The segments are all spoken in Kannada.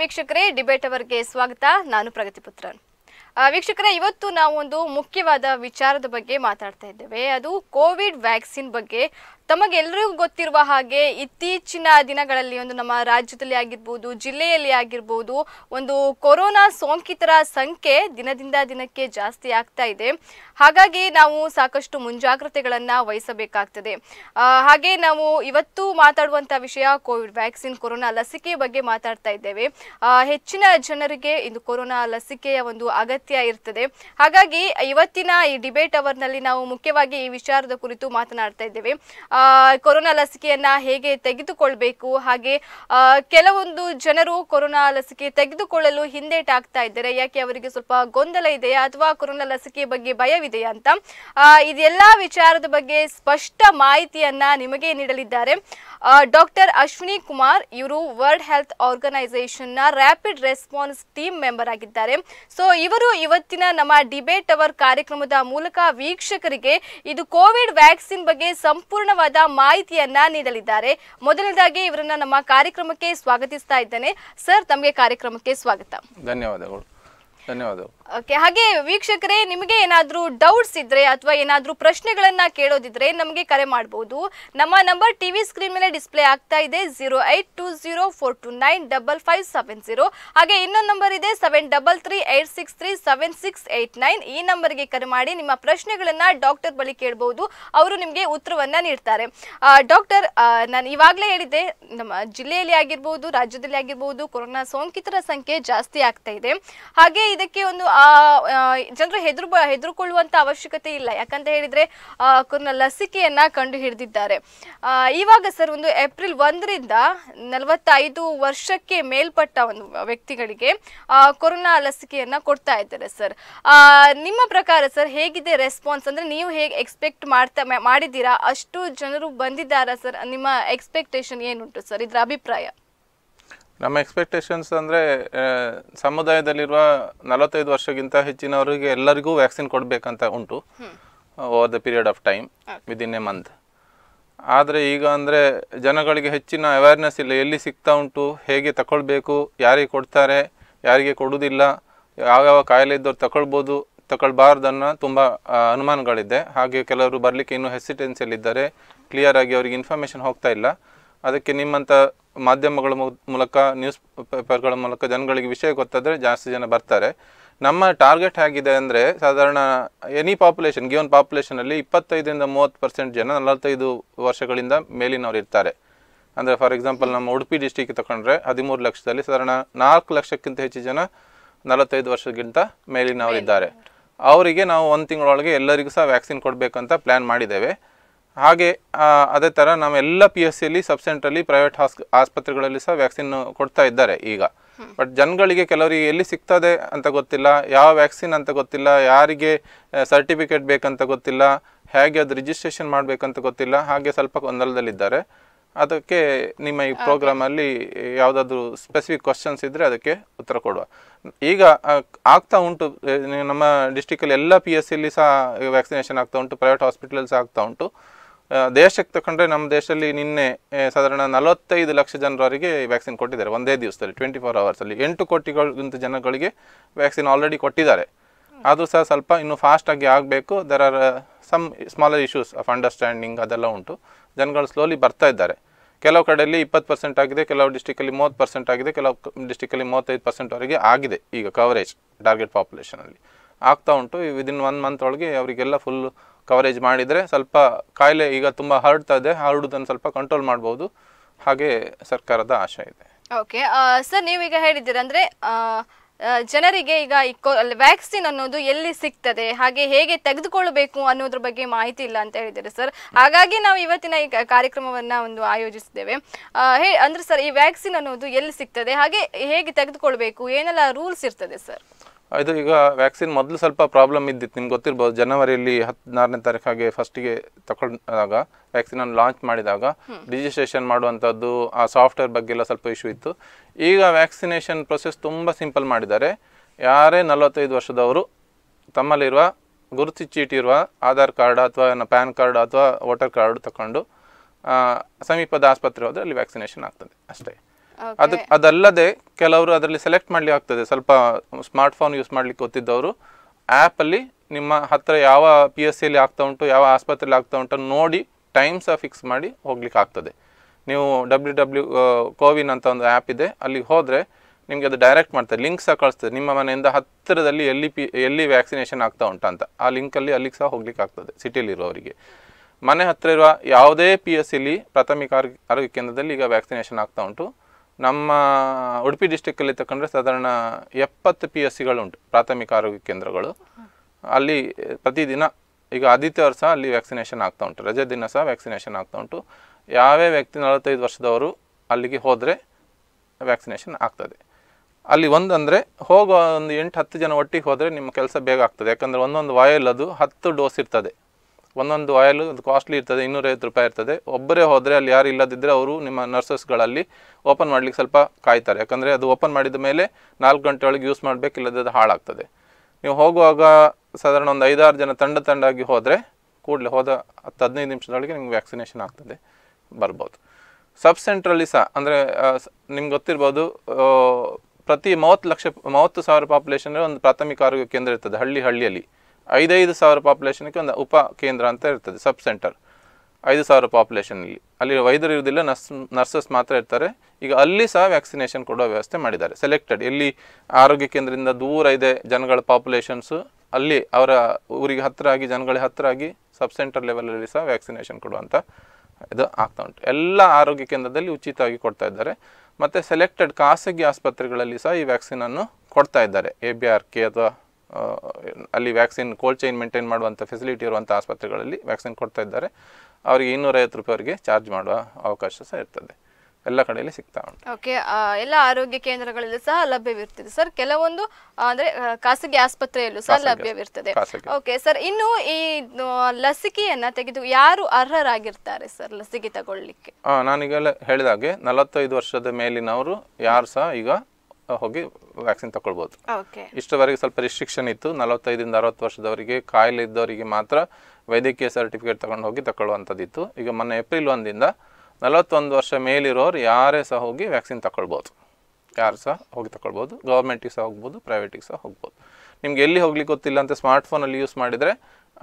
ವೀಕ್ಷಕರೇ ಡಿಬೇಟ್ ಅವರಿಗೆ ಸ್ವಾಗತ ನಾನು ಪ್ರಗತಿ ಪುತ್ರನ್ ವೀಕ್ಷಕರೇ ಇವತ್ತು ನಾವು ಒಂದು ಮುಖ್ಯವಾದ ವಿಚಾರದ ಬಗ್ಗೆ ಮಾತಾಡ್ತಾ ಇದ್ದೇವೆ ಅದು ಕೋವಿಡ್ ವ್ಯಾಕ್ಸಿನ್ ಬಗ್ಗೆ ತಮಗೆಲ್ಲರಿಗೂ ಗೊತ್ತಿರುವ ಹಾಗೆ ಇತ್ತೀಚಿನ ದಿನಗಳಲ್ಲಿ ಒಂದು ನಮ್ಮ ರಾಜ್ಯದಲ್ಲಿ ಆಗಿರ್ಬೋದು ಜಿಲ್ಲೆಯಲ್ಲಿ ಆಗಿರ್ಬೋದು ಒಂದು ಕೊರೋನಾ ಸೋಂಕಿತರ ಸಂಖ್ಯೆ ದಿನದಿಂದ ದಿನಕ್ಕೆ ಜಾಸ್ತಿ ಆಗ್ತಾ ಇದೆ ಹಾಗಾಗಿ ನಾವು ಸಾಕಷ್ಟು ಮುಂಜಾಗ್ರತೆಗಳನ್ನ ವಹಿಸಬೇಕಾಗ್ತದೆ ಹಾಗೆ ನಾವು ಇವತ್ತು ಮಾತಾಡುವಂತ ವಿಷಯ ಕೋವಿಡ್ ವ್ಯಾಕ್ಸಿನ್ ಕೊರೋನಾ ಲಸಿಕೆ ಬಗ್ಗೆ ಮಾತಾಡ್ತಾ ಇದ್ದೇವೆ ಹೆಚ್ಚಿನ ಜನರಿಗೆ ಇಂದು ಕೊರೋನಾ ಲಸಿಕೆಯ ಒಂದು ಅಗತ್ಯ ಇರ್ತದೆ ಹಾಗಾಗಿ ಇವತ್ತಿನ ಈ ಡಿಬೇಟ್ ಅವರ್ ನಲ್ಲಿ ನಾವು ಮುಖ್ಯವಾಗಿ ಈ ವಿಚಾರದ ಕುರಿತು ಮಾತನಾಡ್ತಾ ಇದ್ದೇವೆ ಕೊರೋನಾ ಲಸಿಕೆಯನ್ನ ಹೇಗೆ ತೆಗೆದುಕೊಳ್ಬೇಕು ಹಾಗೆ ಕೆಲವೊಂದು ಜನರು ಕೊರೋನಾ ಲಸಿಕೆ ತೆಗೆದುಕೊಳ್ಳಲು ಹಿಂದೇಟಾಗ್ತಾ ಇದ್ದಾರೆ ಯಾಕೆ ಅವರಿಗೆ ಸ್ವಲ್ಪ ಗೊಂದಲ ಇದೆಯಾ ಅಥವಾ ಕೊರೋನಾ ಲಸಿಕೆ ಬಗ್ಗೆ ಭಯ ಅಂತ ಇದೆಲ್ಲ ವಿಚಾರದ ಬಗ್ಗೆ ಸ್ಪಷ್ಟ ಮಾಹಿತಿಯನ್ನ ನಿಮಗೆ ನೀಡಲಿದ್ದಾರೆ ಡಾಕ್ಟರ್ ಅಶ್ವಿನಿ ಕುಮಾರ್ ಇವರು ವರ್ಲ್ಡ್ ಹೆಲ್ತ್ ಆರ್ಗನೈಸೇಷನ್ ನ ರ್ಯಾಪಿಡ್ ರೆಸ್ಪಾನ್ಸ್ ಟೀಮ್ ಮೆಂಬರ್ ಆಗಿದ್ದಾರೆ ಸೊ ಇವರು ಇವತ್ತಿನ ನಮ್ಮ ಡಿಬೇಟ್ ಅವರ್ ಕಾರ್ಯಕ್ರಮದ ಮೂಲಕ ವೀಕ್ಷಕರಿಗೆ ಇದು ಕೋವಿಡ್ ವ್ಯಾಕ್ಸಿನ್ ಬಗ್ಗೆ ಸಂಪೂರ್ಣವಾದ ಮಾಹಿತಿಯನ್ನ ನೀಡಲಿದ್ದಾರೆ ಮೊದಲನೇದಾಗಿ ಇವರನ್ನ ನಮ್ಮ ಕಾರ್ಯಕ್ರಮಕ್ಕೆ ಸ್ವಾಗತಿಸ್ತಾ ಇದ್ದೇನೆ ಸರ್ ತಮಗೆ ಕಾರ್ಯಕ್ರಮಕ್ಕೆ ಸ್ವಾಗತ ಧನ್ಯವಾದಗಳು ಹಾಗೆ ವೀಕ್ಷಕರೇ ನಿಮಗೆ ಏನಾದರೂ ಡೌಟ್ಸ್ ಇದ್ರೆ ಅಥವಾ ಏನಾದರೂ ಪ್ರಶ್ನೆಗಳನ್ನ ಕೇಳೋದಿದ್ರೆ ನಮಗೆ ಕರೆ ಮಾಡಬಹುದು ನಮ್ಮ ನಂಬರ್ ಟಿವಿ ಸ್ಕ್ರೀನ್ ಮೇಲೆ ಡಿಸ್ಪ್ಲೇ ಆಗ್ತಾ ಇದೆ zero eight two zero four two nine double five seven zero ಹಾಗೆ ಇನ್ನೊಂದು ನಂಬರ್ ಇದೆ seven double three eight six three seven six eight nine ಈ ನಂಬರ್ಗೆ ಕರೆ ಮಾಡಿ ನಿಮ್ಮ ಪ್ರಶ್ನೆಗಳನ್ನ ಡಾಕ್ಟರ್ ಬಳಿ ಕೇಳಬಹುದು ಅವರು ನಿಮಗೆ ಉತ್ತರವನ್ನ ನೀಡ್ತಾರೆ ಡಾಕ್ಟರ್ ನಾನು ಇವಾಗಲೇ ಹೇಳಿದ್ದೆ ನಮ್ಮ ಜಿಲ್ಲೆಯಲ್ಲಿ ಆಗಿರ್ಬೋದು ರಾಜ್ಯದಲ್ಲಿ ಆಗಿರ್ಬೋದು ಕೊರೋನಾ ಸೋಂಕಿತರ ಸಂಖ್ಯೆ ಜಾಸ್ತಿ ಆಗ್ತಾ ಇದೆ ಹಾಗೆ ಇದಕ್ಕೆ ಒಂದು ಜನರು ಹೆದರು ಹೆದರುಕೊಳ್ಳುವಂತ ಅವಶ್ಯಕತೆ ಇಲ್ಲ ಯಾಕಂತ ಹೇಳಿದ್ರೆ ಲಸಿಕೆಯನ್ನ ಕಂಡು ಹಿಡಿದಿದ್ದಾರೆ ಇವಾಗ ಸರ್ ಒಂದು ಏಪ್ರಿಲ್ ಒಂದರಿಂದ ನಲವತ್ತೈದು ವರ್ಷಕ್ಕೆ ಮೇಲ್ಪಟ್ಟ ಒಂದು ವ್ಯಕ್ತಿಗಳಿಗೆ ಕೊರೋನಾ ಲಸಿಕೆಯನ್ನ ಕೊಡ್ತಾ ಇದ್ದಾರೆ ಸರ್ ನಿಮ್ಮ ಪ್ರಕಾರ ಸರ್ ಹೇಗಿದೆ ರೆಸ್ಪಾನ್ಸ್ ಅಂದ್ರೆ ನೀವು ಹೇಗೆ ಎಕ್ಸ್ಪೆಕ್ಟ್ ಮಾಡ್ತಾ ಮಾಡಿದ್ದೀರಾ ಅಷ್ಟು ಜನರು ಬಂದಿದ್ದಾರಾ ಸರ್ ನಿಮ್ಮ ಎಕ್ಸ್ಪೆಕ್ಟೇಷನ್ ಏನುಂಟು ಸರ್ ಇದರ ಅಭಿಪ್ರಾಯ ನಮ್ಮ ಎಕ್ಸ್ಪೆಕ್ಟೇಷನ್ಸ್ ಅಂದರೆ ಸಮುದಾಯದಲ್ಲಿರುವ ನಲವತ್ತೈದು ವರ್ಷಕ್ಕಿಂತ ಹೆಚ್ಚಿನವರಿಗೆ ಎಲ್ಲರಿಗೂ ವ್ಯಾಕ್ಸಿನ್ ಕೊಡಬೇಕಂತ ಉಂಟು over the period of time within a month ಆದರೆ ಈಗ ಅಂದರೆ ಜನಗಳಿಗೆ ಹೆಚ್ಚಿನ ಅವೇರ್ನೆಸ್ ಇಲ್ಲ ಎಲ್ಲಿ ಸಿಗ್ತಾ ಉಂಟು ಹೇಗೆ ತಗೊಳ್ಬೇಕು ಯಾರಿಗೆ ಕೊಡ್ತಾರೆ ಯಾರಿಗೆ ಕೊಡೋದಿಲ್ಲ ಯಾವ್ಯಾವ ಕಾಯಿಲೆ ಇದ್ದವ್ರು ತಗೊಳ್ಬೋದು ತಗೊಳ್ಬಾರ್ದನ್ನ ತುಂಬ ಅನುಮಾನಗಳಿದೆ ಹಾಗೆ ಕೆಲವರು ಬರಲಿಕ್ಕೆ ಇನ್ನೂ ಹೆಸಿಟೆನ್ಸಿಯಲ್ಲಿದ್ದಾರೆ ಕ್ಲಿಯರ್ ಆಗಿ ಅವರಿಗೆ ಇನ್ಫಾರ್ಮೇಷನ್ ಹೋಗ್ತಾ ಇಲ್ಲ ಅದಕ್ಕೆ ನಿಮ್ಮಂಥ ಮಾಧ್ಯಮಗಳ ಮೂಲಕ ನ್ಯೂಸ್ ಪೇಪರ್ಗಳ ಮೂಲಕ ಜನಗಳಿಗೆ ವಿಷಯ ಗೊತ್ತಾದರೆ ಜಾಸ್ತಿ ಜನ ಬರ್ತಾರೆ ನಮ್ಮ ಟಾರ್ಗೆಟ್ ಹೇಗಿದೆ ಅಂದರೆ ಸಾಧಾರಣ ಎನಿ ಪಾಪ್ಯುಲೇಷನ್ ಗಿವನ್ ಪಾಪ್ಯುಲೇಷನಲ್ಲಿ ಇಪ್ಪತ್ತೈದರಿಂದ ಮೂವತ್ತು ಪರ್ಸೆಂಟ್ ಜನ ನಲವತ್ತೈದು ವರ್ಷಗಳಿಂದ ಮೇಲಿನವರು ಇರ್ತಾರೆ ಅಂದರೆ ಫಾರ್ ಎಕ್ಸಾಂಪಲ್ ನಮ್ಮ ಉಡುಪಿ ಡಿಸ್ಟಿಕ್ ತಗೊಂಡ್ರೆ ಹದಿಮೂರು ಲಕ್ಷದಲ್ಲಿ ಸಾಧಾರಣ ನಾಲ್ಕು ಲಕ್ಷಕ್ಕಿಂತ ಹೆಚ್ಚು ಜನ ನಲವತ್ತೈದು ವರ್ಷಕ್ಕಿಂತ ಇದ್ದಾರೆ ಅವರಿಗೆ ನಾವು ಒಂದು ತಿಂಗಳೊಳಗೆ ಎಲ್ಲರಿಗೂ ಸಹ ವ್ಯಾಕ್ಸಿನ್ ಕೊಡಬೇಕಂತ ಪ್ಲ್ಯಾನ್ ಮಾಡಿದ್ದೇವೆ ಹಾಗೆ ಅದೇ ಥರ ನಾವೆಲ್ಲ ಪಿ ಎಸ್ ಸಿಯಲ್ಲಿ ಸಬ್ಸೆಂಟ್ರಲ್ಲಿ ಪ್ರೈವೇಟ್ ಹಾಸ್ ಆಸ್ಪತ್ರೆಗಳಲ್ಲಿ ಸಹ ವ್ಯಾಕ್ಸಿನ್ ಕೊಡ್ತಾ ಇದ್ದಾರೆ ಈಗ ಬಟ್ ಜನಗಳಿಗೆ ಕೆಲವರಿಗೆ ಎಲ್ಲಿ ಸಿಗ್ತದೆ ಅಂತ ಗೊತ್ತಿಲ್ಲ ಯಾವ ವ್ಯಾಕ್ಸಿನ್ ಅಂತ ಗೊತ್ತಿಲ್ಲ ಯಾರಿಗೆ ಸರ್ಟಿಫಿಕೇಟ್ ಬೇಕಂತ ಗೊತ್ತಿಲ್ಲ ಹೇಗೆ ಅದು ರಿಜಿಸ್ಟ್ರೇಷನ್ ಮಾಡಬೇಕಂತ ಗೊತ್ತಿಲ್ಲ ಹಾಗೆ ಸ್ವಲ್ಪ ಗೊಂದಲದಲ್ಲಿದ್ದಾರೆ ಅದಕ್ಕೆ ನಿಮ್ಮ ಈ ಪ್ರೋಗ್ರಾಮಲ್ಲಿ ಯಾವುದಾದ್ರೂ ಸ್ಪೆಸಿಫಿಕ್ ಕ್ವಶನ್ಸ್ ಇದ್ದರೆ ಅದಕ್ಕೆ ಉತ್ತರ ಕೊಡುವ ಈಗ ಆಗ್ತಾ ಉಂಟು ನಮ್ಮ ಡಿಸ್ಟಿಕಲ್ಲಿ ಎಲ್ಲ ಪಿ ಎಸ್ ಸಿಲಿ ಸಹ ವ್ಯಾಕ್ಸಿನೇಷನ್ ಆಗ್ತಾ ಉಂಟು ಪ್ರೈವೇಟ್ ಹಾಸ್ಪಿಟಲ್ಸ್ ಆಗ್ತಾ ಉಂಟು ದೇಶಕ್ಕೆ ತಗೊಂಡ್ರೆ ನಮ್ಮ ದೇಶದಲ್ಲಿ ನಿನ್ನೆ ಸಾಧಾರಣ ನಲವತ್ತೈದು ಲಕ್ಷ ಜನರವರಿಗೆ ವ್ಯಾಕ್ಸಿನ್ ಕೊಟ್ಟಿದ್ದಾರೆ ಒಂದೇ ದಿವಸದಲ್ಲಿ ಟ್ವೆಂಟಿ ಫೋರ್ ಅವರ್ಸಲ್ಲಿ ಎಂಟು ಕೋಟಿಗಳಿಗಿಂತ ಜನಗಳಿಗೆ ವ್ಯಾಕ್ಸಿನ್ ಆಲ್ರೆಡಿ ಕೊಟ್ಟಿದ್ದಾರೆ ಆದರೂ ಸಹ ಸ್ವಲ್ಪ ಇನ್ನೂ ಫಾಸ್ಟಾಗಿ ಆಗಬೇಕು there are some smaller issues of understanding ಅದೆಲ್ಲ ಉಂಟು ಜನಗಳು ಸ್ಲೋಲಿ ಬರ್ತಾ ಇದ್ದಾರೆ ಕೆಲವು ಕಡೆಯಲ್ಲಿ ಇಪ್ಪತ್ತು ಪರ್ಸೆಂಟ್ ಆಗಿದೆ ಕೆಲವು ಡಿಸ್ಟಿಕಲ್ಲಿ ಮೂವತ್ತು ಪರ್ಸೆಂಟ್ ಆಗಿದೆ ಕೆಲವು ಡಿಸ್ಟಿಕಲ್ಲಿ ಮೂವತ್ತೈದು ಪರ್ಸೆಂಟ್ವರೆಗೆ ಆಗಿದೆ ಈಗ ಕವರೇಜ್ ಟಾರ್ಗೆಟ್ ಪಾಪ್ಯುಲೇಷನಲ್ಲಿ ಆಗ್ತಾ ಉಂಟು ವಿದಿನ್ ಒನ್ ಮಂತ್ ಒಳಗೆ ಅವರಿಗೆಲ್ಲ ಫುಲ್ ಕವರೇಜ್ ಮಾಡಿದರೆ ಸ್ವಲ್ಪ ಕಾಯಿಲೆ ಈಗ ತುಂಬ ಹರಡ್ತಾ ಇದೆ ಹರಡುವುದನ್ನು ಸ್ವಲ್ಪ ಕಂಟ್ರೋಲ್ ಮಾಡ್ಬೋದು ಹಾಗೆ ಸರ್ಕಾರದ ಆಶಯ ಇದೆ ಓಕೆ ಸರ್ ನೀವೀಗ ಹೇಳಿದ್ದೀರ ಅಂದರೆ ಜನರಿಗೆ ಈಗ ಈ ವ್ಯಾಕ್ಸಿನ್ ಅನ್ನೋದು ಎಲ್ಲಿ ಸಿಗ್ತದೆ ಹಾಗೆ ಹೇಗೆ ತೆಗೆದುಕೊಳ್ಳಬೇಕು ಅನ್ನೋದ್ರ ಬಗ್ಗೆ ಮಾಹಿತಿ ಇಲ್ಲ ಅಂತ ಹೇಳಿದ್ದಾರೆ ಸರ್ ಹಾಗಾಗಿ ನಾವು ಇವತ್ತಿನ ಈ ಕಾರ್ಯಕ್ರಮವನ್ನ ಒಂದು ಆಯೋಜಿಸಿದ್ದೇವೆ ಅಂದ್ರೆ ಸರ್ ಈ ವ್ಯಾಕ್ಸಿನ್ ಅನ್ನೋದು ಎಲ್ಲಿ ಸಿಗ್ತದೆ ಹಾಗೆ ಹೇಗೆ ತೆಗೆದುಕೊಳ್ಬೇಕು ಏನೆಲ್ಲ ರೂಲ್ಸ್ ಇರ್ತದೆ ಸರ್ ಇದು ಈಗ ವ್ಯಾಕ್ಸಿನ್ ಮೊದಲು ಸ್ವಲ್ಪ ಪ್ರಾಬ್ಲಮ್ ಇದ್ದಿತ್ತು ನಿಮ್ಗೆ ಗೊತ್ತಿರ್ಬೋದು ಜನವರಿಯಲ್ಲಿ ಹದಿನಾರನೇ ತಾರೀಕು ಫಸ್ಟಿಗೆ ತಗೊಂಡಾಗ ವ್ಯಾಕ್ಸಿನನ್ನು ಲಾಂಚ್ ಮಾಡಿದಾಗ ರಿಜಿಸ್ಟ್ರೇಷನ್ ಮಾಡುವಂಥದ್ದು ಆ ಸಾಫ್ಟ್ವೇರ್ ಬಗ್ಗೆ ಎಲ್ಲ ಸ್ವಲ್ಪ ಇಶ್ಯೂ ಇತ್ತು ಈಗ ವ್ಯಾಕ್ಸಿನೇಷನ್ ಪ್ರೊಸೆಸ್ ತುಂಬ ಸಿಂಪಲ್ ಮಾಡಿದ್ದಾರೆ ಯಾರೇ ನಲವತ್ತೈದು ವರ್ಷದವರು ತಮ್ಮಲ್ಲಿರುವ ಗುರುತಿ ಚೀಟಿ ಇರುವ ಆಧಾರ್ ಕಾರ್ಡ್ ಅಥವಾ ಪ್ಯಾನ್ ಕಾರ್ಡ್ ಅಥವಾ ವೋಟರ್ ಕಾರ್ಡ್ ತಗೊಂಡು ಸಮೀಪದ ಆಸ್ಪತ್ರೆ ಹೋದರೆ ಅಲ್ಲಿ ವ್ಯಾಕ್ಸಿನೇಷನ್ ಆಗ್ತದೆ ಅಷ್ಟೇ ಅದು ಅದಲ್ಲದೆ ಕೆಲವರು ಅದರಲ್ಲಿ ಸೆಲೆಕ್ಟ್ ಮಾಡಲಿ ಆಗ್ತದೆ ಸ್ವಲ್ಪ ಸ್ಮಾರ್ಟ್ ಫೋನ್ ಯೂಸ್ ಮಾಡ್ಲಿಕ್ಕೆ ಗೊತ್ತಿದ್ದವರು ಆ್ಯಪಲ್ಲಿ ನಿಮ್ಮ ಹತ್ರ ಯಾವ ಪಿ ಎಸ್ ಸಿಲಿ ಆಗ್ತಾ ಉಂಟು ಯಾವ ಆಸ್ಪತ್ರೆಯಲ್ಲಿ ಆಗ್ತಾ ಉಂಟು ನೋಡಿ ಟೈಮ್ ಸಹ ಫಿಕ್ಸ್ ಮಾಡಿ ಹೋಗ್ಲಿಕ್ಕೆ ಆಗ್ತದೆ ನೀವು ಡಬ್ಲ್ಯೂ ಡಬ್ಲ್ಯೂ ಕೋವಿನ್ ಅಂತ ಒಂದು ಆ್ಯಪ್ ಇದೆ ಅಲ್ಲಿಗೆ ಹೋದರೆ ನಿಮಗೆ ಅದು ಡೈರೆಕ್ಟ್ ಮಾಡ್ತದೆ ಲಿಂಕ್ ಸಹ ಕಳಿಸ್ತದೆ ನಿಮ್ಮ ಮನೆಯಿಂದ ಹತ್ತಿರದಲ್ಲಿ ಎಲ್ಲಿ ಪಿ ಎಲ್ಲಿ ವ್ಯಾಕ್ಸಿನೇಷನ್ ಆಗ್ತಾ ಉಂಟು ಅಂತ ಆ ಲಿಂಕಲ್ಲಿ ಅಲ್ಲಿಗೆ ಸಹ ಹೋಗ್ಲಿಕ್ಕೆ ಆಗ್ತದೆ ಸಿಟಿಯಲ್ಲಿರುವವರಿಗೆ ಮನೆ ಹತ್ತಿರ ಇರುವ ಯಾವುದೇ ಪಿ ಎಸ್ ಸಿಲಿ ಪ್ರಾಥಮಿಕ ಆರೋಗ್ಯ ಕೇಂದ್ರದಲ್ಲಿ ಈಗ ವ್ಯಾಕ್ಸಿನೇಷನ್ ಆಗ್ತಾ ಉಂಟು ನಮ್ಮ ಉಡುಪಿ ಡಿಸ್ಟಿಕ್ಕಲ್ಲಿ ತಗೊಂಡ್ರೆ ಸಾಧಾರಣ ಎಪ್ಪತ್ತು ಪಿ ಎಸ್ ಉಂಟು ಪ್ರಾಥಮಿಕ ಆರೋಗ್ಯ ಕೇಂದ್ರಗಳು ಅಲ್ಲಿ ಪ್ರತಿದಿನ ಈಗ ಆದಿತ್ಯವಾರ ಸಹ ಅಲ್ಲಿ ವ್ಯಾಕ್ಸಿನೇಷನ್ ಆಗ್ತಾ ಉಂಟು ರಜೆ ದಿನ ಸಹ ವ್ಯಾಕ್ಸಿನೇಷನ್ ಆಗ್ತಾ ಉಂಟು ಯಾವ್ಯಾವ ವ್ಯಕ್ತಿ ನಲವತ್ತೈದು ವರ್ಷದವರು ಅಲ್ಲಿಗೆ ಹೋದರೆ ವ್ಯಾಕ್ಸಿನೇಷನ್ ಆಗ್ತದೆ ಅಲ್ಲಿ ಒಂದಂದರೆ ಹೋಗೋ ಒಂದು ಎಂಟು ಹತ್ತು ಜನ ಒಟ್ಟಿಗೆ ಹೋದರೆ ನಿಮ್ಮ ಕೆಲಸ ಬೇಗ ಆಗ್ತದೆ ಯಾಕಂದರೆ ಒಂದೊಂದು ವಾಯಲ್ ಅದು ಹತ್ತು ಡೋಸ್ ಇರ್ತದೆ ಒಂದೊಂದು ಆಯಿಲ್ ಅದು ಕಾಸ್ಟ್ಲಿ ಇರ್ತದೆ ಇನ್ನೂರೈವತ್ತು ರೂಪಾಯಿ ಇರ್ತದೆ ಒಬ್ಬರೇ ಹೋದರೆ ಅಲ್ಲಿ ಯಾರು ಇಲ್ಲದಿದ್ದರೆ ಅವರು ನಿಮ್ಮ ನರ್ಸಸ್ಗಳಲ್ಲಿ ಓಪನ್ ಮಾಡಲಿಕ್ಕೆ ಸ್ವಲ್ಪ ಕಾಯ್ತಾರೆ ಯಾಕಂದರೆ ಅದು ಓಪನ್ ಮಾಡಿದ ಮೇಲೆ ನಾಲ್ಕು ಗಂಟೆ ಒಳಗೆ ಯೂಸ್ ಮಾಡಬೇಕು ಹಾಳಾಗ್ತದೆ ನೀವು ಹೋಗುವಾಗ ಸಾಧಾರಣ ಒಂದು ಐದಾರು ಜನ ತಂಡ ತಂಡಾಗಿ ಹೋದರೆ ಕೂಡಲೇ ಹೋದ ಹತ್ತು ಹದಿನೈದು ನಿಮಿಷದೊಳಗೆ ನಿಮ್ಗೆ ವ್ಯಾಕ್ಸಿನೇಷನ್ ಆಗ್ತದೆ ಬರ್ಬೋದು ಸಬ್ ಸೆಂಟ್ರಲ್ಲಿ ಸಹ ಅಂದರೆ ನಿಮ್ಗೆ ಗೊತ್ತಿರ್ಬೋದು ಪ್ರತಿ ಮೂವತ್ತು ಲಕ್ಷ ಮೂವತ್ತು ಸಾವಿರ ಪಾಪ್ಯುಲೇಷನ್ ಒಂದು ಪ್ರಾಥಮಿಕ ಆರೋಗ್ಯ ಕೇಂದ್ರ ಇರ್ತದೆ ಹಳ್ಳಿ ಹಳ್ಳಿಯಲ್ಲಿ ಐದೈದು ಸಾವಿರ ಪಾಪ್ಯುಲೇಷನ್ಗೆ ಒಂದು ಉಪ ಕೇಂದ್ರ ಅಂತ ಇರ್ತದೆ ಸಬ್ ಸೆಂಟರ್ ಐದು ಸಾವಿರ ಪಾಪ್ಯುಲೇಷನಲ್ಲಿ ಅಲ್ಲಿ ವೈದ್ಯರು ಇರೋದಿಲ್ಲ ನರ್ಸ್ ನರ್ಸಸ್ ಮಾತ್ರ ಇರ್ತಾರೆ ಈಗ ಅಲ್ಲಿ ಸಹ ವ್ಯಾಕ್ಸಿನೇಷನ್ ಕೊಡೋ ವ್ಯವಸ್ಥೆ ಮಾಡಿದ್ದಾರೆ ಸೆಲೆಕ್ಟೆಡ್ ಎಲ್ಲಿ ಆರೋಗ್ಯ ಕೇಂದ್ರದಿಂದ ದೂರ ಇದೆ ಜನಗಳ ಪಾಪ್ಯುಲೇಷನ್ಸು ಅಲ್ಲಿ ಅವರ ಊರಿಗೆ ಹತ್ತಿರ ಆಗಿ ಜನಗಳಿಗೆ ಹತ್ತಿರ ಆಗಿ ಸಬ್ ಸೆಂಟರ್ ಲೆವೆಲಲ್ಲಿ ಸಹ ವ್ಯಾಕ್ಸಿನೇಷನ್ ಕೊಡುವಂಥ ಇದು ಆಗ್ತಾ ಉಂಟು ಎಲ್ಲ ಆರೋಗ್ಯ ಕೇಂದ್ರದಲ್ಲಿ ಉಚಿತವಾಗಿ ಕೊಡ್ತಾ ಇದ್ದಾರೆ ಮತ್ತು ಸೆಲೆಕ್ಟೆಡ್ ಖಾಸಗಿ ಆಸ್ಪತ್ರೆಗಳಲ್ಲಿ ಸಹ ಈ ವ್ಯಾಕ್ಸಿನನ್ನು ಕೊಡ್ತಾ ಇದ್ದಾರೆ ಎ ಬಿ ಆರ್ ಕೆ ಅಥವಾ ಅಲ್ಲಿ ವ್ಯಾಕ್ಸಿನ್ ಕೋಲ್ಡ್ ಚೈನ್ ಮೇಂಟೈನ್ ಮಾಡುವಂಥ ಫೆಸಿಲಿಟಿ ಇರುವಂಥ ಆಸ್ಪತ್ರೆಗಳಲ್ಲಿ ವ್ಯಾಕ್ಸಿನ್ ಕೊಡ್ತಾ ಇದ್ದಾರೆ ಅವರಿಗೆ ಇನ್ನೂರೈವತ್ತು ಅವರಿಗೆ ಚಾರ್ಜ್ ಮಾಡುವ ಅವಕಾಶ ಸಹ ಇರ್ತದೆ ಎಲ್ಲ ಕಡೆಯಲ್ಲಿ ಸಿಗ್ತಾ ಉಂಟು ಓಕೆ ಎಲ್ಲ ಆರೋಗ್ಯ ಕೇಂದ್ರಗಳಲ್ಲೂ ಸಹ ಲಭ್ಯವಿರ್ತದೆ ಸರ್ ಕೆಲವೊಂದು ಅಂದ್ರೆ ಖಾಸಗಿ ಆಸ್ಪತ್ರೆಯಲ್ಲೂ ಸಹ ಲಭ್ಯವಿರ್ತದೆ ಓಕೆ ಸರ್ ಇನ್ನು ಈ ಲಸಿಕೆಯನ್ನ ತೆಗೆದು ಯಾರು ಅರ್ಹರಾಗಿರ್ತಾರೆ ಸರ್ ಲಸಿಕೆ ತಗೊಳ್ಳಿಕ್ಕೆ ನಾನೀಗ ಹೇಳಿದಾಗೆ ನಲವತ್ತೈದು ವರ್ಷದ ಮೇಲಿನವರು ಯಾರು ಸಹ ಈಗ ಹೋಗಿ ವ್ಯಾಕ್ಸಿನ್ ತಗೊಳ್ಬೋದು ಇಷ್ಟವರೆಗೆ ಸ್ವಲ್ಪ ರಿಸ್ಟ್ರಿಕ್ಷನ್ ಇತ್ತು ನಲವತ್ತೈದರಿಂದ ಅರವತ್ತು ವರ್ಷದವರಿಗೆ ಕಾಯಿಲೆ ಇದ್ದವರಿಗೆ ಮಾತ್ರ ವೈದ್ಯಕೀಯ ಸರ್ಟಿಫಿಕೇಟ್ ತಗೊಂಡು ಹೋಗಿ ತಗೊಳ್ಳುವಂಥದ್ದಿತ್ತು ಈಗ ಮೊನ್ನೆ ಏಪ್ರಿಲ್ ಒಂದಿಂದ ನಲವತ್ತೊಂದು ವರ್ಷ ಮೇಲಿರೋರು ಯಾರೇ ಸಹ ಹೋಗಿ ವ್ಯಾಕ್ಸಿನ್ ತಗೊಳ್ಬೋದು ಯಾರು ಸಹ ಹೋಗಿ ತಗೊಳ್ಬೋದು ಗೌರ್ಮೆಂಟಿಗೆ ಸಹ ಹೋಗ್ಬೋದು ಪ್ರೈವೇಟಿಗೆ ಸಹ ಹೋಗ್ಬೋದು ನಿಮ್ಗೆ ಎಲ್ಲಿ ಹೋಗ್ಲಿಕ್ಕೆ ಗೊತ್ತಿಲ್ಲ ಅಂತ ಸ್ಮಾರ್ಟ್ಫೋನಲ್ಲಿ ಯೂಸ್ ಮಾಡಿದರೆ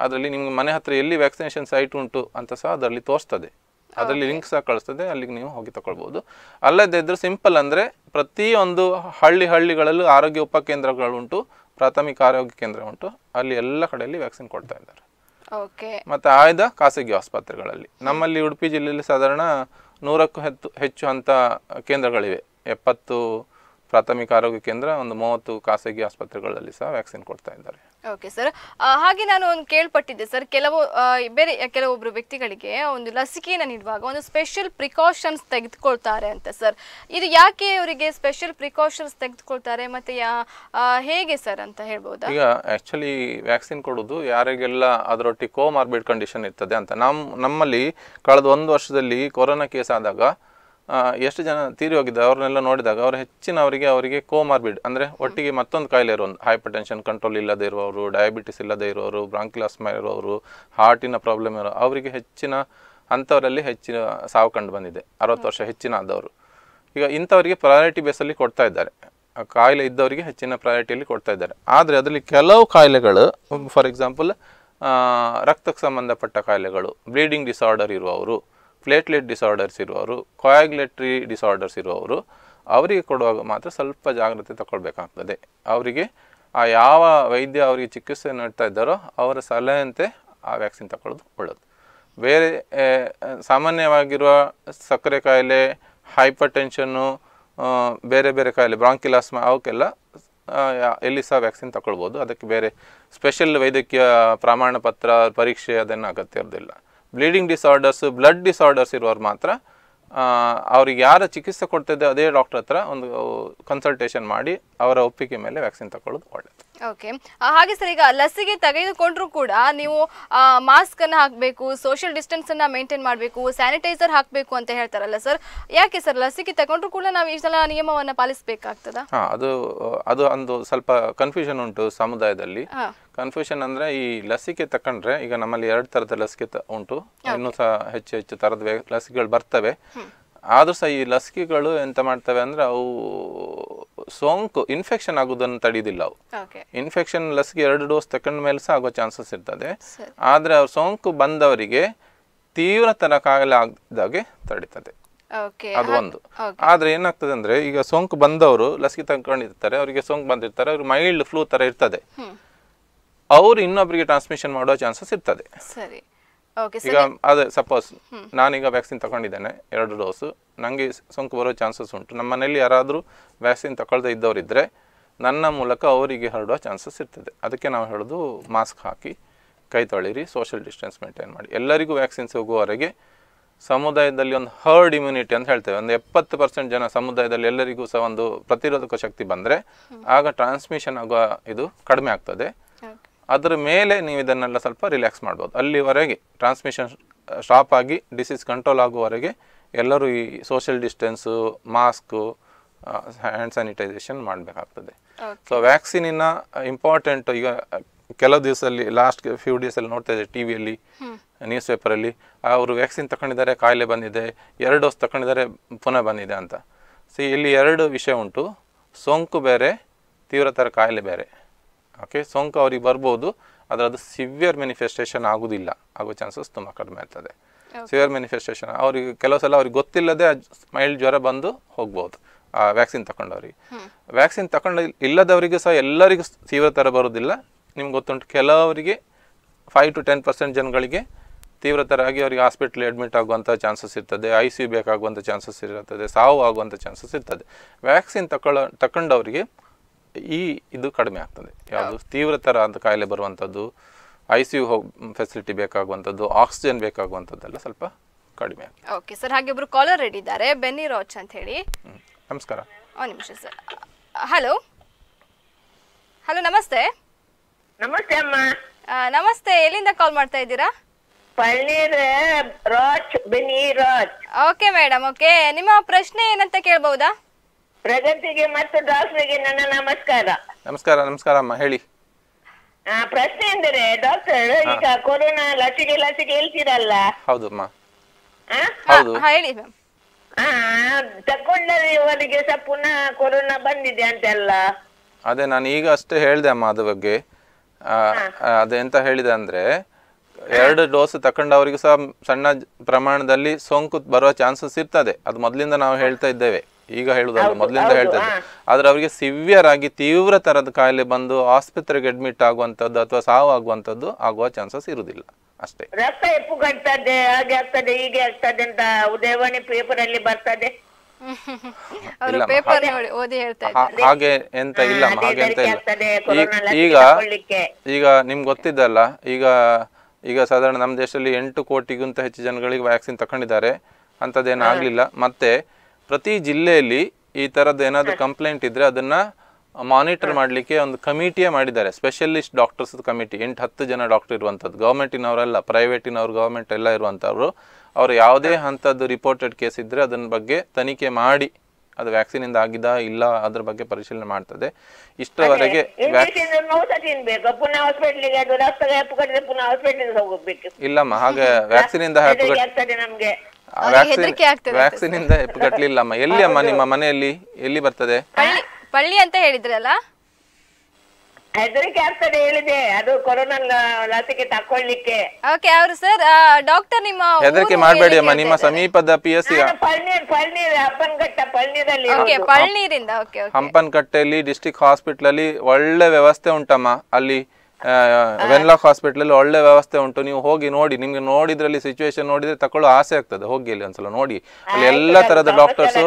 ಅದರಲ್ಲಿ ನಿಮ್ಗೆ ಮನೆ ಹತ್ರ ಎಲ್ಲಿ ವ್ಯಾಕ್ಸಿನೇಷನ್ ಸೈಟ್ ಉಂಟು ಅಂತ ಸಹ ಅದರಲ್ಲಿ ತೋರಿಸ್ತದೆ ಅದರಲ್ಲಿ ಲಿಂಕ್ ಸಹ ಕಳಿಸ್ತದೆ ಅಲ್ಲಿಗೆ ನೀವು ಹೋಗಿ ತಗೊಳ್ಬೋದು ಅಲ್ಲದೆ ಇದ್ರೆ ಸಿಂಪಲ್ ಅಂದರೆ ಪ್ರತಿಯೊಂದು ಹಳ್ಳಿ ಹಳ್ಳಿಗಳಲ್ಲೂ ಆರೋಗ್ಯ ಉಪಕೇಂದ್ರಗಳುಂಟು ಪ್ರಾಥಮಿಕ ಆರೋಗ್ಯ ಕೇಂದ್ರ ಉಂಟು ಅಲ್ಲಿ ಎಲ್ಲ ಕಡೆಯಲ್ಲಿ ವ್ಯಾಕ್ಸಿನ್ ಕೊಡ್ತಾ ಇದ್ದಾರೆ ಮತ್ತೆ ಆಯ್ದ ಖಾಸಗಿ ಆಸ್ಪತ್ರೆಗಳಲ್ಲಿ ನಮ್ಮಲ್ಲಿ ಉಡುಪಿ ಜಿಲ್ಲೆಯಲ್ಲಿ ಸಾಧಾರಣ ನೂರಕ್ಕೂ ಹೆಚ್ಚು ಹೆಚ್ಚು ಅಂತ ಕೇಂದ್ರಗಳಿವೆ ಎಪ್ಪತ್ತು ಪ್ರಾಥಮಿಕ ಆರೋಗ್ಯ ಕೇಂದ್ರ ಒಂದು ಮೂವತ್ತು ಖಾಸಗಿ ಆಸ್ಪತ್ರೆಗಳಲ್ಲಿ ಸಹ ವ್ಯಾಕ್ಸಿನ್ ಕೊಡ್ತಾ ಇದ್ದಾರೆ ಓಕೆ ಸರ್ ಹಾಗೆ ನಾನು ಒಂದು ಕೇಳ್ಪಟ್ಟಿದ್ದೆ ಸರ್ ಕೆಲವು ಬೇರೆ ಕೆಲವೊಬ್ಬರು ವ್ಯಕ್ತಿಗಳಿಗೆ ಒಂದು ಲಸಿಕೆಯನ್ನು ನೀಡುವಾಗ ಒಂದು ಸ್ಪೆಷಲ್ ಪ್ರಿಕಾಷನ್ಸ್ ತೆಗೆದುಕೊಳ್ತಾರೆ ಅಂತ ಸರ್ ಇದು ಯಾಕೆ ಅವರಿಗೆ ಸ್ಪೆಷಲ್ ಪ್ರಿಕಾಷನ್ಸ್ ತೆಗೆದುಕೊಳ್ತಾರೆ ಮತ್ತು ಹೇಗೆ ಸರ್ ಅಂತ ಹೇಳ್ಬೋದು ಈಗ ಆ್ಯಕ್ಚುಲಿ ವ್ಯಾಕ್ಸಿನ್ ಕೊಡೋದು ಯಾರಿಗೆಲ್ಲ ಅದರೊಟ್ಟಿಗೆ ಕೋಮಾರ್ಬಿಡ್ ಕಂಡೀಷನ್ ಇರ್ತದೆ ಅಂತ ನಮ್ಮ ನಮ್ಮಲ್ಲಿ ಕಳೆದ ಒಂದು ವರ್ಷದಲ್ಲಿ ಕೊರೋನಾ ಕೇಸ್ ಆದಾಗ ಎಷ್ಟು ಜನ ತೀರಿ ಹೋಗಿದ್ದಾರೆ ಅವ್ರನ್ನೆಲ್ಲ ನೋಡಿದಾಗ ಅವರು ಹೆಚ್ಚಿನವರಿಗೆ ಅವರಿಗೆ ಕೋಮಾರ್ಬಿಡ್ ಅಂದರೆ ಒಟ್ಟಿಗೆ ಮತ್ತೊಂದು ಕಾಯಿಲೆ ಒಂದು ಹೈಪರ್ ಟೆನ್ಷನ್ ಕಂಟ್ರೋಲ್ ಇಲ್ಲದೆ ಇರುವವರು ಡಯಾಬಿಟಿಸ್ ಇಲ್ಲದೆ ಇರೋರು ಬ್ರಾಂಕಿಲಾಸ್ಮ ಇರೋರು ಹಾರ್ಟಿನ ಪ್ರಾಬ್ಲಮ್ ಇರೋ ಅವರಿಗೆ ಹೆಚ್ಚಿನ ಅಂಥವರಲ್ಲಿ ಹೆಚ್ಚಿನ ಸಾವು ಕಂಡು ಬಂದಿದೆ ಅರವತ್ತು ವರ್ಷ ಹೆಚ್ಚಿನ ಆದವರು ಈಗ ಇಂಥವರಿಗೆ ಪ್ರಯಾರಿಟಿ ಬೇಸಲ್ಲಿ ಕೊಡ್ತಾ ಇದ್ದಾರೆ ಕಾಯಿಲೆ ಇದ್ದವರಿಗೆ ಹೆಚ್ಚಿನ ಪ್ರಯಾರಿಟಿಯಲ್ಲಿ ಕೊಡ್ತಾ ಇದ್ದಾರೆ ಆದರೆ ಅದರಲ್ಲಿ ಕೆಲವು ಕಾಯಿಲೆಗಳು ಫಾರ್ ಎಕ್ಸಾಂಪಲ್ ರಕ್ತಕ್ಕೆ ಸಂಬಂಧಪಟ್ಟ ಕಾಯಿಲೆಗಳು ಬ್ಲೀಡಿಂಗ್ ಡಿಸಾರ್ಡರ್ ಇರುವವರು ಪ್ಲೇಟ್ಲೆಟ್ ಡಿಸಾರ್ಡರ್ಸ್ ಇರುವವರು ಕೊಯಾಗ್ಲೆಟ್ರಿ ಡಿಸಾರ್ಡರ್ಸ್ ಇರುವವರು ಅವರಿಗೆ ಕೊಡುವಾಗ ಮಾತ್ರ ಸ್ವಲ್ಪ ಜಾಗ್ರತೆ ತಗೊಳ್ಬೇಕಾಗ್ತದೆ ಅವರಿಗೆ ಆ ಯಾವ ವೈದ್ಯ ಅವರಿಗೆ ಚಿಕಿತ್ಸೆ ನೀಡ್ತಾ ಇದ್ದಾರೋ ಅವರ ಸಲಹೆಯಂತೆ ಆ ವ್ಯಾಕ್ಸಿನ್ ತಗೊಳ್ಳೋದು ಒಳ್ಳೆಯದು ಬೇರೆ ಸಾಮಾನ್ಯವಾಗಿರುವ ಸಕ್ಕರೆ ಕಾಯಿಲೆ ಹೈಪರ್ ಟೆನ್ಷನ್ನು ಬೇರೆ ಬೇರೆ ಕಾಯಿಲೆ ಬ್ರಾಂಕಿಲಾಸ್ಮಾ ಅವಕ್ಕೆಲ್ಲ ಎಲ್ಲಿ ಸಹ ವ್ಯಾಕ್ಸಿನ್ ತಗೊಳ್ಬೋದು ಅದಕ್ಕೆ ಬೇರೆ ಸ್ಪೆಷಲ್ ವೈದ್ಯಕೀಯ ಪ್ರಮಾಣ ಪತ್ರ ಪರೀಕ್ಷೆ ಅದನ್ನು ಅಗತ್ಯ ಇರೋದಿಲ್ಲ ಬ್ಲೀಡಿಂಗ್ ಡಿಸಾರ್ಡರ್ಸು ಬ್ಲಡ್ ಡಿಸಾರ್ಡರ್ಸ್ ಇರೋರು ಮಾತ್ರ ಅವ್ರಿಗೆ ಯಾರ ಚಿಕಿತ್ಸೆ ಕೊಡ್ತಿದ್ದೆ ಅದೇ ಡಾಕ್ಟ್ರ್ ಹತ್ರ ಒಂದು ಕನ್ಸಲ್ಟೇಷನ್ ಮಾಡಿ ಅವರ ಒಪ್ಪಿಗೆ ಮೇಲೆ ವ್ಯಾಕ್ಸಿನ್ ತಗೊಳ್ಳೋದು ಒಳ್ಳೆಯದು ಓಕೆ ಹಾಗೆ ಸರ್ ಈಗ ಲಸಿಕೆ ತೆಗೆದುಕೊಂಡ್ರೂ ಕೂಡ ನೀವು ಮಾಸ್ಕ್ ಅನ್ನು ಹಾಕಬೇಕು ಸೋಷಿಯಲ್ ಡಿಸ್ಟೆನ್ಸ್ ಅನ್ನ ಮೇಂಟೈನ್ ಮಾಡಬೇಕು ಸ್ಯಾನಿಟೈಸರ್ ಹಾಕಬೇಕು ಅಂತ ಹೇಳ್ತಾರಲ್ಲ ಸರ್ ಯಾಕೆ ಸರ್ ಲಸಿಕೆ ತಗೊಂಡ್ರು ಕೂಡ ನಾವು ಈ ಸಲ ನಿಯಮವನ್ನ ಪಾಲಿಸಬೇಕಾಗ್ತದ ಅದು ಅದು ಒಂದು ಸ್ವಲ್ಪ ಕನ್ಫ್ಯೂಷನ್ ಉಂಟು ಸಮುದಾಯದಲ್ಲಿ ಕನ್ಫ್ಯೂಷನ್ ಅಂದ್ರೆ ಈ ಲಸಿಕೆ ತಕೊಂಡ್ರೆ ಈಗ ನಮ್ಮಲ್ಲಿ ಎರಡು ತರದ ಲಸಿಕೆ ಉಂಟು ಇನ್ನು ಸಹ ಹೆಚ್ಚು ಹೆಚ್ಚು ತರದ ಲಸಿಕೆಗಳು ಬರ್ತವೆ ಆದರೂ ಸಹ ಈ ಲಸಿಕೆಗಳು ಎಂತ ಮಾಡ್ತವೆ ಅಂದ್ರೆ ಅವು ಸೋಂಕು ಇನ್ಫೆಕ್ಷನ್ ಆಗುವುದನ್ನು ತಡೆಯುದಿಲ್ಲ ಅವು ಇನ್ಫೆಕ್ಷನ್ ಲಸಿಕೆ ಎರಡು ಡೋಸ್ ತಕೊಂಡ ಮೇಲೆ ಸಹ ಆಗೋ ಚಾನ್ಸಸ್ ಇರ್ತದೆ ಆದರೆ ಅವ್ರ ಸೋಂಕು ಬಂದವರಿಗೆ ತರ ಕಾಯಿಲೆ ಆಗದಾಗೆ ತಡೀತದೆ ಅದು ಒಂದು ಆದರೆ ಏನಾಗ್ತದೆ ಅಂದ್ರೆ ಈಗ ಸೋಂಕು ಬಂದವರು ಲಸಿಕೆ ತಗೊಂಡಿರ್ತಾರೆ ಅವರಿಗೆ ಸೋಂಕು ಬಂದಿರ್ತಾರೆ ಅವ್ರಿಗೆ ಮೈಲ್ಡ್ ಫ್ಲೂ ತರ ಇರ್ತದೆ ಅವರು ಇನ್ನೊಬ್ಬರಿಗೆ ಟ್ರಾನ್ಸ್ಮಿಷನ್ ಮಾಡೋ ಚಾನ್ಸಸ್ ಇರ್ತದೆ ಈಗ ಅದೇ ಸಪೋಸ್ ನಾನೀಗ ವ್ಯಾಕ್ಸಿನ್ ತಗೊಂಡಿದ್ದೇನೆ ಎರಡು ಡೋಸು ನನಗೆ ಸೋಂಕು ಬರೋ ಚಾನ್ಸಸ್ ಉಂಟು ನಮ್ಮ ಮನೆಯಲ್ಲಿ ಯಾರಾದರೂ ವ್ಯಾಕ್ಸಿನ್ ತಗೊಳ್ಳದೆ ಇದ್ದವರಿದ್ದರೆ ನನ್ನ ಮೂಲಕ ಅವರಿಗೆ ಹರಡುವ ಚಾನ್ಸಸ್ ಇರ್ತದೆ ಅದಕ್ಕೆ ನಾವು ಹೇಳೋದು ಮಾಸ್ಕ್ ಹಾಕಿ ಕೈ ತೊಳಿರಿ ಸೋಷಿಯಲ್ ಡಿಸ್ಟೆನ್ಸ್ ಮೇಂಟೈನ್ ಮಾಡಿ ಎಲ್ಲರಿಗೂ ವ್ಯಾಕ್ಸಿನ್ಸ್ ಸಿಗುವವರೆಗೆ ಸಮುದಾಯದಲ್ಲಿ ಒಂದು ಹರ್ಡ್ ಇಮ್ಯುನಿಟಿ ಅಂತ ಹೇಳ್ತೇವೆ ಒಂದು ಎಪ್ಪತ್ತು ಪರ್ಸೆಂಟ್ ಜನ ಸಮುದಾಯದಲ್ಲಿ ಎಲ್ಲರಿಗೂ ಸಹ ಒಂದು ಪ್ರತಿರೋಧಕ ಶಕ್ತಿ ಬಂದರೆ ಆಗ ಟ್ರಾನ್ಸ್ಮಿಷನ್ ಆಗುವ ಇದು ಕಡಿಮೆ ಆಗ್ತದೆ ಅದರ ಮೇಲೆ ನೀವು ಇದನ್ನೆಲ್ಲ ಸ್ವಲ್ಪ ರಿಲ್ಯಾಕ್ಸ್ ಮಾಡ್ಬೋದು ಅಲ್ಲಿವರೆಗೆ ಟ್ರಾನ್ಸ್ಮಿಷನ್ ಸ್ಟಾಪ್ ಆಗಿ ಡಿಸೀಸ್ ಕಂಟ್ರೋಲ್ ಆಗುವವರೆಗೆ ಎಲ್ಲರೂ ಈ social distance mask hand sanitisation ಮಾಡಬೇಕಾಗ್ತದೆ ಸೊ ವ್ಯಾಕ್ಸಿನಿನ ಇಂಪಾರ್ಟೆಂಟ್ ಈಗ ಕೆಲವು ದಿವಸದಲ್ಲಿ ಲಾಸ್ಟ್ ಫ್ಯೂ ಡೇಸಲ್ಲಿ ನೋಡ್ತಾ ಇದ್ದಾರೆ ಟಿ ವಿಯಲ್ಲಿ ನ್ಯೂಸ್ ಪೇಪರಲ್ಲಿ ಅವರು ವ್ಯಾಕ್ಸಿನ್ ತಗೊಂಡಿದ್ದಾರೆ ಕಾಯಿಲೆ ಬಂದಿದೆ ಎರಡು ಡೋಸ್ ತಗೊಂಡಿದ್ದಾರೆ ಪುನಃ ಬಂದಿದೆ ಅಂತ ಸೊ ಇಲ್ಲಿ ಎರಡು ವಿಷಯ ಉಂಟು ಸೋಂಕು ಬೇರೆ ತೀವ್ರತರ ಕಾಯಿಲೆ ಬೇರೆ ಓಕೆ ಸೋಂಕು ಅವ್ರಿಗೆ ಬರ್ಬೋದು ಆದರೆ ಅದು ಸಿವಿಯರ್ ಮ್ಯಾನಿಫೆಸ್ಟೇಷನ್ ಆಗೋದಿಲ್ಲ ಆಗೋ ಚಾನ್ಸಸ್ ತುಂಬ ಕಡಿಮೆ ಇರ್ತದೆ ಸಿವಿಯರ್ ಮ್ಯಾನಿಫೆಸ್ಟೇಷನ್ ಅವ್ರಿಗೆ ಕೆಲವು ಸಲ ಅವ್ರಿಗೆ ಗೊತ್ತಿಲ್ಲದೆ ಮೈಲ್ಡ್ ಜ್ವರ ಬಂದು ಹೋಗ್ಬೋದು ಆ ವ್ಯಾಕ್ಸಿನ್ ತಗೊಂಡವ್ರಿಗೆ ವ್ಯಾಕ್ಸಿನ್ ತಗೊಂಡ ಇಲ್ಲದವರಿಗೂ ಸಹ ಎಲ್ಲರಿಗೂ ತೀವ್ರ ಥರ ಬರೋದಿಲ್ಲ ನಿಮ್ಗೆ ಗೊತ್ತುಂಟು ಕೆಲವರಿಗೆ ಫೈವ್ ಟು ಟೆನ್ ಪರ್ಸೆಂಟ್ ಜನಗಳಿಗೆ ಆಗಿ ಅವರಿಗೆ ಹಾಸ್ಪಿಟ್ಲ್ ಅಡ್ಮಿಟ್ ಆಗುವಂಥ ಚಾನ್ಸಸ್ ಇರ್ತದೆ ಐ ಸಿ ಯು ಬೇಕಾಗುವಂಥ ಚಾನ್ಸಸ್ ಇರ್ತದೆ ಸಾವು ಆಗುವಂಥ ಚಾನ್ಸಸ್ ಇರ್ತದೆ ವ್ಯಾಕ್ಸಿನ್ ತಕೊಳ್ಳೋ ತಗೊಂಡವರಿಗೆ ಈ ಇದು ಕಡಿಮೆ ಆಗ್ತದೆ ಯಾವುದು ತೀವ್ರತರ ಅಂತ ಕಾಯಿಲೆ ಬರುವಂಥದ್ದು ಐ ಸಿ ಯು ಫೆಸಿಲಿಟಿ ಬೇಕಾಗುವಂಥದ್ದು ಆಕ್ಸಿಜನ್ ಬೇಕಾಗುವಂಥದ್ದೆಲ್ಲ ಸ್ವಲ್ಪ ಕಡಿಮೆ ಆಗ್ತದೆ ಓಕೆ ಸರ್ ಹಾಗೆ ಒಬ್ರು ಕಾಲರ್ ರೆಡಿ ಇದ್ದಾರೆ ಬೆನ್ನಿ ರೋಚ್ ಅಂತ ಹೇಳಿ ನಮಸ್ಕಾರ ಒಂದು ನಿಮಿಷ ಸರ್ ಹಲೋ ಹಲೋ ನಮಸ್ತೆ ನಮಸ್ತೆ ಅಮ್ಮ ನಮಸ್ತೆ ಎಲ್ಲಿಂದ ಕಾಲ್ ಮಾಡ್ತಾ ಇದ್ದೀರಾ ಪಳನೀರ್ ಬೆನ್ನಿ ಓಕೆ ಮೇಡಮ್ ಓಕೆ ನಿಮ್ಮ ಪ್ರಶ್ನೆ ಏನಂತ ಕೇಳಬಹುದಾ ಪ್ರಗತಿಗೆ ಮತ್ತು ಡಾಕ್ಟರ್ಗೆ ನನ್ನ ನಮಸ್ಕಾರ ನಮಸ್ಕಾರ ನಮಸ್ಕಾರ ಅಮ್ಮ ಹೇಳಿ ಪ್ರಶ್ನೆ ಎಂದರೆ ಡಾಕ್ಟರ್ ಈಗ ಕೊರೋನಾ ಲಸಿಕೆ ಲಸಿಕೆ ಹೇಳ್ತೀರಲ್ಲ ಹೌದಮ್ಮ ಹೌದು ಹೇಳಿ ಇವರಿಗೆ ಸಹ ಪುನಃ ಕೊರೋನಾ ಬಂದಿದೆ ಅಂತೆಲ್ಲ ಅದೇ ನಾನು ಈಗ ಅಷ್ಟೇ ಹೇಳಿದೆ ಅಮ್ಮ ಅದ್ರ ಬಗ್ಗೆ ಅದೆಂತ ಹೇಳಿದೆ ಅಂದ್ರೆ ಎರಡು ಡೋಸ್ ತಕೊಂಡವರಿಗೂ ಸಹ ಸಣ್ಣ ಪ್ರಮಾಣದಲ್ಲಿ ಸೋಂಕು ಬರುವ ಚಾನ್ಸಸ್ ಇರ್ತದೆ ಅದು ಮೊದಲಿಂದ ನಾವು ಹೇಳ್ತಾ ಇದ್ದೇವೆ ಈಗ ಹೇಳುದಲ್ಲ ಮೊದಲಿಂದ ಹೇಳ್ತಾ ಆದ್ರೆ ಅವರಿಗೆ ಸಿವಿಯರ್ ಆಗಿ ತೀವ್ರ ತರದ ಕಾಯಿಲೆ ಬಂದು ಆಸ್ಪತ್ರೆಗೆ ಅಡ್ಮಿಟ್ ಆಗುವಂತದ್ದು ಅಥವಾ ಸಾವು ಆಗುವಂತದ್ದು ಆಗುವ ಚಾನ್ಸಸ್ ಇರುವುದಿಲ್ಲ ಅಷ್ಟೇ ರಕ್ತ ಎಪ್ಪುಗಡ್ತದೆ ಹಾಗೆ ಆಗ್ತದೆ ಹೀಗೆ ಆಗ್ತದೆ ಅಂತ ಉದಯವಾಣಿ ಪೇಪರ್ ಅಲ್ಲಿ ಬರ್ತದೆ ಹಾಗೆ ಎಂತ ಇಲ್ಲ ಹಾಗೆ ಎಂತ ಇಲ್ಲ ಈಗ ಈಗ ನಿಮ್ಗೆ ಗೊತ್ತಿದ್ದಲ್ಲ ಈಗ ಈಗ ಸಾಧಾರಣ ನಮ್ಮ ದೇಶದಲ್ಲಿ ಎಂಟು ಕೋಟಿಗಿಂತ ಹೆಚ್ಚು ಜನಗಳಿಗೆ ವ್ಯಾಕ್ಸಿನ್ ತಕೊಂಡಿದ್ದಾರೆ ಅಂಥದ್ದೇನು ಆಗ್ಲಿಲ್ಲ ಮತ್ತೆ ಪ್ರತಿ ಜಿಲ್ಲೆಯಲ್ಲಿ ಈ ತರದ ಏನಾದರೂ ಕಂಪ್ಲೇಂಟ್ ಇದ್ದರೆ ಅದನ್ನು ಮಾನಿಟರ್ ಮಾಡಲಿಕ್ಕೆ ಒಂದು ಕಮಿಟಿಯೇ ಮಾಡಿದ್ದಾರೆ ಸ್ಪೆಷಲಿಸ್ಟ್ ಡಾಕ್ಟರ್ಸ್ ಕಮಿಟಿ ಎಂಟು ಹತ್ತು ಜನ ಡಾಕ್ಟರ್ ಇರುವಂಥದ್ದು ಗೌರ್ಮೆಂಟಿನವರೆಲ್ಲ ಪ್ರೈವೇಟಿನವ್ರು ಗೌರ್ಮೆಂಟ್ ಎಲ್ಲ ಇರುವಂಥವ್ರು ಅವರು ಯಾವುದೇ ಹಂತದ್ದು ರಿಪೋರ್ಟೆಡ್ ಕೇಸ್ ಇದ್ದರೆ ಅದನ್ನ ಬಗ್ಗೆ ತನಿಖೆ ಮಾಡಿ ಅದು ವ್ಯಾಕ್ಸಿನಿಂದ ಆಗಿದಾ ಇಲ್ಲ ಅದ್ರ ಬಗ್ಗೆ ಪರಿಶೀಲನೆ ಮಾಡ್ತದೆ ಇಷ್ಟವರೆಗೆ ಇಲ್ಲಮ್ಮ ಹಾಗೆ ವ್ಯಾಕ್ಸಿನಿಂದ ವ್ಯಾಕ್ಸಿನ್ ಇಂದ ಎಲ್ಲಿ ಅಮ್ಮ ನಿಮ್ಮ ಮನೆಯಲ್ಲಿ ಎಲ್ಲಿ ಬರ್ತದೆ ಪಳ್ಳಿ ಅಂತ ಹೇಳಿದ್ರಲ್ಲ ಹೆದರಿಕೆ ಮಾಡಬೇಡಿ ಅಮ್ಮ ನಿಮ್ಮ ಸಮೀಪದ ಪಿ ಎಸ್ ಸಿ ಹಂಪನಕಟ್ಟೆಯಲ್ಲಿ ಹಾಸ್ಪಿಟಲ್ ಅಲ್ಲಿ ಒಳ್ಳೆ ವ್ಯವಸ್ಥೆ ಉಂಟಮ್ಮ ಅಲ್ಲಿ ವೆನ್ಲಾಕ್ ಅಲ್ಲಿ ಒಳ್ಳೆ ವ್ಯವಸ್ಥೆ ಉಂಟು ನೀವು ಹೋಗಿ ನೋಡಿ ನಿಮ್ಗೆ ನೋಡಿದ್ರಲ್ಲಿ ಸಿಚುವೇಶನ್ ನೋಡಿದ್ರೆ ತಕೊಳ್ಳೋ ಆಸೆ ಆಗ್ತದೆ ಹೋಗಿ ಅಲ್ಲಿ ಒಂದ್ಸಲ ನೋಡಿ ಅಲ್ಲಿ ಎಲ್ಲ ತರದ ಡಾಕ್ಟರ್ಸ್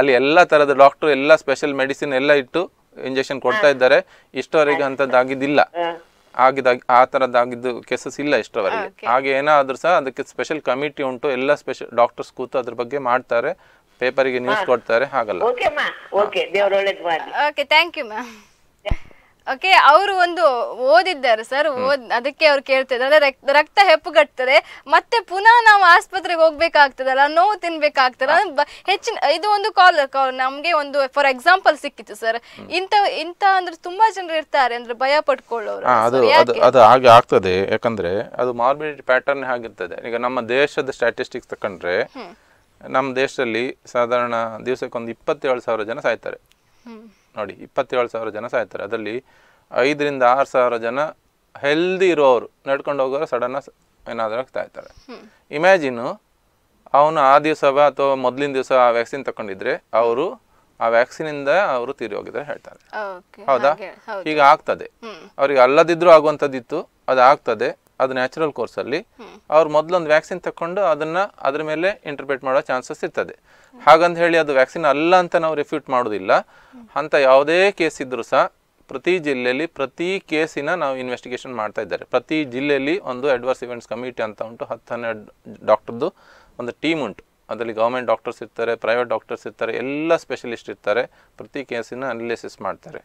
ಅಲ್ಲಿ ಎಲ್ಲ ತರದ ಡಾಕ್ಟರ್ ಎಲ್ಲ ಸ್ಪೆಷಲ್ ಮೆಡಿಸಿನ್ ಎಲ್ಲ ಇಟ್ಟು ಇಂಜೆಕ್ಷನ್ ಕೊಡ್ತಾ ಇದ್ದಾರೆ ಇಷ್ಟವರೆಗೆ ಅಂತದ್ದಾಗಿದ್ದಿಲ್ಲ ಆಗಿದ ಆ ತರದ್ದಾಗಿದ್ದು ಕೇಸಸ್ ಇಲ್ಲ ಇಷ್ಟವರೆಗೆ ಹಾಗೆ ಏನಾದ್ರೂ ಸಹ ಅದಕ್ಕೆ ಸ್ಪೆಷಲ್ ಕಮಿಟಿ ಉಂಟು ಎಲ್ಲ ಸ್ಪೆಷಲ್ ಡಾಕ್ಟರ್ಸ್ ಕೂತು ಅದ್ರ ಬಗ್ಗೆ ಮಾಡ್ತಾರೆ ಪೇಪರ್ಗೆ ನ್ಯೂಸ್ ಕೊಡ್ತಾರೆ ಹಾಗಲ್ಲ okay thank you ma'am okay ಅವರು ಒಂದು ಓದಿದ್ದಾರೆ ಸರ್ ಓದ್ ಅದಕ್ಕೆ ಅವ್ರು ಕೇಳ್ತಿದ್ದಾರೆ ಅಂದ್ರೆ ರಕ್ತ ಹೆಪ್ಪುಗಟ್ತದೆ ಮತ್ತೆ ಪುನಃ ನಾವು ಆಸ್ಪತ್ರೆಗೆ ಹೋಗ್ಬೇಕಾಗ್ತದಲ್ಲ ನೋವು ತಿನ್ಬೇಕಾಗ್ತದ ಹೆಚ್ಚಿನ ಇದು ಒಂದು ಕಾಲ್ ನಮ್ಗೆ ಒಂದು ಫಾರ್ ಎಕ್ಸಾಂಪಲ್ ಸಿಕ್ಕಿತ್ತು ಸರ್ ಇಂತ ಇಂತ ಅಂದ್ರೆ ತುಂಬಾ ಜನರು ಇರ್ತಾರೆ ಅಂದ್ರೆ ಭಯ ಪಡ್ಕೊಳ್ಳೋರು ಅದು ಅದು ಹಾಗೆ ಆಗ್ತದೆ ಯಾಕಂದ್ರೆ ಅದು ಮಾರ್ಬಿಡಿಟಿ ಪ್ಯಾಟರ್ನ್ ಆಗಿರ್ತದೆ ಈಗ ನಮ್ಮ ದೇಶದ ಸ್ಟ್ಯಾಟಿಸ್ಟಿಕ್ಸ್ ತಕೊಂಡ್ರೆ ನಮ್ಮ ದೇಶದಲ್ಲಿ ಸಾಧಾರಣ ದಿವಸಕ್ಕೊಂದು ಇಪ್ಪತ್ತೇಳು ಸಾವಿರ ಜನ ಸಾಯ್ತಾರೆ ನೋಡಿ ಇಪ್ಪತ್ತೇಳು ಸಾವಿರ ಜನ ಸಾಯ್ತಾರೆ ಅದರಲ್ಲಿ ಐದರಿಂದ ಆರು ಸಾವಿರ ಜನ ಹೆಲ್ದಿ ಇರೋರು ನಡ್ಕೊಂಡು ಹೋಗೋರು ಸಡನ್ನ ಏನಾದರೂ ಸಾಯ್ತಾರೆ ಇಮ್ಯಾಜಿನು ಅವನು ಆ ದಿವಸ ಅಥವಾ ಮೊದಲಿನ ದಿವಸ ಆ ವ್ಯಾಕ್ಸಿನ್ ತಗೊಂಡಿದ್ರೆ ಅವರು ಆ ವ್ಯಾಕ್ಸಿನ್ ಇಂದ ಅವರು ತೀರಿ ಹೋಗಿದ್ರೆ ಹೇಳ್ತಾರೆ ಹೌದಾ ಈಗ ಆಗ್ತದೆ ಅವ್ರಿಗೆ ಅಲ್ಲದಿದ್ರೂ ಆಗುವಂಥದ್ದಿತ್ತು ಅದು ಆಗ್ತದೆ ಅದು ನ್ಯಾಚುರಲ್ ಕೋರ್ಸಲ್ಲಿ ಅವ್ರು ಮೊದಲೊಂದು ವ್ಯಾಕ್ಸಿನ್ ತಗೊಂಡು ಅದನ್ನು ಅದ್ರ ಮೇಲೆ ಇಂಟರ್ಪ್ರೇಟ್ ಮಾಡೋ ಚಾನ್ಸಸ್ ಇರ್ತದೆ ಹಾಗಂತ ಹೇಳಿ ಅದು ವ್ಯಾಕ್ಸಿನ್ ಅಲ್ಲ ಅಂತ ನಾವು ರಿಫ್ಯೂಟ್ ಮಾಡೋದಿಲ್ಲ ಅಂತ ಯಾವುದೇ ಕೇಸ್ ಇದ್ದರೂ ಸಹ ಪ್ರತಿ ಜಿಲ್ಲೆಯಲ್ಲಿ ಪ್ರತಿ ಕೇಸಿನ ನಾವು ಇನ್ವೆಸ್ಟಿಗೇಷನ್ ಮಾಡ್ತಾ ಇದ್ದಾರೆ ಪ್ರತಿ ಜಿಲ್ಲೆಯಲ್ಲಿ ಒಂದು ಅಡ್ವರ್ಸ್ ಇವೆಂಟ್ಸ್ ಕಮಿಟಿ ಅಂತ ಉಂಟು ಹತ್ತು ಹನ್ನೆರಡು ಡಾಕ್ಟರ್ದು ಒಂದು ಟೀಮ್ ಉಂಟು ಅದರಲ್ಲಿ ಗೌರ್ಮೆಂಟ್ ಡಾಕ್ಟರ್ಸ್ ಇರ್ತಾರೆ ಪ್ರೈವೇಟ್ ಡಾಕ್ಟರ್ಸ್ ಇರ್ತಾರೆ ಎಲ್ಲ ಸ್ಪೆಷಲಿಸ್ಟ್ ಇರ್ತಾರೆ ಪ್ರತಿ ಕೇಸಿನ ಅನಾಲಿಸಿಸ್ ಮಾಡ್ತಾರೆ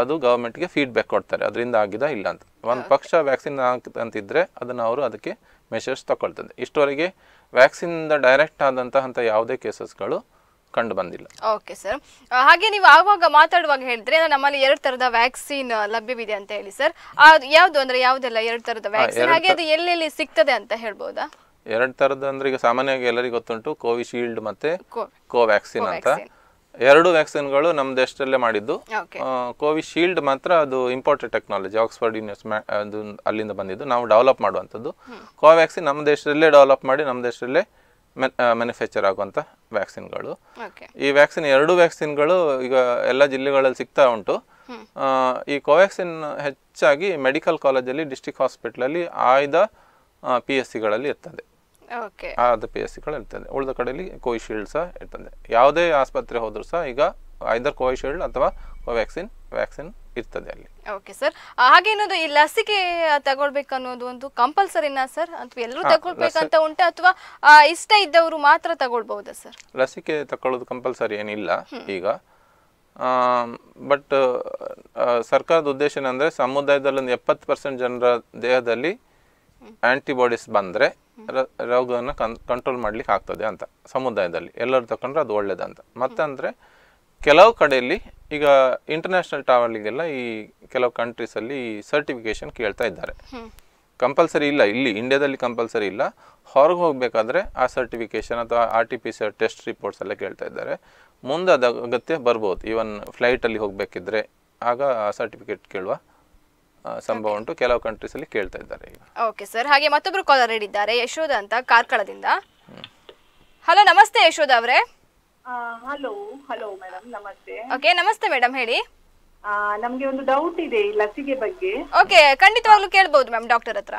ಅದು ಗೌರ್ಮೆಂಟ್ಗೆ ಫೀಡ್ಬ್ಯಾಕ್ ಕೊಡ್ತಾರೆ ಅದರಿಂದ ಆಗಿದ ಇಲ್ಲ ಅಂತ ಒಂದು ಪಕ್ಷ ವ್ಯಾಕ್ಸಿನ್ ಅಂತಿದ್ರೆ ಅದನ್ನ ಅವರು ಅದಕ್ಕೆ ಮೆಷರ್ಸ್ ತಗೊಳ್ತದೆ ಇಷ್ಟವರೆಗೆ ವ್ಯಾಕ್ಸಿನಿಂದ ಡೈರೆಕ್ಟ್ ಆದಂತಹ ಯಾವುದೇ ಕೇಸಸ್ಗಳು ಕಂಡು ಬಂದಿಲ್ಲ ಓಕೆ ಸರ್ ಹಾಗೆ ನೀವು ಆವಾಗ ಮಾತಾಡುವಾಗ ಹೇಳಿದ್ರೆ ನಮ್ಮಲ್ಲಿ ಎರಡು ತರದ ವ್ಯಾಕ್ಸಿನ್ ಲಭ್ಯವಿದೆ ಅಂತ ಹೇಳಿ ಸರ್ ಯಾವ್ದು ಅಂದ್ರೆ ಯಾವುದೆಲ್ಲ ಎರಡು ತರದ ವ್ಯಾಕ್ಸಿನ್ ಹಾಗೆ ಅದು ಎಲ್ಲೆಲ್ಲಿ ಸಿಗ್ತದೆ ಅಂತ ಹೇಳ್ಬೋದಾ ಎರಡು ತರದ ಅಂದ್ರೆ ಈಗ ಸಾಮಾನ್ಯವಾಗಿ ಎಲ್ಲರಿಗೂ ಗೊತ್ತುಂಟು ಕೋವಿಶೀಲ್ಡ್ ಮತ್ತೆ ಕೋವ್ಯಾಕ್ಸಿನ್ ಅಂತ ಎರಡು ವ್ಯಾಕ್ಸಿನ್ಗಳು ನಮ್ಮ ದೇಶದಲ್ಲೇ ಮಾಡಿದ್ದು ಕೋವಿಶೀಲ್ಡ್ ಮಾತ್ರ ಅದು ಇಂಪೋರ್ಟೆಡ್ ಟೆಕ್ನಾಲಜಿ ಆಕ್ಸ್ಫರ್ಡ್ ಯೂನಿವರ್ಸಿಟಿ ಅದು ಅಲ್ಲಿಂದ ಬಂದಿದ್ದು ನಾವು ಡೆವಲಪ್ ಮಾಡುವಂಥದ್ದು ಕೋವ್ಯಾಕ್ಸಿನ್ ನಮ್ಮ ದೇಶದಲ್ಲೇ ಡೆವಲಪ್ ಮಾಡಿ ನಮ್ಮ ದೇಶದಲ್ಲೇ ಮ್ಯಾನುಫ್ಯಾಕ್ಚರ್ ಆಗುವಂಥ ವ್ಯಾಕ್ಸಿನ್ಗಳು ಈ ವ್ಯಾಕ್ಸಿನ್ ಎರಡು ವ್ಯಾಕ್ಸಿನ್ಗಳು ಈಗ ಎಲ್ಲ ಜಿಲ್ಲೆಗಳಲ್ಲಿ ಸಿಗ್ತಾ ಉಂಟು ಈ ಕೋವ್ಯಾಕ್ಸಿನ್ ಹೆಚ್ಚಾಗಿ ಮೆಡಿಕಲ್ ಕಾಲೇಜಲ್ಲಿ ಡಿಸ್ಟಿಕ್ ಹಾಸ್ಪಿಟ್ಲಲ್ಲಿ ಆಯ್ದ ಪಿ ಎಸ್ ಸಿಗಳಲ್ಲಿ ಇರ್ತದೆ ಅದು ಪಿ ಎಸ್ ಸಿಗಳು ಇರ್ತದೆ ಉಳಿದ ಕಡೆಯಲ್ಲಿ ಕೋವಿಶೀಲ್ಡ್ ಸಹ ಇರ್ತದೆ ಯಾವುದೇ ಆಸ್ಪತ್ರೆ ಹೋದರೂ ಸಹ ಈಗ ಐದರ್ ಕೋವಿಶೀಲ್ಡ್ ಅಥವಾ ಕೋವ್ಯಾಕ್ಸಿನ್ ವ್ಯಾಕ್ಸಿನ್ ಇರ್ತದೆ ಅಲ್ಲಿ ಓಕೆ ಸರ್ ಹಾಗೆ ಈ ಲಸಿಕೆ ತಗೊಳ್ಬೇಕು ಅನ್ನೋದು ಒಂದು ಕಂಪಲ್ಸರಿನಾ ಸರ್ ಅಥವಾ ಎಲ್ಲರೂ ತಗೊಳ್ಬೇಕಂತ ಉಂಟು ಅಥವಾ ಇಷ್ಟ ಇದ್ದವರು ಮಾತ್ರ ತಗೊಳ್ಬಹುದಾ ಸರ್ ಲಸಿಕೆ ತಗೊಳ್ಳೋದು ಕಂಪಲ್ಸರಿ ಏನಿಲ್ಲ ಈಗ ಬಟ್ ಸರ್ಕಾರದ ಉದ್ದೇಶ ಏನಂದ್ರೆ ಸಮುದಾಯದಲ್ಲಿ ಒಂದು ಎಪ್ಪತ್ತು ಪರ್ಸೆಂಟ್ ಜನರ ದೇಹದಲ್ಲಿ ಆ್ಯಂಟಿಬಾಡೀಸ್ ಬಂದರೆ ರೋಗವನ್ನು ಕನ್ ಕಂಟ್ರೋಲ್ ಮಾಡಲಿಕ್ಕೆ ಆಗ್ತದೆ ಅಂತ ಸಮುದಾಯದಲ್ಲಿ ಎಲ್ಲರೂ ತಗೊಂಡ್ರೆ ಅದು ಒಳ್ಳೇದಂತ ಮತ್ತೆ ಅಂದರೆ ಕೆಲವು ಕಡೆಯಲ್ಲಿ ಈಗ ಇಂಟರ್ನ್ಯಾಷನಲ್ ಟ್ರಾವೆಲಿಗೆಲ್ಲ ಈ ಕೆಲವು ಕಂಟ್ರೀಸಲ್ಲಿ ಈ ಸರ್ಟಿಫಿಕೇಶನ್ ಕೇಳ್ತಾ ಇದ್ದಾರೆ ಕಂಪಲ್ಸರಿ ಇಲ್ಲ ಇಲ್ಲಿ ಇಂಡಿಯಾದಲ್ಲಿ ಕಂಪಲ್ಸರಿ ಇಲ್ಲ ಹೊರಗೆ ಹೋಗಬೇಕಾದ್ರೆ ಆ ಸರ್ಟಿಫಿಕೇಷನ್ ಅಥವಾ R T P C test reports ಎಲ್ಲ ಕೇಳ್ತಾ ಇದ್ದಾರೆ ಮುಂದೆ ಅದು ಅಗತ್ಯ ಬರ್ಬೋದು ಈವನ್ ಫ್ಲೈಟಲ್ಲಿ ಹೋಗಬೇಕಿದ್ರೆ ಆಗ ಆ ಸರ್ಟಿಫಿಕೇಟ್ ಕೇಳುವ ಸಂಭವ ಉಂಟು ಕೆಲವು ಕಂಟ್ರೀಸ್ ಅಲ್ಲಿ ಕೇಳ್ತಾ ಇದ್ದಾರೆ ಓಕೆ ಸರ್ ಹಾಗೆ ಮತ್ತೊಬ್ರು ಕಾಲರ್ ಇದ್ದಾರೆ ಯಶೋಧ ಅಂತ ಕಾರ್ಕಳದಿಂದ ಹಲೋ ನಮಸ್ತೆ ಯಶೋಧ ಅವರೇ ಹಲೋ ಹಲೋ ಮೇಡಮ್ ನಮಸ್ತೆ ಓಕೆ ನಮಸ್ತೆ ಮೇಡಮ್ ಹೇಳಿ ನಮಗೆ ಒಂದು ಡೌಟ್ ಇದೆ ಈ ಲಸಿಕೆ ಬಗ್ಗೆ ಓಕೆ ಖಂಡಿತವಾಗ್ಲೂ ಕೇಳ್ಬಹುದು ಮ್ಯಾಮ್ ಡಾಕ್ಟರ್ ಹತ್ರ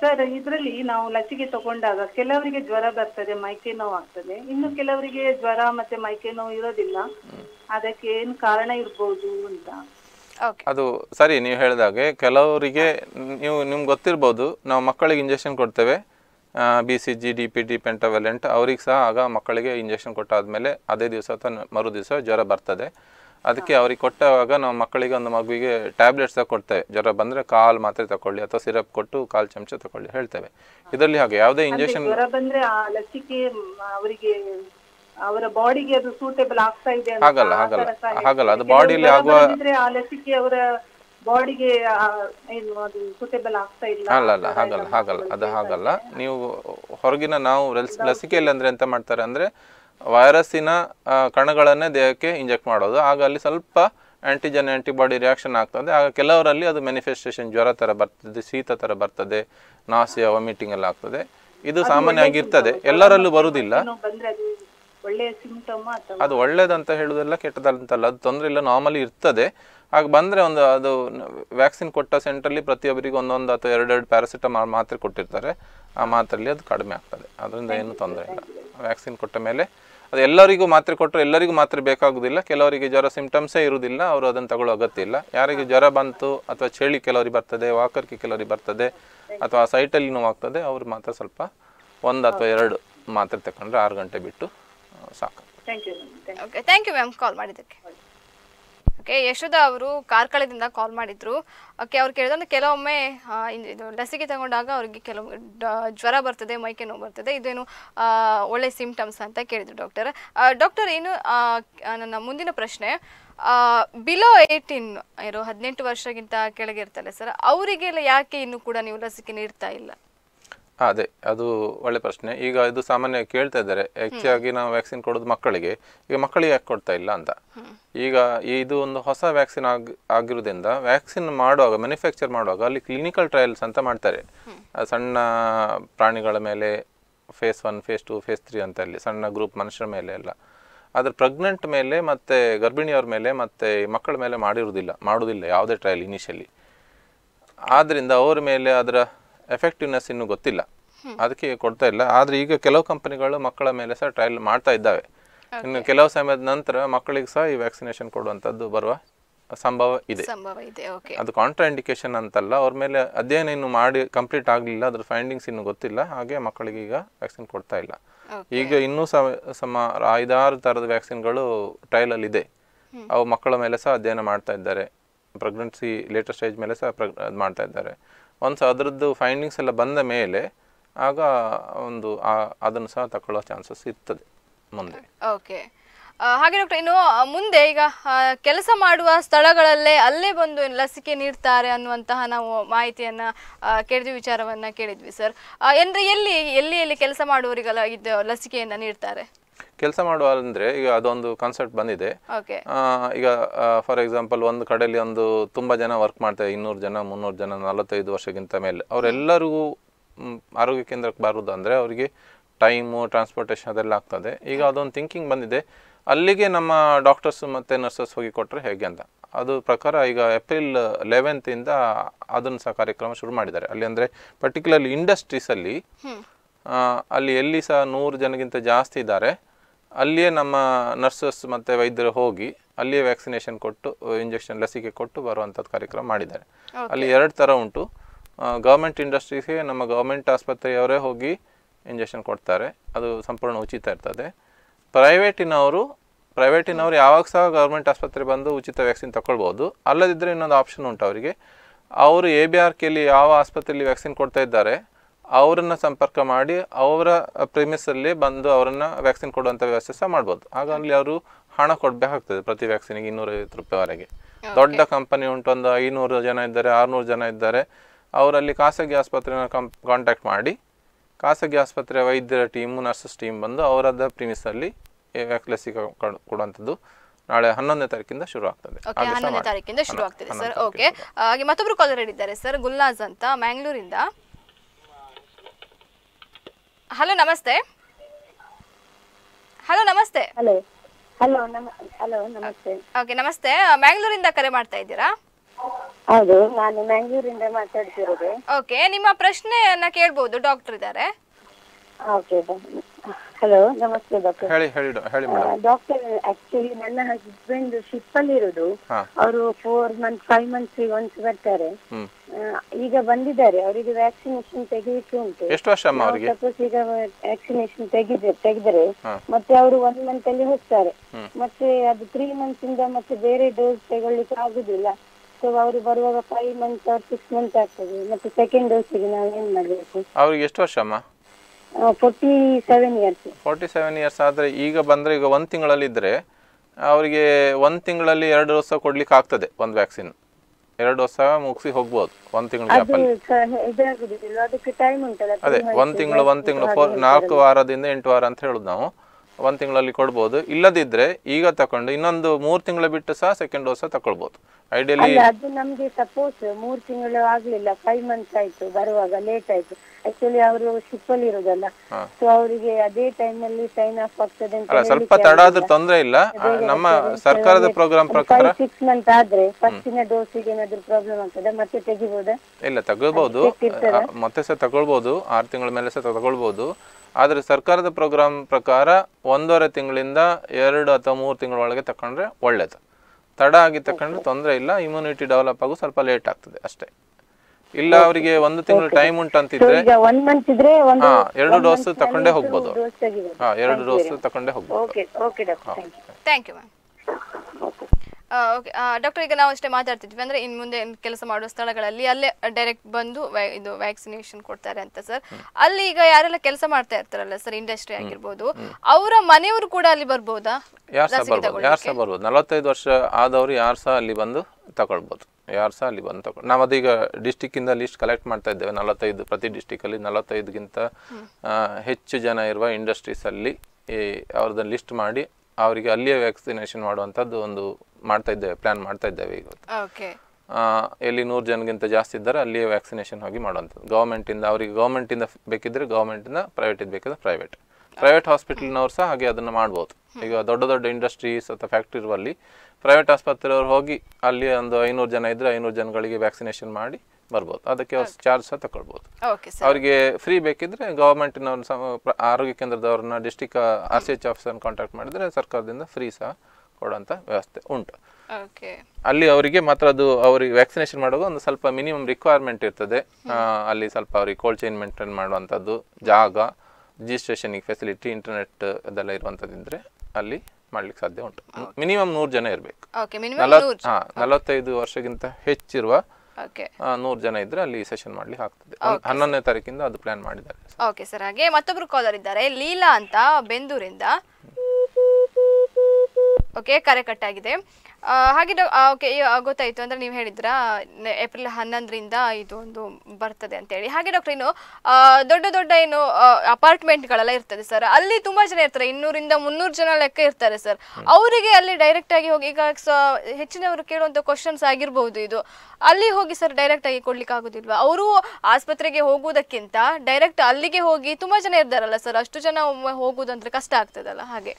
ಸರ್ ಇದರಲ್ಲಿ ನಾವು ಲಸಿಕೆ ತಗೊಂಡಾಗ ಕೆಲವರಿಗೆ ಜ್ವರ ಬರ್ತದೆ ಮೈಕೆ ನೋವು ಆಗ್ತದೆ ಇನ್ನು ಕೆಲವರಿಗೆ ಜ್ವರ ಮತ್ತೆ ಮೈಕೆ ನೋವು ಇರೋದಿಲ್ಲ ಅದಕ್ಕೆ ಏನು ಕಾರಣ ಇರ್ಬೋದು ಅಂತ ಅದು ಸರಿ ನೀವು ಹೇಳಿದಾಗೆ ಕೆಲವರಿಗೆ ನೀವು ನಿಮ್ಗೆ ಗೊತ್ತಿರ್ಬೋದು ನಾವು ಮಕ್ಕಳಿಗೆ ಇಂಜೆಕ್ಷನ್ ಕೊಡ್ತೇವೆ B C G D P D pentavalent ಅವ್ರಿಗೆ ಸಹ ಆಗ ಮಕ್ಕಳಿಗೆ ಇಂಜೆಕ್ಷನ್ ಕೊಟ್ಟಾದಮೇಲೆ ಅದೇ ದಿವಸ ಅಥವಾ ಮರು ದಿವಸ ಜ್ವರ ಬರ್ತದೆ ಅದಕ್ಕೆ ಅವ್ರಿಗೆ ಕೊಟ್ಟಾಗ ನಾವು ಮಕ್ಕಳಿಗೆ ಒಂದು ಮಗುವಿಗೆ ಟ್ಯಾಬ್ಲೆಟ್ಸ್ ಸಹ ಕೊಡ್ತೇವೆ ಜ್ವರ ಬಂದರೆ ಕಾಲು ಮಾತ್ರೆ ತಗೊಳ್ಳಿ ಅಥವಾ ಸಿರಪ್ ಕೊಟ್ಟು ಕಾಲು ಚಮಚ ತಗೊಳ್ಳಿ ಹೇಳ್ತೇವೆ ಇದರಲ್ಲಿ ಹಾಗೆ ಯಾವುದೇ ಇಂಜೆಕ್ಷನ್ ಅವರ ಬಾಡಿಗೆ ಅದು ಸೂಟೇಬಲ್ ಆಗ್ತಾ ಇದೆ ಹಾಗಲ್ಲ ಹಾಗಲ್ಲ ಹಾಗಲ್ಲ ಅದು ಬಾಡಿಲಿ ಆಗುವ ಆ ಲಸಿಕೆ ಅವರ ಬಾಡಿಗೆ ಏನು ಅದು ಸೂಟೇಬಲ್ ಆಗ್ತಾ ಇಲ್ಲ ಅಲ್ಲ ಅಲ್ಲ ಹಾಗಲ್ಲ ಹಾಗಲ್ಲ ಅದು ಹಾಗಲ್ಲ ನೀವು ಹೊರಗಿನ ನಾವು ಲಸಿಕೆಯಲ್ಲಿ ಅಂದ್ರೆ ಎಂತ ಮಾಡ್ತಾರೆ ಅಂದ್ರೆ ವೈರಸ್ಸಿನ ಕಣಗಳನ್ನೇ ದೇಹಕ್ಕೆ ಇಂಜೆಕ್ಟ್ ಮಾಡೋದು ಆಗ ಅಲ್ಲಿ ಸ್ವಲ್ಪ ಆ್ಯಂಟಿಜನ್ ಆ್ಯಂಟಿಬಾಡಿ ರಿಯಾಕ್ಷನ್ ಆಗ್ತದೆ ಆಗ ಕೆಲವರಲ್ಲಿ ಅದು ಮ್ಯಾನಿಫೆಸ್ಟೇಷನ್ ಜ್ವರ ಥರ ಬರ್ತದೆ ಶೀತ ಥರ ಬರ್ತದೆ ನಾಸಿಯ ವಾಮಿಟಿಂಗ್ ಎಲ್ಲ ಆಗ್ತದೆ ಇದು ಸಾಮಾನ್ಯ ಆಗಿರ್ತದೆ ಎಲ್ಲರಲ್ಲೂ ಬರುವುದಿಲ್ಲ ಒಳ್ಳೆಯ ಸಿಂಪ್ಟಮ್ ಅದು ಒಳ್ಳೇದಂತ ಹೇಳುದಲ್ಲ ಕೆಟ್ಟದಂತಲ್ಲ ಅದು ತೊಂದರೆ ಇಲ್ಲ ನಾರ್ಮಲಿ ಇರ್ತದೆ ಆಗ ಬಂದರೆ ಒಂದು ಅದು ವ್ಯಾಕ್ಸಿನ್ ಕೊಟ್ಟ ಸೆಂಟ್ರಲ್ಲಿ ಪ್ರತಿಯೊಬ್ಬರಿಗೂ ಒಂದೊಂದು ಅಥವಾ ಎರಡೆರಡು ಪ್ಯಾರಾಸಿಟಮಾಲ್ ಮಾತ್ರೆ ಕೊಟ್ಟಿರ್ತಾರೆ ಆ ಮಾತ್ರೆಯಲ್ಲಿ ಅದು ಕಡಿಮೆ ಆಗ್ತದೆ ಅದರಿಂದ ಏನು ತೊಂದರೆ ಇಲ್ಲ ವ್ಯಾಕ್ಸಿನ್ ಕೊಟ್ಟ ಮೇಲೆ ಅದು ಎಲ್ಲರಿಗೂ ಮಾತ್ರೆ ಕೊಟ್ಟರೆ ಎಲ್ಲರಿಗೂ ಮಾತ್ರೆ ಬೇಕಾಗೋದಿಲ್ಲ ಕೆಲವರಿಗೆ ಜ್ವರ ಸಿಂಪ್ಟಮ್ಸೇ ಇರುವುದಿಲ್ಲ ಅವರು ಅದನ್ನು ತಗೊಳ್ಳೋ ಅಗತ್ಯ ಇಲ್ಲ ಯಾರಿಗೆ ಜ್ವರ ಬಂತು ಅಥವಾ ಚಳಿ ಕೆಲವರಿಗೆ ಬರ್ತದೆ ವಾಕರ್ಕಿ ಕೆಲವರಿಗೆ ಬರ್ತದೆ ಅಥವಾ ಸೈಟಲ್ಲಿ ನೋವಾಗ್ತದೆ ಅವ್ರು ಮಾತ್ರ ಸ್ವಲ್ಪ ಒಂದು ಅಥವಾ ಎರಡು ಮಾತ್ರೆ ತಗೊಂಡ್ರೆ ಆರು ಗಂಟೆ ಬಿಟ್ಟು ಸಾಕು okay thank you ma'am call ಮಾಡಿದ್ದಕ್ಕೆ ಓಕೆ ಯಶೋಧ ಅವರು ಕಾರ್ಕಳದಿಂದ ಕಾಲ್ ಮಾಡಿದ್ರು ಓಕೆ ಅವ್ರು ಕೇಳಿದ್ರೆ ಕೆಲವೊಮ್ಮೆ ಇದು ಲಸಿಕೆ ತಗೊಂಡಾಗ ಅವ್ರಿಗೆ ಕೆಲವು ಜ್ವರ ಬರ್ತದೆ ಮೈಕೆ ನೋವು ಬರ್ತದೆ ಇದೇನು ಒಳ್ಳೆ ಸಿಂಪ್ಟಮ್ಸ್ ಅಂತ ಕೇಳಿದ್ರು ಡಾಕ್ಟರ್ ಡಾಕ್ಟರ್ ಏನು ನನ್ನ ಮುಂದಿನ ಪ್ರಶ್ನೆ ಬಿಲೋ ಏಯ್ಟೀನ್ ಇರೋ ಹದಿನೆಂಟು ವರ್ಷಕ್ಕಿಂತ ಕೆಳಗೆ ಇರ್ತಲ್ಲ ಸರ್ ಅವರಿಗೆಲ್ಲ ಯಾಕೆ ಇನ್ನೂ ಕೂಡ ನೀವು ಲಸಿಕೆ ನೀಡ್ತಾ ಇಲ್ಲ ಅದೇ ಅದು ಒಳ್ಳೆ ಪ್ರಶ್ನೆ ಈಗ ಇದು ಸಾಮಾನ್ಯ ಕೇಳ್ತಾ ಇದ್ದಾರೆ ಹೆಚ್ಚಾಗಿ ನಾವು ವ್ಯಾಕ್ಸಿನ್ ಕೊಡೋದು ಮಕ್ಕಳಿಗೆ ಈಗ ಮಕ್ಕಳಿಗೆ ಯಾಕೆ ಕೊಡ್ತಾ ಇಲ್ಲ ಅಂತ ಈಗ ಇದು ಒಂದು ಹೊಸ ವ್ಯಾಕ್ಸಿನ್ ಆಗಿ ಆಗಿರೋದ್ರಿಂದ ವ್ಯಾಕ್ಸಿನ್ ಮಾಡುವಾಗ ಮ್ಯಾನುಫ್ಯಾಕ್ಚರ್ ಮಾಡುವಾಗ ಅಲ್ಲಿ ಕ್ಲಿನಿಕಲ್ ಟ್ರಯಲ್ಸ್ ಅಂತ ಮಾಡ್ತಾರೆ ಸಣ್ಣ ಪ್ರಾಣಿಗಳ ಮೇಲೆ phase one phase two phase three ಅಂತ ಅಲ್ಲಿ ಸಣ್ಣ ಗ್ರೂಪ್ ಮನುಷ್ಯರ ಮೇಲೆ ಎಲ್ಲ ಆದರೆ ಪ್ರೆಗ್ನೆಂಟ್ ಮೇಲೆ ಮತ್ತು ಗರ್ಭಿಣಿಯವ್ರ ಮೇಲೆ ಮತ್ತು ಮಕ್ಕಳ ಮೇಲೆ ಮಾಡಿರುವುದಿಲ್ಲ ಮಾಡೋದಿಲ್ಲ ಯಾವುದೇ ಟ್ರಯಲ್ ಇನಿಷಿಯಲಿ ಆದ್ದರಿಂದ ಅವ್ರ ಮೇಲೆ ಅದರ ಎಫೆಕ್ಟಿವ್ನೆಸ್ ಇನ್ನೂ ಗೊತ್ತಿಲ್ಲ ಅದಕ್ಕೆ ಕೊಡ್ತಾ ಇಲ್ಲ ಆದರೆ ಈಗ ಕೆಲವು ಕಂಪನಿಗಳು ಮಕ್ಕಳ ಮೇಲೆ ಸಹ ಟ್ರಯಲ್ ಮಾಡ್ತಾ ಇದ್ದಾವೆ ಇನ್ನು ಕೆಲವು ಸಮಯದ ನಂತರ ಮಕ್ಕಳಿಗೆ ಸಹ ಈ ವ್ಯಾಕ್ಸಿನೇಷನ್ ಕೊಡುವಂಥದ್ದು ಬರುವ ಸಂಭವ ಇದೆ ಅದು ಕಾಂಟ್ರಾ ಇಂಡಿಕೇಶನ್ ಅಂತಲ್ಲ ಅವ್ರ ಮೇಲೆ ಅಧ್ಯಯನ ಇನ್ನು ಮಾಡಿ ಕಂಪ್ಲೀಟ್ ಆಗಲಿಲ್ಲ ಅದ್ರ ಫೈಂಡಿಂಗ್ಸ್ ಇನ್ನು ಗೊತ್ತಿಲ್ಲ ಹಾಗೆ ಮಕ್ಕಳಿಗೆ ಈಗ ವ್ಯಾಕ್ಸಿನ್ ಕೊಡ್ತಾ ಇಲ್ಲ ಈಗ ಇನ್ನೂ ಸಮ ಐದಾರು ಥರದ ವ್ಯಾಕ್ಸಿನ್ಗಳು ಟ್ರಯಲಲ್ಲಿ ಇದೆ ಅವು ಮಕ್ಕಳ ಮೇಲೆ ಸಹ ಅಧ್ಯಯನ ಮಾಡ್ತಾ ಇದ್ದಾರೆ ಪ್ರೆಗ್ನೆನ್ಸಿ ಲೇಟರ್ ಸ್ಟೇಜ್ ಮೇಲೆ ಸಹ ಪ್ರೆಗ್ ಮಾಡ್ತಾ ಇದ್ದಾರೆ ಒಂದು ಅದರದ್ದು ಫೈಂಡಿಂಗ್ಸ್ ಎಲ್ಲ ಬಂದ ಮೇಲೆ ಆಗ ಒಂದು ಅದನ್ನು ಸಹ ತಗೊಳ್ಳೋ ಚಾನ್ಸಸ್ ಇರ್ತದೆ ಮುಂದೆ ಓಕೆ ಹಾಗೆ ಡಾಕ್ಟರ್ ಇನ್ನು ಮುಂದೆ ಈಗ ಕೆಲಸ ಮಾಡುವ ಸ್ಥಳಗಳಲ್ಲೇ ಅಲ್ಲೇ ಬಂದು ಲಸಿಕೆ ನೀಡ್ತಾರೆ ಅನ್ನುವಂತಹ ನಾವು ಮಾಹಿತಿಯನ್ನ ಕೇಳಿದ್ವಿ ವಿಚಾರವನ್ನ ಕೇಳಿದ್ವಿ ಸರ್ ಎಂದ್ರೆ ಎಲ್ಲಿ ಎಲ್ಲಿ ಎಲ್ಲಿ ಕೆಲಸ ಮಾಡುವವರಿಗೆಲ್ಲ ಇದು ಲಸಿಕೆಯನ್ನು ನೀಡ್ತಾರೆ ಕೆಲಸ ಮಾಡುವ ಅಂದರೆ ಈಗ ಅದೊಂದು ಕಾನ್ಸೆಪ್ಟ್ ಬಂದಿದೆ ಈಗ ಫಾರ್ ಎಕ್ಸಾಂಪಲ್ ಒಂದು ಕಡೆಯಲ್ಲಿ ಒಂದು ತುಂಬ ಜನ ವರ್ಕ್ ಮಾಡ್ತಾರೆ ಇನ್ನೂರು ಜನ ಮುನ್ನೂರು ಜನ ನಲವತ್ತೈದು ವರ್ಷಕ್ಕಿಂತ ಮೇಲೆ ಅವರೆಲ್ಲರಿಗೂ ಆರೋಗ್ಯ ಕೇಂದ್ರಕ್ಕೆ ಬರುದು ಅಂದ್ರೆ ಅವರಿಗೆ ಟೈಮು ಟ್ರಾನ್ಸ್ಪೋರ್ಟೇಷನ್ ಅದೆಲ್ಲ ಆಗ್ತದೆ ಈಗ ಅದೊಂದು ಥಿಂಕಿಂಗ್ ಬಂದಿದೆ ಅಲ್ಲಿಗೆ ನಮ್ಮ ಡಾಕ್ಟರ್ಸ್ ಮತ್ತೆ ನರ್ಸಸ್ ಹೋಗಿ ಕೊಟ್ಟರೆ ಹೇಗೆ ಅಂತ ಅದು ಪ್ರಕಾರ ಈಗ ಏಪ್ರಿಲ್ ಇಂದ ಅದನ್ನು ಸಹ ಕಾರ್ಯಕ್ರಮ ಶುರು ಮಾಡಿದ್ದಾರೆ ಅಲ್ಲಿ ಅಂದರೆ ಪರ್ಟಿಕ್ಯುಲರ್ಲಿ ಇಂಡಸ್ಟ್ರೀಸಲ್ಲಿ ಅಲ್ಲಿ ಎಲ್ಲಿ ಸಹ ನೂರು ಜನಗಿಂತ ಜಾಸ್ತಿ ಇದ್ದಾರೆ ಅಲ್ಲಿಯೇ ನಮ್ಮ ನರ್ಸಸ್ ಮತ್ತು ವೈದ್ಯರು ಹೋಗಿ ಅಲ್ಲಿಯೇ ವ್ಯಾಕ್ಸಿನೇಷನ್ ಕೊಟ್ಟು ಇಂಜೆಕ್ಷನ್ ಲಸಿಕೆ ಕೊಟ್ಟು ಬರುವಂಥದ್ದು ಕಾರ್ಯಕ್ರಮ ಮಾಡಿದ್ದಾರೆ ಅಲ್ಲಿ ಎರಡು ಥರ ಉಂಟು ಗೌರ್ಮೆಂಟ್ ಇಂಡಸ್ಟ್ರೀಸ್ಗೆ ನಮ್ಮ ಗೌರ್ಮೆಂಟ್ ಆಸ್ಪತ್ರೆಯವರೇ ಹೋಗಿ ಇಂಜೆಕ್ಷನ್ ಕೊಡ್ತಾರೆ ಅದು ಸಂಪೂರ್ಣ ಉಚಿತ ಇರ್ತದೆ ಪ್ರೈವೇಟಿನವರು ಪ್ರೈವೇಟಿನವರು ಯಾವಾಗ ಸಹ ಗೌರ್ಮೆಂಟ್ ಆಸ್ಪತ್ರೆ ಬಂದು ಉಚಿತ ವ್ಯಾಕ್ಸಿನ್ ತಗೊಳ್ಬೋದು ಅಲ್ಲದಿದ್ದರೆ ಇನ್ನೊಂದು ಆಪ್ಷನ್ ಉಂಟು ಅವರಿಗೆ ಅವರು ಎ ಬಿ ಆರ್ ಕೆಲಿ ಯಾವ ಆಸ್ಪತ್ರೆಯಲ್ಲಿ ವ್ಯಾಕ್ಸಿನ್ ಕೊಡ್ತಾ ಇದ್ದಾರೆ ಅವರನ್ನು ಸಂಪರ್ಕ ಮಾಡಿ ಅವರ ಪ್ರೇಮಿಸಲ್ಲಿ ಬಂದು ಅವರನ್ನು ವ್ಯಾಕ್ಸಿನ್ ಕೊಡುವಂಥ ವ್ಯವಸ್ಥೆ ಸಹ ಮಾಡ್ಬೋದು ಆಗ ಅವರು ಹಣ ಕೊಡಬೇಕಾಗ್ತದೆ ಪ್ರತಿ ವ್ಯಾಕ್ಸಿನಿಗೆ ಇನ್ನೂರೈವತ್ತು ರೂಪಾಯಿವರೆಗೆ ದೊಡ್ಡ ಕಂಪನಿ ಉಂಟು ಒಂದು ಐನೂರು ಜನ ಇದ್ದಾರೆ ಆರುನೂರು ಜನ ಇದ್ದಾರೆ ಅವರಲ್ಲಿ ಖಾಸಗಿ ಆಸ್ಪತ್ರೆನ ಕಂಪ್ ಕಾಂಟ್ಯಾಕ್ಟ್ ಮಾಡಿ ಖಾಸಗಿ ಆಸ್ಪತ್ರೆ ವೈದ್ಯರ ಟೀಮು ನರ್ಸಸ್ ಟೀಮ್ ಬಂದು ಅವರದ ಅಲ್ಲಿ ಲಸಿಕೆ ಕೊಡುವಂಥದ್ದು ನಾಳೆ ಹನ್ನೊಂದನೇ ತಾರೀಕಿಂದ ಶುರು ಆಗ್ತದೆ ಹನ್ನೊಂದನೇ ತಾರೀಕಿಂದ ಶುರು ಆಗ್ತದೆ ಸರ್ ಓಕೆ ಹಾಗೆ ಮತ್ತೊಬ್ರು ಕಾಲರ್ ಇದ್ದಾರೆ ಸರ್ ಗುಲ್ಲಾಜ್ ಅಂತ ಮ್ಯಾಂಗ್ಳೂರಿಂದ ಹಲೋ ನಮಸ್ತೆ ಹಲೋ ನಮಸ್ತೆ ಹಲೋ ಹಲೋ ನಮಸ್ತೆ ಓಕೆ ನಮಸ್ತೆ ಮ್ಯಾಂಗ್ಳೂರಿಂದ ಕರೆ ಮಾಡ್ತಾ ಇದ್ದೀರಾ ಹೌದು ನಾನು ಮ್ಯಾಂಗ್ಳೂರಿಂದ ಮಾತಾಡ್ತಿರೋದು ಓಕೆ ನಿಮ್ಮ ಪ್ರಶ್ನೆಯನ್ನ ಕೇಳಬಹುದು ಡಾಕ್ಟರ್ ಇದ್ದಾರೆ ಹಲೋ ನಮಸ್ತೆ ಡಾಕ್ಟರ್ ಹೇಳಿ ಹೇಳಿ ಹೇಳಿ ಡಾಕ್ಟರ್ ಆಕ್ಚುಲಿ ನನ್ನ ಹಸ್ಬೆಂಡ್ ಶಿಪ್ ಅಲ್ಲಿ ಇರೋದು ಅವರು four month five months once ಬರ್ತಾರೆ ಈಗ ಬಂದಿದ್ದಾರೆ ಅವರಿಗೆ ವ್ಯಾಕ್ಸಿನೇಷನ್ ತೆಗೀಲಿಕ್ಕೆ ಉಂಟು ಎಷ್ಟು ವರ್ಷ ಅಮ್ಮ ಅವರಿಗೆ ಸಪೋಸ್ ಈಗ ವ್ಯಾಕ್ಸಿನೇಷನ್ ತೆಗೆದ್ರೆ ತೆಗೆದ್ರೆ ಮತ್ತೆ ಅವರು ಒನ್ ಮಂತ್ ಅಲ್ಲಿ ಹೋಗ್ತಾರೆ ಮತ್ತೆ ಅದು ತ್ರೀ ಮಂತ್ಸ್ ಇಂದ ಮತ್ತೆ ಬೇರೆ ಡೋಸ್ ತಗೊಳ್ಳಿಕ್ಕೆ ಆಗುದಿಲ್ಲ ಸೊ ಅವರು ಬರುವಾಗ five month or six month ಆಗ್ತದೆ ಮತ್ತೆ ಸೆಕೆಂಡ್ ಡೋಸಿಗೆ ನಾವು ಏನ್ ಮಾಡಬೇಕು ಅವ್ರಿಗೆ ಎಷ್ಟು ವರ್ಷ ಅಮ್ಮ ಫೋರ್ಟಿ ಸೆವೆನ್ ಇಯರ್ಸ್ ಆದ್ರೆ ಆದರೆ ಈಗ ಬಂದ್ರೆ ಈಗ ಒಂದು ತಿಂಗಳಲ್ಲಿ ಇದ್ದರೆ ಅವರಿಗೆ ಒಂದು ತಿಂಗಳಲ್ಲಿ ಎರಡು ವರ್ಷ ಕೊಡ್ಲಿಕ್ಕೆ ಆಗ್ತದೆ ಒಂದು ವ್ಯಾಕ್ಸಿನ್ ಎರಡು ವರ್ಷ ಮುಗಿಸಿ ಹೋಗ್ಬೋದು ಒಂದು ತಿಂಗಳ ಅದೇ ಒಂದು ತಿಂಗಳು ಒಂದು ತಿಂಗಳು ಫೋರ್ ನಾಲ್ಕು ವಾರದಿಂದ ಎಂಟು ವಾರ ಅಂತ ಹೇಳುದು ನಾವು ಒಂದು ತಿಂಗಳಲ್ಲಿ ಕೊಡ್ಬೋದು ಇಲ್ಲದಿದ್ರೆ ಈಗ ತಕೊಂಡು ಇನ್ನೊಂದು ಮೂರು ತಿಂಗಳು ಬಿಟ್ಟು ಸಹ ಸೆಕೆಂಡ್ ಡೋಸ್ ತಕೊಳ್ಬೋದು ಐಡಿಯಲಿ ಅದು ನಮಗೆ ಸಪೋಸ್ ಮೂರು ತಿಂಗಳು ಆಗಲಿಲ್ಲ ಫೈವ್ ಮಂತ್ಸ್ ಆಯ್ತು ಬರುವಾಗ ಲೇಟ್ ಆಯ್ತು ಆಕ್ಚುಲಿ ಅವರು ಶಿಪ್ ಅಲ್ಲಿ ಇರೋದಲ್ಲ ಸೊ ಅವರಿಗೆ ಅದೇ ಟೈಮ್ ಅಲ್ಲಿ ಸೈನ್ ಆಫ್ ಆಗ್ತದೆ ಅಂತ ಸ್ವಲ್ಪ ತಡ ಆದ್ರೂ ತೊಂದ್ರೆ ಇಲ್ಲ ನಮ್ಮ ಸರ್ಕಾರದ ಪ್ರೋಗ್ರಾಮ್ ಪ್ರಕಾರ ಸಿಕ್ಸ್ ಮಂತ್ ಆದ್ರೆ ಫಸ್ಟಿನ ಗೆ ಏನಾದ್ರೂ ಪ್ರಾಬ್ಲಮ್ ಆಗ್ತದೆ ಮತ್ತೆ ತೆಗಿಬಹುದಾ ಇಲ್ಲ ತಗೋಬಹುದು ಮತ್ತೆ ಸಹ ತಗೊಳ್ಬಹುದು ಆರು ತಿಂಗಳ ಮೇಲೆ ಸಹ ತಗೊಳ್ಬಹುದು ಆದ್ರೆ ಸರ್ಕಾರದ ಪ್ರೋಗ್ರಾಮ್ ಪ್ರಕಾರ ಒಂದೂವರೆ ತಿಂಗಳಿಂದ ಎರಡು ಅಥವಾ ಮೂರು ತಿಂಗಳ ಒಳಗೆ ತಕೊಂಡ್ರೆ ಒಳ್ಳೇದು ತಡ ಆಗಿ ತಕೊಂಡ್ರೆ ತೊಂದರೆ ಇಲ್ಲ ಇಮ್ಯುನಿಟಿ ಡೆವಲಪ್ ಆಗೋ ಸ್ವಲ್ಪ ಲೇಟ್ ಆಗ್ತದೆ ಅಷ್ಟೇ ಇಲ್ಲ ಅವರಿಗೆ ಒಂದು ತಿಂಗಳು ಟೈಮ್ ಅಂತಿದ್ರೆ ಎರಡು ಡೋಸ್ ತಕೊಂಡೇ ಹೋಗ್ಬೋದು ಎರಡು ಡೋಸ್ ತಕೊಂಡೇ ಹೋಗ್ಬೋದು ಓಕೆ ಡಾಕ್ಟರ್ ಈಗ ನಾವು ಅಷ್ಟೇ ಮಾತಾಡ್ತಿದ್ವಿ ಅಂದ್ರೆ ಇನ್ ಮುಂದೆ ಕೆಲಸ ಮಾಡುವ ಸ್ಥಳಗಳಲ್ಲಿ ಅಲ್ಲೇ ಡೈರೆಕ್ಟ್ ಬಂದು ಇದು ವ್ಯಾಕ್ಸಿನೇಷನ್ ಕೊಡ್ತಾರೆ ಅಂತ ಸರ್ ಅಲ್ಲಿ ಈಗ ಯಾರೆಲ್ಲ ಕೆಲಸ ಮಾಡ್ತಾ ಇರ್ತಾರಲ್ಲ ಸರ್ ಇಂಡಸ್ಟ್ರಿ ಆಗಿರ್ಬೋದು ಅವರ ಮನೆಯವರು ಕೂಡ ಅಲ್ಲಿ ಬರ್ಬೋದಾ ಬರ್ಬೋದು ಯಾರು ಸಹ ಬರ್ಬೋದು ನಲವತ್ತೈದು ವರ್ಷ ಆದವರು ಯಾರು ಸಹ ಅಲ್ಲಿ ಬಂದು ತಗೊಳ್ಬೋದು ಯಾರು ಸಹ ಅಲ್ಲಿ ಬಂದು ತಗೊಂಡು ನಾವು ಅದೀಗ ಡಿಸ್ಟಿಕ್ಕಿಂದ ಲಿಸ್ಟ್ ಕಲೆಕ್ಟ್ ಮಾಡ್ತಾ ಇದ್ದೇವೆ ನಲವತ್ತೈದು ಪ್ರತಿ ಡಿಸ್ಟಿಕಲ್ಲಿ ನಲವತ್ತೈದಕ್ಕಿಂತ ಹೆಚ್ಚು ಜನ ಇರುವ ಇಂಡಸ್ಟ್ರೀಸಲ್ಲಿ ಅವ್ರದ್ದು ಲಿಸ್ಟ್ ಮಾಡಿ ಅವರಿಗೆ ಅಲ್ಲಿಯೇ ವ್ಯಾಕ್ಸಿನೇಷನ್ ಮಾಡುವಂಥದ್ದು ಒಂದು ಮಾಡ್ತಾ ಇದ್ದೇವೆ ಪ್ಲ್ಯಾನ್ ಮಾಡ್ತಾ ಇದ್ದೇವೆ ಈಗ ಎಲ್ಲಿ ನೂರು ಜನಗಿಂತ ಜಾಸ್ತಿ ಇದ್ದಾರೆ ಅಲ್ಲಿಯೇ ವ್ಯಾಕ್ಸಿನೇಷನ್ ಹೋಗಿ ಮಾಡುವಂಥದ್ದು ಗೌರ್ಮೆಂಟಿಂದ ಅವರಿಗೆ ಗೌರ್ಮೆಂಟಿಂದ ಬೇಕಿದ್ರೆ ಗೌರ್ಮೆಂಟಿಂದ ಪ್ರೈವೇಟಿಗೆ ಬೇಕಿದ್ರೆ ಪ್ರೈವೇಟ್ ಪ್ರೈವೇಟ್ ಹಾಸ್ಪಿಟಲ್ನವ್ರು ಸಹ ಹಾಗೆ ಅದನ್ನು ಮಾಡ್ಬೋದು ಈಗ ದೊಡ್ಡ ದೊಡ್ಡ ಇಂಡಸ್ಟ್ರೀಸ್ ಅಥವಾ ಫ್ಯಾಕ್ಟ್ರಿ ಇರುವಲ್ಲಿ ಪ್ರೈವೇಟ್ ಆಸ್ಪತ್ರೆಯವರು ಹೋಗಿ ಅಲ್ಲಿ ಒಂದು ಐನೂರು ಜನ ಇದ್ದರೆ ಐನೂರು ಜನಗಳಿಗೆ ವ್ಯಾಕ್ಸಿನೇಷನ್ ಮಾಡಿ ಬರ್ಬೋದು ಅದಕ್ಕೆ ಚಾರ್ಜ್ ಸಹ ತಗೊಳ್ಬೋದು ಅವರಿಗೆ ಫ್ರೀ ಬೇಕಿದ್ರೆ ಪ್ರ ಆರೋಗ್ಯ ಕೇಂದ್ರದವ್ರನ್ನ ಡಿಸ್ಟಿಕ್ ಆರ್ ಸಿ ಎಚ್ ಆಫೀಸರ್ನ ಕಾಂಟ್ಯಾಕ್ಟ್ ಮಾಡಿದ್ರೆ ಸರ್ಕಾರದಿಂದ ಫ್ರೀ ಸಹ ಕೊಡುವಂಥ ವ್ಯವಸ್ಥೆ ಉಂಟು ಅಲ್ಲಿ ಅವರಿಗೆ ಮಾತ್ರ ಅದು ಅವರಿಗೆ ವ್ಯಾಕ್ಸಿನೇಷನ್ ಮಾಡುವಾಗ ಒಂದು ಸ್ವಲ್ಪ ಮಿನಿಮಮ್ ರಿಕ್ವೈರ್ಮೆಂಟ್ ಇರ್ತದೆ ಅಲ್ಲಿ ಸ್ವಲ್ಪ ಅವ್ರಿಗೆ ಕೋಲ್ಡ್ ಚೈನ್ ಮೇಂಟೈನ್ ಮಾಡುವಂಥದ್ದು ಜಾಗ ರಿಜಿಸ್ಟ್ರೇಷನಿಗೆ ಫೆಸಿಲಿಟಿ ಇಂಟರ್ನೆಟ್ ಅದೆಲ್ಲ ಇರುವಂಥದ್ದಿದ್ದರೆ ಅಲ್ಲಿ ಮಾಡ್ಲಿಕ್ಕೆ ಸಾಧ್ಯ ಉಂಟು ಮಿನಿಮಮ್ ನೂರು ಜನ ಇರಬೇಕು ನಲವತ್ತೈದು ವರ್ಷಗಿಂತ ಹೆಚ್ಚಿರುವ ನೂರು ಜನ ಇದ್ರೆ ಅಲ್ಲಿ ಸೆಷನ್ ಮಾಡ್ಲಿಕ್ಕೆ ಆಗ್ತದೆ ಹನ್ನೊಂದನೇ ತಾರೀಕಿಂದ ಅದು ಪ್ಲಾನ್ ಮಾಡಿದ್ದಾರೆ ಓಕೆ ಸರ್ ಹಾಗೆ ಮತ್ತೊಬ್ರು ಕಾಲರ್ ಇದ್ದಾರೆ ಲೀಲಾ ಅಂತ ಬೆಂದೂರಿಂದ ಓಕೆ ಕರೆ ಕಟ್ಟಾಗಿದೆ ಹಾಗೆ ಓಕೆ ಗೊತ್ತಾಯಿತು ಅಂದರೆ ನೀವು ಹೇಳಿದ್ರ ಏಪ್ರಿಲ್ ಹನ್ನೊಂದರಿಂದ ಇದು ಒಂದು ಬರ್ತದೆ ಅಂತೇಳಿ ಹಾಗೆ ಡಾಕ್ಟರ್ ಇನ್ನು ದೊಡ್ಡ ದೊಡ್ಡ ಏನು ಅಪಾರ್ಟ್ಮೆಂಟ್ಗಳೆಲ್ಲ ಇರ್ತದೆ ಸರ್ ಅಲ್ಲಿ ತುಂಬ ಜನ ಇರ್ತಾರೆ ಇನ್ನೂರಿಂದ ಮುನ್ನೂರು ಜನ ಲೆಕ್ಕ ಇರ್ತಾರೆ ಸರ್ ಅವರಿಗೆ ಅಲ್ಲಿ ಡೈರೆಕ್ಟ್ ಆಗಿ ಹೋಗಿ ಈಗ ಹೆಚ್ಚಿನವರು ಕೇಳುವಂಥ ಕ್ವಶನ್ಸ್ ಆಗಿರ್ಬೋದು ಇದು ಅಲ್ಲಿ ಹೋಗಿ ಸರ್ ಡೈರೆಕ್ಟ್ ಆಗಿ ಕೊಡ್ಲಿಕ್ಕೆ ಆಗೋದಿಲ್ವಾ ಅವರು ಆಸ್ಪತ್ರೆಗೆ ಹೋಗುವುದಕ್ಕಿಂತ ಡೈರೆಕ್ಟ್ ಅಲ್ಲಿಗೆ ಹೋಗಿ ತುಂಬ ಜನ ಇದ್ದಾರಲ್ಲ ಸರ್ ಅಷ್ಟು ಜನ ಒಮ್ಮೆ ಹೋಗುವುದಂದ್ರೆ ಕಷ್ಟ ಆಗ್ತದಲ್ಲ ಹಾಗೆ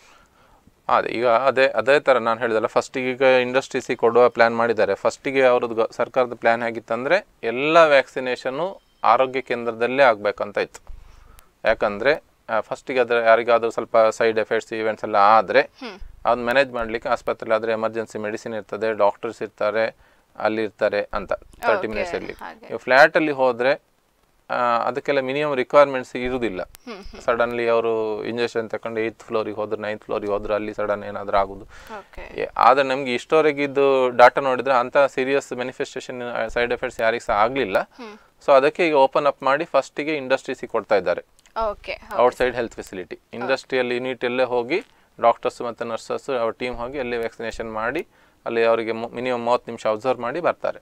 ಅದೇ ಈಗ ಅದೇ ಅದೇ ಥರ ನಾನು ಹೇಳಿದಲ್ಲ ಫಸ್ಟಿಗೆ ಈಗ ಇಂಡಸ್ಟ್ರೀಸಿಗೆ ಕೊಡುವ ಪ್ಲ್ಯಾನ್ ಮಾಡಿದ್ದಾರೆ ಫಸ್ಟಿಗೆ ಅವ್ರದ್ದು ಸರ್ಕಾರದ ಪ್ಲ್ಯಾನ್ ಹೇಗಿತ್ತಂದರೆ ಎಲ್ಲ ವ್ಯಾಕ್ಸಿನೇಷನ್ನು ಆರೋಗ್ಯ ಕೇಂದ್ರದಲ್ಲೇ ಆಗಬೇಕಂತ ಇತ್ತು ಯಾಕಂದರೆ ಫಸ್ಟಿಗೆ ಅದರ ಯಾರಿಗಾದರೂ ಸ್ವಲ್ಪ ಸೈಡ್ ಎಫೆಕ್ಟ್ಸ್ ಇವೆಂಟ್ಸ್ ಎಲ್ಲ ಆದರೆ ಅದನ್ನ ಮ್ಯಾನೇಜ್ ಮಾಡಲಿಕ್ಕೆ ಆಸ್ಪತ್ರೆಲಿ ಆದರೆ ಎಮರ್ಜೆನ್ಸಿ ಮೆಡಿಸಿನ್ ಇರ್ತದೆ ಡಾಕ್ಟರ್ಸ್ ಇರ್ತಾರೆ ಅಲ್ಲಿರ್ತಾರೆ ಅಂತ ತರ್ಟಿ ಮಿನಿಟ್ಸಲ್ಲಿ ಫ್ಲ್ಯಾಟಲ್ಲಿ ಹೋದರೆ ಅದಕ್ಕೆಲ್ಲ ಮಿನಿಮಮ್ ರಿಕ್ವೈರ್ಮೆಂಟ್ಸ್ ಇರುವುದಿಲ್ಲ ಸಡನ್ಲಿ ಅವರು ಇಂಜೆಕ್ಷನ್ ತಗೊಂಡು ಏಯ್ತ್ ಫ್ಲೋರಿಗೆ ಹೋದ್ರೆ ನೈನ್ತ್ ಫ್ಲೋರಿಗೆ ಹೋದ್ರೆ ಅಲ್ಲಿ ಸಡನ್ ಏನಾದರೂ ಆಗೋದು ಆದ್ರೆ ನಮ್ಗೆ ಇಷ್ಟವರೆಗೆ ಡಾಟಾ ನೋಡಿದ್ರೆ ಅಂತ ಸೀರಿಯಸ್ ಮೆನಿಫೆಸ್ಟೇಷನ್ ಸೈಡ್ ಎಫೆಕ್ಟ್ಸ್ ಯಾರಿಗೆ ಸಹ ಆಗಲಿಲ್ಲ ಸೊ ಅದಕ್ಕೆ ಈಗ ಓಪನ್ ಅಪ್ ಮಾಡಿ ಫಸ್ಟಿಗೆ ಇಂಡಸ್ಟ್ರೀಸಿಗೆ ಕೊಡ್ತಾ ಇದ್ದಾರೆ ಸೈಡ್ ಹೆಲ್ತ್ ಫೆಸಿಲಿಟಿ ಇಂಡಸ್ಟ್ರಿಯಲ್ಲಿ ಯೂನಿಟ್ ಎಲ್ಲೇ ಹೋಗಿ ಡಾಕ್ಟರ್ಸ್ ಮತ್ತೆ ನರ್ಸಸ್ ಅವ್ರ ಟೀಮ್ ಹೋಗಿ ಅಲ್ಲಿ ವ್ಯಾಕ್ಸಿನೇಷನ್ ಮಾಡಿ ಅಲ್ಲಿ ಅವರಿಗೆ ಮಿನಿಮಮ್ ಮೂವತ್ತು ನಿಮಿಷ ಅಬ್ಸರ್ವ್ ಮಾಡಿ ಬರ್ತಾರೆ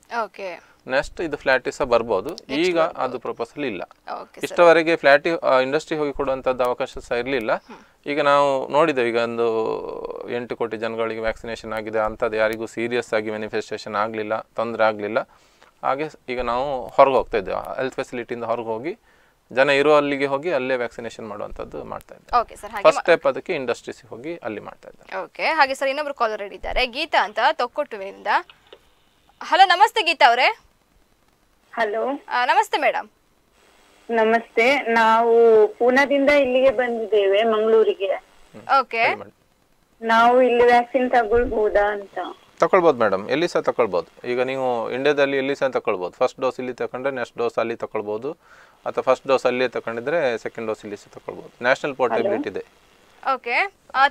ನೆಕ್ಸ್ಟ್ ಇದು ಫ್ಲಾಟ್ ಸಹ ಬರ್ಬೋದು ಈಗ ಅದು ಪ್ರಪೋಸಲ್ ಇಲ್ಲ ಇಷ್ಟವರೆಗೆ ಫ್ಲಾಟ್ ಇಂಡಸ್ಟ್ರಿ ಹೋಗಿ ಕೊಡುವಂತದ್ದು ಅವಕಾಶ ಸಹ ಇರಲಿಲ್ಲ ಈಗ ನಾವು ನೋಡಿದ್ದೇವೆ ಈಗ ಒಂದು ಎಂಟು ಕೋಟಿ ಜನಗಳಿಗೆ ವ್ಯಾಕ್ಸಿನೇಷನ್ ಆಗಿದೆ ಅಂಥದ್ದು ಯಾರಿಗೂ ಸೀರಿಯಸ್ ಆಗಿ ಮ್ಯಾನಿಫೆಸ್ಟೇಷನ್ ಆಗಲಿಲ್ಲ ತೊಂದರೆ ಆಗಲಿಲ್ಲ ಹಾಗೆ ಈಗ ನಾವು ಹೊರಗೆ ಹೋಗ್ತಾ ಇದ್ದೇವೆ ಹೆಲ್ತ್ ಫೆಸಿಲಿಟಿಯಿಂದ ಹೊರಗೆ ಹೋಗಿ ಜನ ಇರೋ ಅಲ್ಲಿಗೆ ಹೋಗಿ ಅಲ್ಲೇ ವ್ಯಾಕ್ಸಿನೇಷನ್ ಮಾಡುವಂತದ್ದು ಮಾಡ್ತಾ ಇದ್ದಾರೆ ಫಸ್ಟ್ ಸ್ಟೆಪ್ ಅದಕ್ಕೆ ಇಂಡಸ್ಟ್ರೀಸ್ ಹೋಗಿ ಅಲ್ಲಿ ಮಾಡ್ತಾ ಇದ್ದಾರೆ ಓಕೆ ಹಾಗೆ ಸರ್ ಇನ್ನೊಬ್ರು ಕಾಲರ್ ಇದ್ದಾರೆ ಗೀತಾ ಅಂತ ತೊಕ್ಕೊಟ್ಟುವಿನಿಂದ ಹಲೋ ನಮಸ್ತೆ ಗೀತಾ ಅವರೇ ಹಲೋ ನಮಸ್ತೆ ಮೇಡಮ್ ನಮಸ್ತೆ ನಾವು ಪೂನಾದಿಂದ ಇಲ್ಲಿಗೆ ಬಂದಿದ್ದೇವೆ ಮಂಗಳೂರಿಗೆ ಓಕೆ ನಾವು ಇಲ್ಲಿ ವ್ಯಾಕ್ಸಿನ್ ತಗೊಳ್ಬಹುದಾ ಅಂತ ತಕೊಳ್ಬೋದು ಮೇಡಮ್ ಎಲ್ಲಿ ಸಹ ತಕೊಳ್ಬೋದು ಈಗ ನೀವು ಇಂಡಿಯಾದಲ್ಲಿ ಎಲ್ಲಿ ಸಹ ತಕೊಳ್ಬೋದು ಫಸ್ಟ್ ಡೋಸ್ ಇಲ್ಲಿ ತಕೊಂಡ್ರೆ ನೆಕ್ಸ್ಟ್ ಡೋಸ್ ಅಲ್ಲಿ ತಕೊಳ್ಬೋದು ಅಥವಾ ಫಸ್ಟ್ ಡೋಸ್ ಅಲ್ಲಿ ತಕೊಂಡಿದ್ರೆ ಸೆಕೆಂಡ್ ಡೋಸ್ ಇಲ್ಲಿ ಸಹ ತಕೊಳ್ಬೋದು ನ್ಯಾಷನಲ್ ಪೋರ್ಟಬಿಲಿಟಿ ಇದೆ ಓಕೆ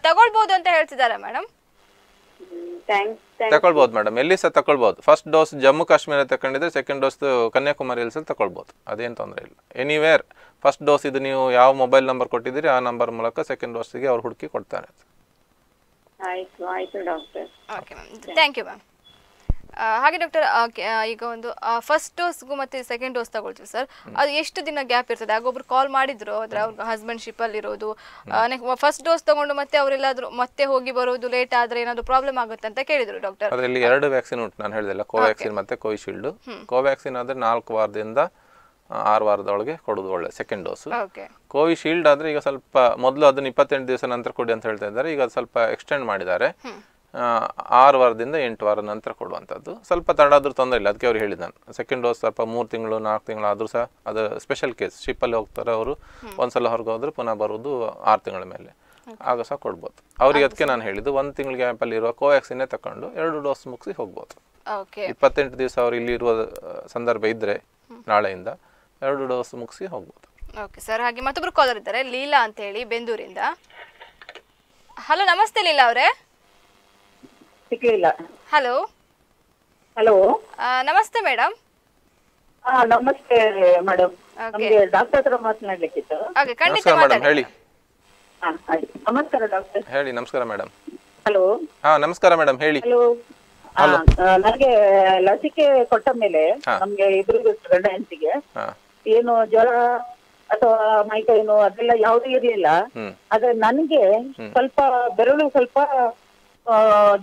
ತಗೊಳ್ಬೋದು ಅಂತ ಹೇಳ್ತಿದ್ದಾರೆ ಮೇಡಮ್ ತಕೊಳ್ಬಹುದು ಮೇಡಮ್ ಎಲ್ಲಿ ಸಹ ತಕೊಳ್ಬಹುದು ಫಸ್ಟ್ ಡೋಸ್ ಜಮ್ಮು ಕಾಶ್ಮೀರ ತಕೊಂಡಿದ್ರೆ ಸೆಕೆಂಡ್ ಡೋಸ್ ಕನ್ಯಾಕುಮಾರಿಯಲ್ಲಿ ಸಹ ತಕೊಳ್ಬಹುದು ಅದೇನು ತೊಂದರೆ ಇಲ್ಲ ಎನಿವೇರ್ ಫಸ್ಟ್ ಡೋಸ್ ಇದು ನೀವು ಯಾವ ಮೊಬೈಲ್ ನಂಬರ್ ಕೊಟ್ಟಿದ್ದೀರಿ ಆ ನಂಬರ್ ಮೂಲಕ ಸೆಕೆಂಡ್ ಡೋಸ್ಗೆ ಅವ್ರು ಹುಡುಕಿ ಕೊಡ್ತಾರೆ ಆಯ್ತು ಆಯ್ತು ಡಾಕ್ಟರ್ ಓಕೆ ಥ್ಯಾಂಕ್ ಯು ಹಾಗೆ ಡಾಕ್ಟರ್ ಈಗ ಒಂದು ಫಸ್ಟ್ ಡೋಸ್ಗೂ ಮತ್ತೆ ಸೆಕೆಂಡ್ ಡೋಸ್ ತಗೊಳ್ತೀವಿ ಸರ್ ಅದು ಎಷ್ಟು ದಿನ ಗ್ಯಾಪ್ ಇರ್ತದೆ ಒಬ್ರು ಕಾಲ್ ಮಾಡಿದ್ರು ಅದ್ರ ಅವ್ರ ಹಸ್ಬೆಂಡ್ ಶಿಪ್ ಅಲ್ಲಿ ಇರೋದು ಫಸ್ಟ್ ಡೋಸ್ ತಗೊಂಡು ಮತ್ತೆ ಅವರೆಲ್ಲಾದ್ರೂ ಮತ್ತೆ ಹೋಗಿ ಬರೋದು ಲೇಟ್ ಆದ್ರೆ ಏನಾದ್ರು ಪ್ರಾಬ್ಲಮ್ ಆಗುತ್ತೆ ಅಂತ ಕೇಳಿದ್ರು ಡಾಕ್ಟರ್ ಅದರಲ್ಲಿ ಎರಡು ವ್ಯಾಕ್ಸಿನ್ ಉಂಟು ನಾನು ಹೇಳಿದೆಲ್ಲ ಕೋವ್ಯಾಕ್ಸಿನ್ ಮತ್ತೆ ಕೋವಿಶೀಲ್ಡ್ ಕೋವ್ಯಾಕ್ಸಿನ್ ಆದ್ರೆ ನಾಲ್ಕು ವಾರದಿಂದ ಆರು ವಾರದೊಳಗೆ ಕೊಡೋದು ಒಳ್ಳೆ ಸೆಕೆಂಡ್ ಡೋಸ್ ಕೋವಿಶೀಲ್ಡ್ ಆದ್ರೆ ಈಗ ಸ್ವಲ್ಪ ಮೊದಲು ಅದನ್ನ ಇಪ್ಪತ್ತೆಂಟು ದಿವಸ ನಂತರ ಕೊಡಿ ಅಂತ ಹೇಳ್ತಾ ಇದ್ದಾರೆ ಈಗ ಸ್ವಲ್ಪ ಎಕ್ಸ್ಟೆಂಡ್ ಮಾಡಿದ್ದಾರೆ ಆರು ವಾರದಿಂದ ಎಂಟು ವಾರ ನಂತರ ಕೊಡುವಂಥದ್ದು ಸ್ವಲ್ಪ ತಡ ಆದರೂ ತೊಂದರೆ ಇಲ್ಲ ಅದಕ್ಕೆ ಅವ್ರು ಹೇಳಿದ ನಾನು ಸೆಕೆಂಡ್ ಡೋಸ್ ಸ್ವಲ್ಪ ಮೂರು ತಿಂಗಳು ನಾಲ್ಕು ತಿಂಗಳು ಆದರೂ ಸಹ ಅದು ಸ್ಪೆಷಲ್ ಕೇಸ್ ಶಿಪ್ಪಲ್ಲಿ ಹೋಗ್ತಾರೆ ಅವರು ಒಂದ್ಸಲ ಹೊರಗೆ ಹೋದ್ರೆ ಪುನಃ ಬರೋದು ಆರು ತಿಂಗಳ ಮೇಲೆ ಆಗ ಸಹ ಕೊಡ್ಬೋದು ಅವ್ರಿಗೆ ಅದಕ್ಕೆ ನಾನು ಹೇಳಿದ್ದು ಒಂದು ತಿಂಗಳ ಗ್ಯಾಪಲ್ಲಿ ಇರುವ ಕೋವ್ಯಾಕ್ಸಿನೇ ತಗೊಂಡು ಎರಡು ಡೋಸ್ ಮುಗಿಸಿ ಹೋಗ್ಬೋದು ಇಪ್ಪತ್ತೆಂಟು ದಿವಸ ಅವ್ರು ಇಲ್ಲಿ ಇರುವ ಸಂದರ್ಭ ಇದ್ದರೆ ನಾಳೆಯಿಂದ ಎರಡು ಡೋಸ್ ಮುಗಿಸಿ ಹೋಗ್ಬೋದು ಓಕೆ ಸರ್ ಹಾಗೆ ಮತ್ತೊಬ್ರು ಕಾಲರ್ ಇದ್ದಾರೆ ಲೀಲಾ ಅಂತ ಹೇಳಿ ಬೆಂದೂರಿಂದ ಹಲೋ ನಮಸ್ತೆ ಲೀಲಾ ಅವರೇ ಸಿಗ್ಲಿಲ್ಲ ಹಲೋ ಹಲೋ ನಮಸ್ತೆ ಮೇಡಮ್ ನಮಸ್ತೆ ಮೇಡಮ್ ನಮ್ಗೆ ಡಾಕ್ಟರ್ ಹತ್ರ ಮಾತನಾಡ್ಲಿಕ್ಕಿತ್ತು ನಮಸ್ಕಾರ ಮೇಡಮ್ ಹೇಳಿ ನಮಸ್ಕಾರ ಡಾಕ್ಟರ್ ಹೇಳಿ ನಮಸ್ಕಾರ ಮೇಡಮ್ ಹಲೋ ಹಾ ನಮಸ್ಕಾರ ಮೇಡಮ್ ಹೇಳಿ ಹಲೋ ನನಗೆ ಲಸಿಕೆ ಕೊಟ್ಟ ಮೇಲೆ ನಮ್ಗೆ ಇಬ್ಬರಿಗೂ ಗಂಡ ಹೆಂಡತಿಗೆ ಏನು ಜ್ವರ ಅಥವಾ ಮೈಕೈ ನೋವು ಅದೆಲ್ಲ ಯಾವುದೂ ಇರ್ಲಿಲ್ಲ ಆದ್ರೆ ನನಗೆ ಸ್ವಲ್ಪ ಬೆರಳು ಸ್ವಲ್ಪ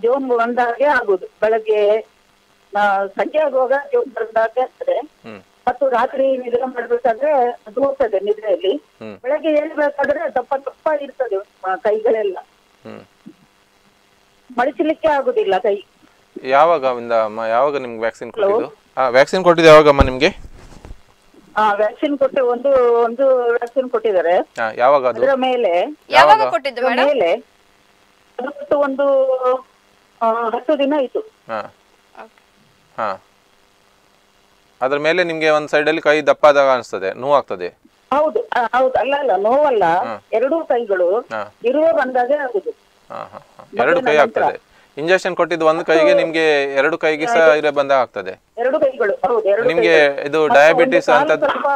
ಜೋನ್ ಒಂದಾಗೆ ಆಗುದು ಬೆಳಗ್ಗೆ ಸಂಜೆ ಆಗುವಾಗ ಜೋನ್ ಬಂದಾಗ ಆಗ್ತದೆ ಮತ್ತು ರಾತ್ರಿ ನಿದ್ರೆ ಮಾಡ್ಬೇಕಾದ್ರೆ ಅದು ಹೋಗ್ತದೆ ನಿದ್ರೆಯಲ್ಲಿ ಬೆಳಗ್ಗೆ ಏಳ್ಬೇಕಾದ್ರೆ ದಪ್ಪ ದಪ್ಪ ಇರ್ತದೆ ಕೈಗಳೆಲ್ಲ ಮಡಿಸಲಿಕ್ಕೆ ಆಗುದಿಲ್ಲ ಕೈ ಯಾವಾಗ ಯಾವಾಗ ನಿಮ್ಗೆ ವ್ಯಾಕ್ಸಿನ್ ಕೊಟ್ಟಿದ್ದು ವ್ಯಾಕ್ಸಿನ್ ಕೊಟ್ಟಿದ್ದು ಯಾವಾಗಮ್ಮ ನಿಮ್ಗೆ ವ್ಯಾಕ್ಸಿನ್ ಕೊಟ್ಟೆ ಒಂದು ಒಂದು ವ್ಯಾಕ್ಸಿನ್ ಕೊಟ್ಟಿದ್ದಾರೆ ಯಾವಾಗ ಅದರ ಮೇಲೆ ಯಾವಾಗ ಕೊಟ್ಟಿದ್ದು ಮೇಲೆ ಅದ್ಬಿಟ್ಟು ಒಂದು ಹತ್ತು ದಿನ ಆಯ್ತು ಹಾ ಅದ್ರ ಮೇಲೆ ನಿಮ್ಗೆ ಒಂದ್ ಸೈಡ್ ಅಲ್ಲಿ ಕೈ ದಪ್ಪಾದಾಗ ಅನಿಸ್ತದೆ ನೋವಾಗ್ತದೆ ಹೌದು ಹೌದು ಅಲ್ಲ ಅಲ್ಲ ನೋವಲ್ಲ ಎರಡೂ ಕೈಗಳು ಇರುವ ಬಂದಾಗೆ ಆಗುದು ಎರಡು ಕೈ ಆಗ್ತದೆ ಇಂಜೆಕ್ಷನ್ ಕೊಟ್ಟಿದ್ದು ಒಂದು ಕೈಗೆ ನಿಮ್ಗೆ ಎರಡು ಕೈಗೆ ಸಹ ಇರ ಬಂದಾಗ ಆಗ್ತದೆ ಎರಡು ಕೈಗಳು ಹೌದು ನಿಮ್ಗೆ ಇದು ಡಯಾಬಿಟಿಸ್ ಅಂತ ಸ್ವಲ್ಪ